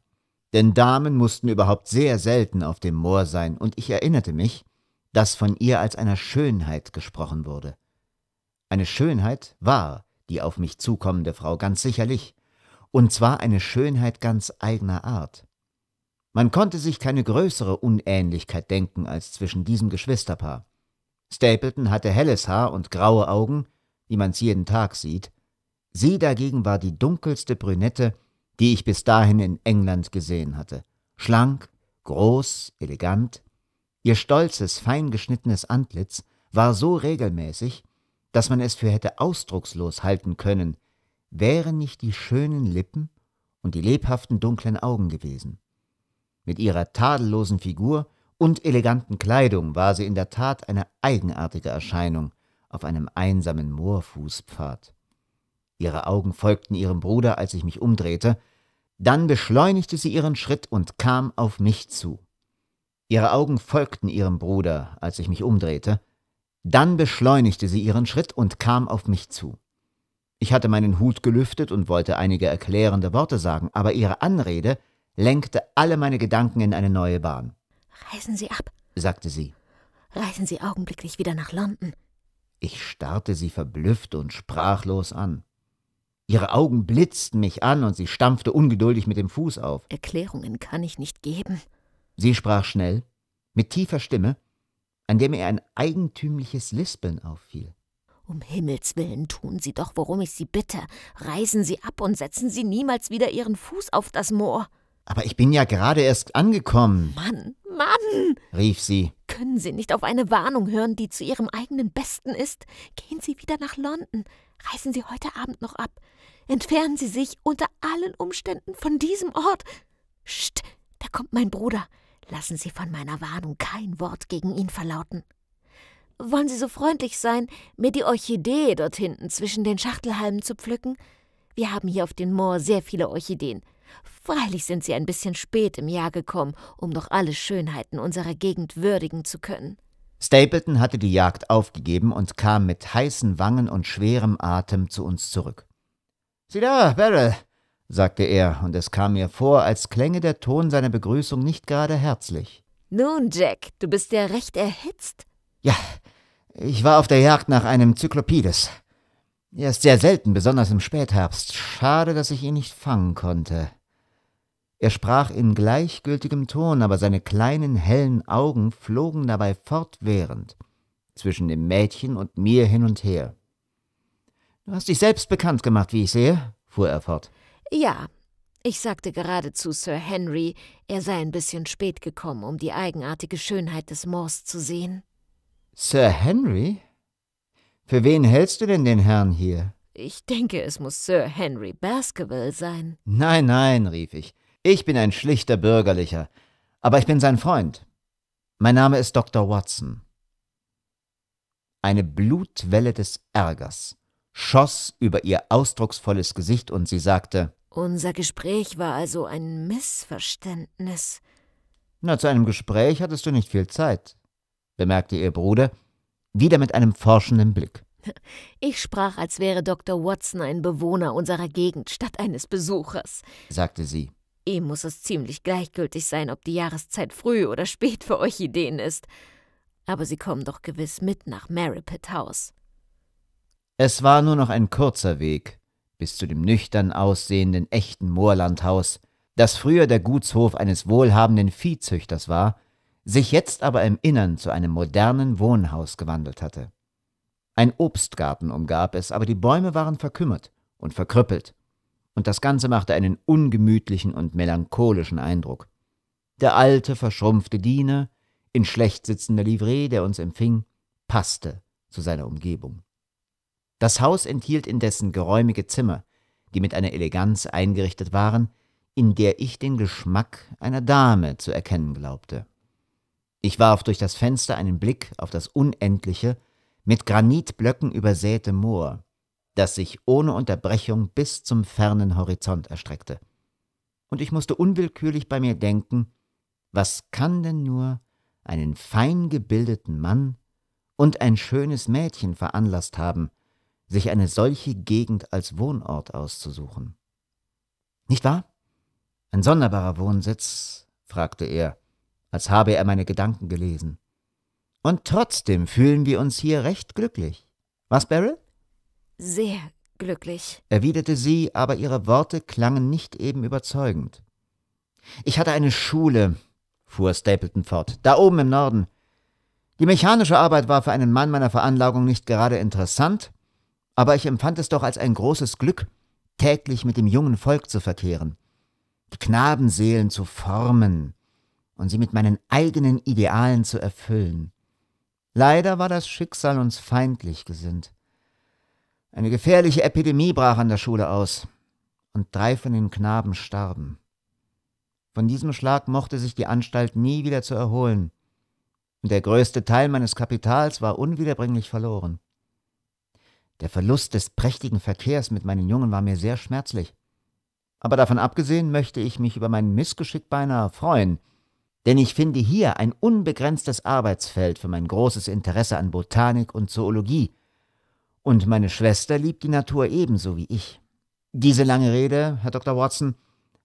A: Denn Damen mussten überhaupt sehr selten auf dem Moor sein, und ich erinnerte mich, dass von ihr als einer Schönheit gesprochen wurde. Eine Schönheit war die auf mich zukommende Frau ganz sicherlich, und zwar eine Schönheit ganz eigener Art. Man konnte sich keine größere Unähnlichkeit denken als zwischen diesem Geschwisterpaar. Stapleton hatte helles Haar und graue Augen, wie man's jeden Tag sieht, Sie dagegen war die dunkelste Brünette, die ich bis dahin in England gesehen hatte. Schlank, groß, elegant. Ihr stolzes, feingeschnittenes Antlitz war so regelmäßig, dass man es für hätte ausdruckslos halten können, wären nicht die schönen Lippen und die lebhaften dunklen Augen gewesen. Mit ihrer tadellosen Figur und eleganten Kleidung war sie in der Tat eine eigenartige Erscheinung auf einem einsamen Moorfußpfad ihre Augen folgten ihrem Bruder, als ich mich umdrehte, dann beschleunigte sie ihren Schritt und kam auf mich zu. Ihre Augen folgten ihrem Bruder, als ich mich umdrehte, dann beschleunigte sie ihren Schritt und kam auf mich zu. Ich hatte meinen Hut gelüftet und wollte einige erklärende Worte sagen, aber ihre Anrede lenkte alle meine Gedanken in eine neue Bahn. Reisen Sie ab, sagte sie.
B: Reisen Sie augenblicklich wieder nach London.
A: Ich starrte sie verblüfft und sprachlos an. Ihre Augen blitzten mich an und sie stampfte ungeduldig mit dem Fuß auf. Erklärungen
B: kann ich nicht geben.
A: Sie sprach schnell, mit tiefer Stimme, an der mir ein eigentümliches Lispeln auffiel.
B: Um Himmels willen tun Sie doch, worum ich Sie bitte. Reisen Sie ab und setzen Sie niemals wieder Ihren Fuß auf das Moor.
A: Aber ich bin ja gerade erst angekommen.
B: Mann, Mann! rief sie. Können Sie nicht auf eine Warnung hören, die zu Ihrem eigenen Besten ist? Gehen Sie wieder nach London. Reisen Sie heute Abend noch ab. Entfernen Sie sich unter allen Umständen von diesem Ort. Scht, da kommt mein Bruder. Lassen Sie von meiner Warnung kein Wort gegen ihn verlauten. Wollen Sie so freundlich sein, mir die Orchidee dort hinten zwischen den Schachtelhalmen zu pflücken? Wir haben hier auf dem Moor sehr viele Orchideen. Freilich sind sie ein bisschen spät im Jahr gekommen, um noch alle Schönheiten unserer Gegend würdigen zu können.
A: Stapleton hatte die Jagd aufgegeben und kam mit heißen Wangen und schwerem Atem zu uns zurück. Sieh da, Beryl, sagte er, und es kam mir vor, als klänge der Ton seiner Begrüßung nicht gerade herzlich.
B: Nun, Jack, du bist ja recht erhitzt. Ja,
A: ich war auf der Jagd nach einem Zyklopides. Er ist sehr selten, besonders im Spätherbst. Schade, dass ich ihn nicht fangen konnte. Er sprach in gleichgültigem Ton, aber seine kleinen hellen Augen flogen dabei fortwährend zwischen dem Mädchen und mir hin und her. Du hast dich selbst bekannt gemacht, wie ich sehe, fuhr er fort.
B: Ja, ich sagte gerade zu Sir Henry, er sei ein bisschen spät gekommen, um die eigenartige Schönheit des Moors zu sehen.
A: Sir Henry? Für wen hältst du denn den Herrn hier?
B: Ich denke, es muss Sir Henry Baskerville sein.
A: Nein, nein, rief ich. Ich bin ein schlichter Bürgerlicher, aber ich bin sein Freund. Mein Name ist Dr. Watson. Eine Blutwelle des Ärgers schoss über ihr ausdrucksvolles Gesicht und sie sagte
B: Unser Gespräch war also ein Missverständnis.
A: Na, zu einem Gespräch hattest du nicht viel Zeit, bemerkte ihr Bruder, wieder mit einem forschenden Blick.
B: Ich sprach, als wäre Dr. Watson ein Bewohner unserer Gegend statt eines Besuchers,
A: sagte sie.
B: Ihm muss es ziemlich gleichgültig sein, ob die Jahreszeit früh oder spät für euch Ideen ist. Aber Sie kommen doch gewiss mit nach Merripit House.
A: Es war nur noch ein kurzer Weg bis zu dem nüchtern aussehenden echten Moorlandhaus, das früher der Gutshof eines wohlhabenden Viehzüchters war, sich jetzt aber im Innern zu einem modernen Wohnhaus gewandelt hatte. Ein Obstgarten umgab es, aber die Bäume waren verkümmert und verkrüppelt, und das Ganze machte einen ungemütlichen und melancholischen Eindruck. Der alte, verschrumpfte Diener, in schlecht sitzender Livree, der uns empfing, passte zu seiner Umgebung. Das Haus enthielt indessen geräumige Zimmer, die mit einer Eleganz eingerichtet waren, in der ich den Geschmack einer Dame zu erkennen glaubte. Ich warf durch das Fenster einen Blick auf das unendliche, mit Granitblöcken übersäte Moor, das sich ohne Unterbrechung bis zum fernen Horizont erstreckte. Und ich musste unwillkürlich bei mir denken, was kann denn nur einen fein gebildeten Mann und ein schönes Mädchen veranlasst haben, sich eine solche Gegend als Wohnort auszusuchen. Nicht wahr? Ein sonderbarer Wohnsitz, fragte er, als habe er meine Gedanken gelesen. Und trotzdem fühlen wir uns hier recht glücklich. Was, Beryl?
B: Sehr glücklich,
A: erwiderte sie, aber ihre Worte klangen nicht eben überzeugend. Ich hatte eine Schule, fuhr Stapleton fort, da oben im Norden. Die mechanische Arbeit war für einen Mann meiner Veranlagung nicht gerade interessant, aber ich empfand es doch als ein großes Glück, täglich mit dem jungen Volk zu verkehren, die Knabenseelen zu formen und sie mit meinen eigenen Idealen zu erfüllen. Leider war das Schicksal uns feindlich gesinnt. Eine gefährliche Epidemie brach an der Schule aus, und drei von den Knaben starben. Von diesem Schlag mochte sich die Anstalt nie wieder zu erholen, und der größte Teil meines Kapitals war unwiederbringlich verloren. Der Verlust des prächtigen Verkehrs mit meinen Jungen war mir sehr schmerzlich. Aber davon abgesehen möchte ich mich über mein Missgeschick beinahe freuen, denn ich finde hier ein unbegrenztes Arbeitsfeld für mein großes Interesse an Botanik und Zoologie. Und meine Schwester liebt die Natur ebenso wie ich. Diese lange Rede, Herr Dr. Watson,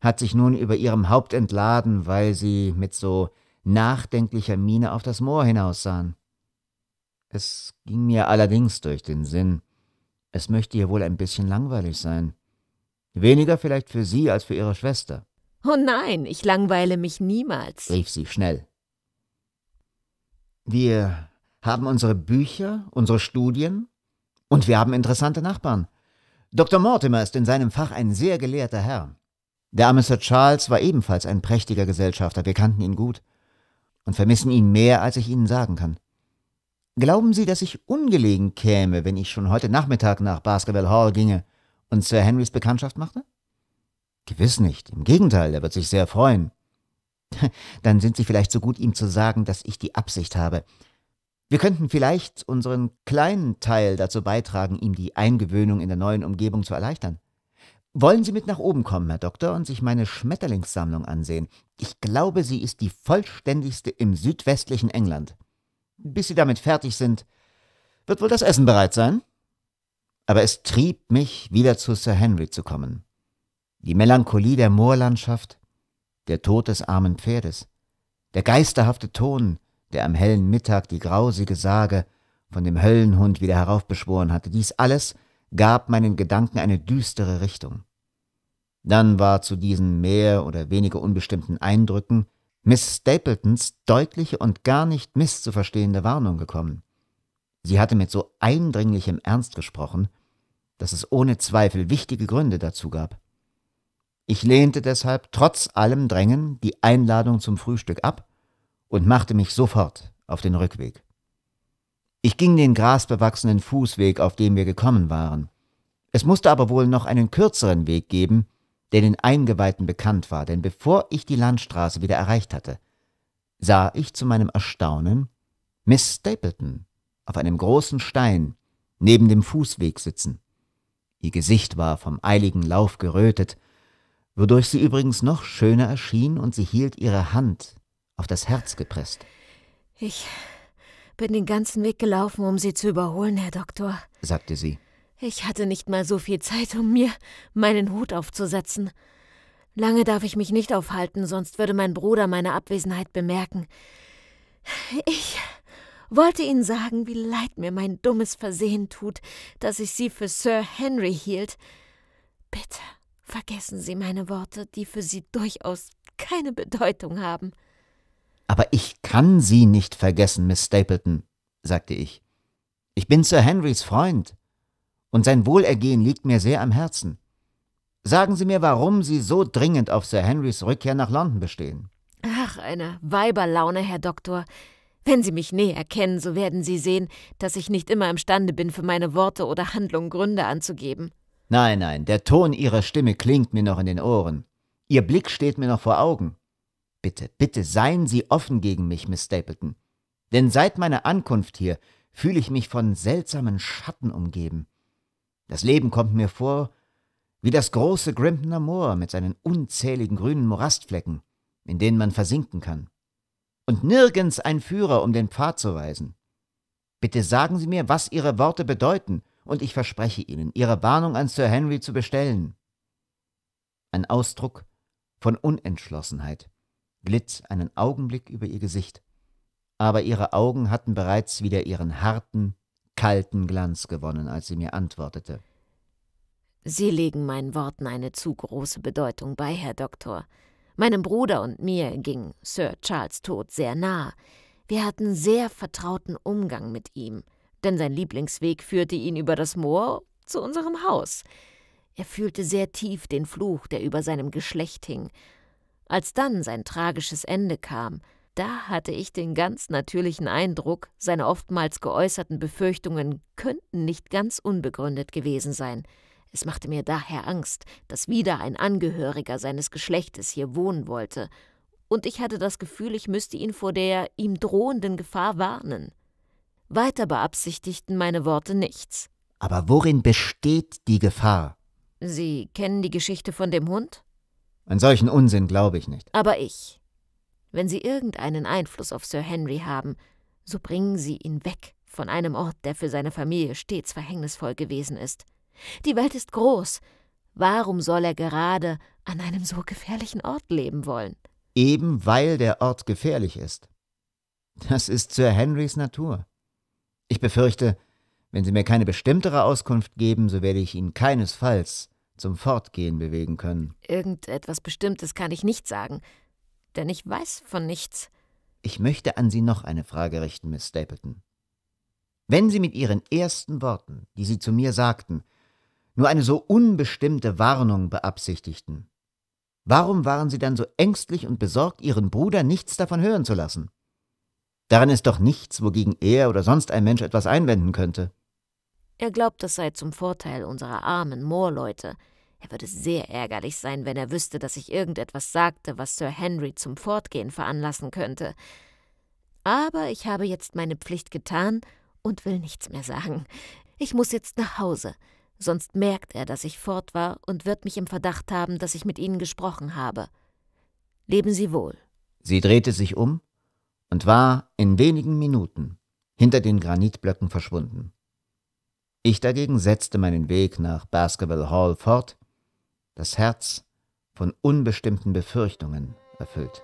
A: hat sich nun über ihrem Haupt entladen, weil sie mit so nachdenklicher Miene auf das Moor hinaussahen. Es ging mir allerdings durch den Sinn, es möchte ihr wohl ein bisschen langweilig sein. Weniger vielleicht für sie als für ihre Schwester.
B: Oh nein, ich langweile mich niemals,
A: rief sie schnell. Wir haben unsere Bücher, unsere Studien und wir haben interessante Nachbarn. Dr. Mortimer ist in seinem Fach ein sehr gelehrter Herr. Der arme Sir Charles war ebenfalls ein prächtiger Gesellschafter, wir kannten ihn gut und vermissen ihn mehr, als ich Ihnen sagen kann. Glauben Sie, dass ich ungelegen käme, wenn ich schon heute Nachmittag nach Baskerville Hall ginge und Sir Henrys Bekanntschaft machte? Gewiss nicht. Im Gegenteil, er wird sich sehr freuen. Dann sind Sie vielleicht so gut, ihm zu sagen, dass ich die Absicht habe. Wir könnten vielleicht unseren kleinen Teil dazu beitragen, ihm die Eingewöhnung in der neuen Umgebung zu erleichtern. Wollen Sie mit nach oben kommen, Herr Doktor, und sich meine Schmetterlingssammlung ansehen? Ich glaube, sie ist die vollständigste im südwestlichen England. Bis Sie damit fertig sind, wird wohl das Essen bereit sein? Aber es trieb mich, wieder zu Sir Henry zu kommen. Die Melancholie der Moorlandschaft, der Tod des armen Pferdes, der geisterhafte Ton, der am hellen Mittag die grausige Sage von dem Höllenhund wieder heraufbeschworen hatte, dies alles gab meinen Gedanken eine düstere Richtung. Dann war zu diesen mehr oder weniger unbestimmten Eindrücken Miss Stapletons deutliche und gar nicht misszuverstehende Warnung gekommen. Sie hatte mit so eindringlichem Ernst gesprochen, dass es ohne Zweifel wichtige Gründe dazu gab. Ich lehnte deshalb trotz allem Drängen die Einladung zum Frühstück ab und machte mich sofort auf den Rückweg. Ich ging den grasbewachsenen Fußweg, auf dem wir gekommen waren. Es musste aber wohl noch einen kürzeren Weg geben, der den Eingeweihten bekannt war, denn bevor ich die Landstraße wieder erreicht hatte, sah ich zu meinem Erstaunen Miss Stapleton auf einem großen Stein neben dem Fußweg sitzen. Ihr Gesicht war vom eiligen Lauf gerötet, wodurch sie übrigens noch schöner erschien, und sie hielt ihre Hand auf das Herz gepresst.
B: Ich bin den ganzen Weg gelaufen, um Sie zu überholen, Herr Doktor, sagte sie. Ich hatte nicht mal so viel Zeit, um mir meinen Hut aufzusetzen. Lange darf ich mich nicht aufhalten, sonst würde mein Bruder meine Abwesenheit bemerken. Ich wollte Ihnen sagen, wie leid mir mein dummes Versehen tut, dass ich Sie für Sir Henry hielt. Bitte vergessen Sie meine Worte, die für Sie durchaus keine Bedeutung haben. Aber
A: ich kann Sie nicht vergessen, Miss Stapleton, sagte ich. Ich bin Sir Henrys Freund und sein Wohlergehen liegt mir sehr am Herzen. Sagen Sie mir, warum Sie so dringend auf Sir Henrys Rückkehr nach London bestehen.
B: Ach, eine Weiberlaune, Herr Doktor. Wenn Sie mich näher kennen, so werden Sie sehen, dass ich nicht immer imstande bin, für meine Worte oder Handlungen Gründe anzugeben.
A: Nein, nein, der Ton Ihrer Stimme klingt mir noch in den Ohren. Ihr Blick steht mir noch vor Augen. Bitte, bitte seien Sie offen gegen mich, Miss Stapleton. Denn seit meiner Ankunft hier fühle ich mich von seltsamen Schatten umgeben. Das Leben kommt mir vor wie das große Grimpener Moor mit seinen unzähligen grünen Morastflecken, in denen man versinken kann. Und nirgends ein Führer, um den Pfad zu weisen. Bitte sagen Sie mir, was Ihre Worte bedeuten, und ich verspreche Ihnen, Ihre Warnung an Sir Henry zu bestellen. Ein Ausdruck von Unentschlossenheit glitt einen Augenblick über ihr Gesicht, aber ihre Augen hatten bereits wieder ihren harten, kalten Glanz gewonnen, als sie mir antwortete.
B: Sie legen meinen Worten eine zu große Bedeutung bei, Herr Doktor. Meinem Bruder und mir ging Sir Charles Tod sehr nah. Wir hatten sehr vertrauten Umgang mit ihm, denn sein Lieblingsweg führte ihn über das Moor zu unserem Haus. Er fühlte sehr tief den Fluch, der über seinem Geschlecht hing. Als dann sein tragisches Ende kam, da hatte ich den ganz natürlichen Eindruck, seine oftmals geäußerten Befürchtungen könnten nicht ganz unbegründet gewesen sein. Es machte mir daher Angst, dass wieder ein Angehöriger seines Geschlechtes hier wohnen wollte, und ich hatte das Gefühl, ich müsste ihn vor der ihm drohenden Gefahr warnen. Weiter beabsichtigten meine Worte nichts.
A: Aber worin besteht die Gefahr?
B: Sie kennen die Geschichte von dem Hund?
A: An solchen Unsinn glaube ich nicht.
B: Aber ich. Wenn Sie irgendeinen Einfluss auf Sir Henry haben, so bringen Sie ihn weg von einem Ort, der für seine Familie stets verhängnisvoll gewesen ist. Die Welt ist groß. Warum soll er gerade an einem so gefährlichen Ort leben wollen?
A: Eben weil der Ort gefährlich ist. Das ist Sir Henrys Natur. Ich befürchte, wenn Sie mir keine bestimmtere Auskunft geben, so werde ich ihn keinesfalls zum Fortgehen bewegen können.
B: Irgendetwas Bestimmtes kann ich nicht sagen denn ich weiß von nichts.
A: Ich möchte an Sie noch eine Frage richten, Miss Stapleton. Wenn Sie mit Ihren ersten Worten, die Sie zu mir sagten, nur eine so unbestimmte Warnung beabsichtigten, warum waren Sie dann so ängstlich und besorgt, Ihren Bruder nichts davon hören zu lassen? Daran ist doch nichts, wogegen er oder sonst ein Mensch etwas einwenden könnte.
B: Er glaubt, das sei zum Vorteil unserer armen Moorleute, er würde sehr ärgerlich sein, wenn er wüsste, dass ich irgendetwas sagte, was Sir Henry zum Fortgehen veranlassen könnte. Aber ich habe jetzt meine Pflicht getan und will nichts mehr sagen. Ich muss jetzt nach Hause, sonst merkt er, dass ich fort war und wird mich im Verdacht haben, dass ich mit Ihnen gesprochen habe. Leben Sie wohl.
A: Sie drehte sich um und war in wenigen Minuten hinter den Granitblöcken verschwunden. Ich dagegen setzte meinen Weg nach Baskerville Hall fort das Herz von unbestimmten Befürchtungen erfüllt.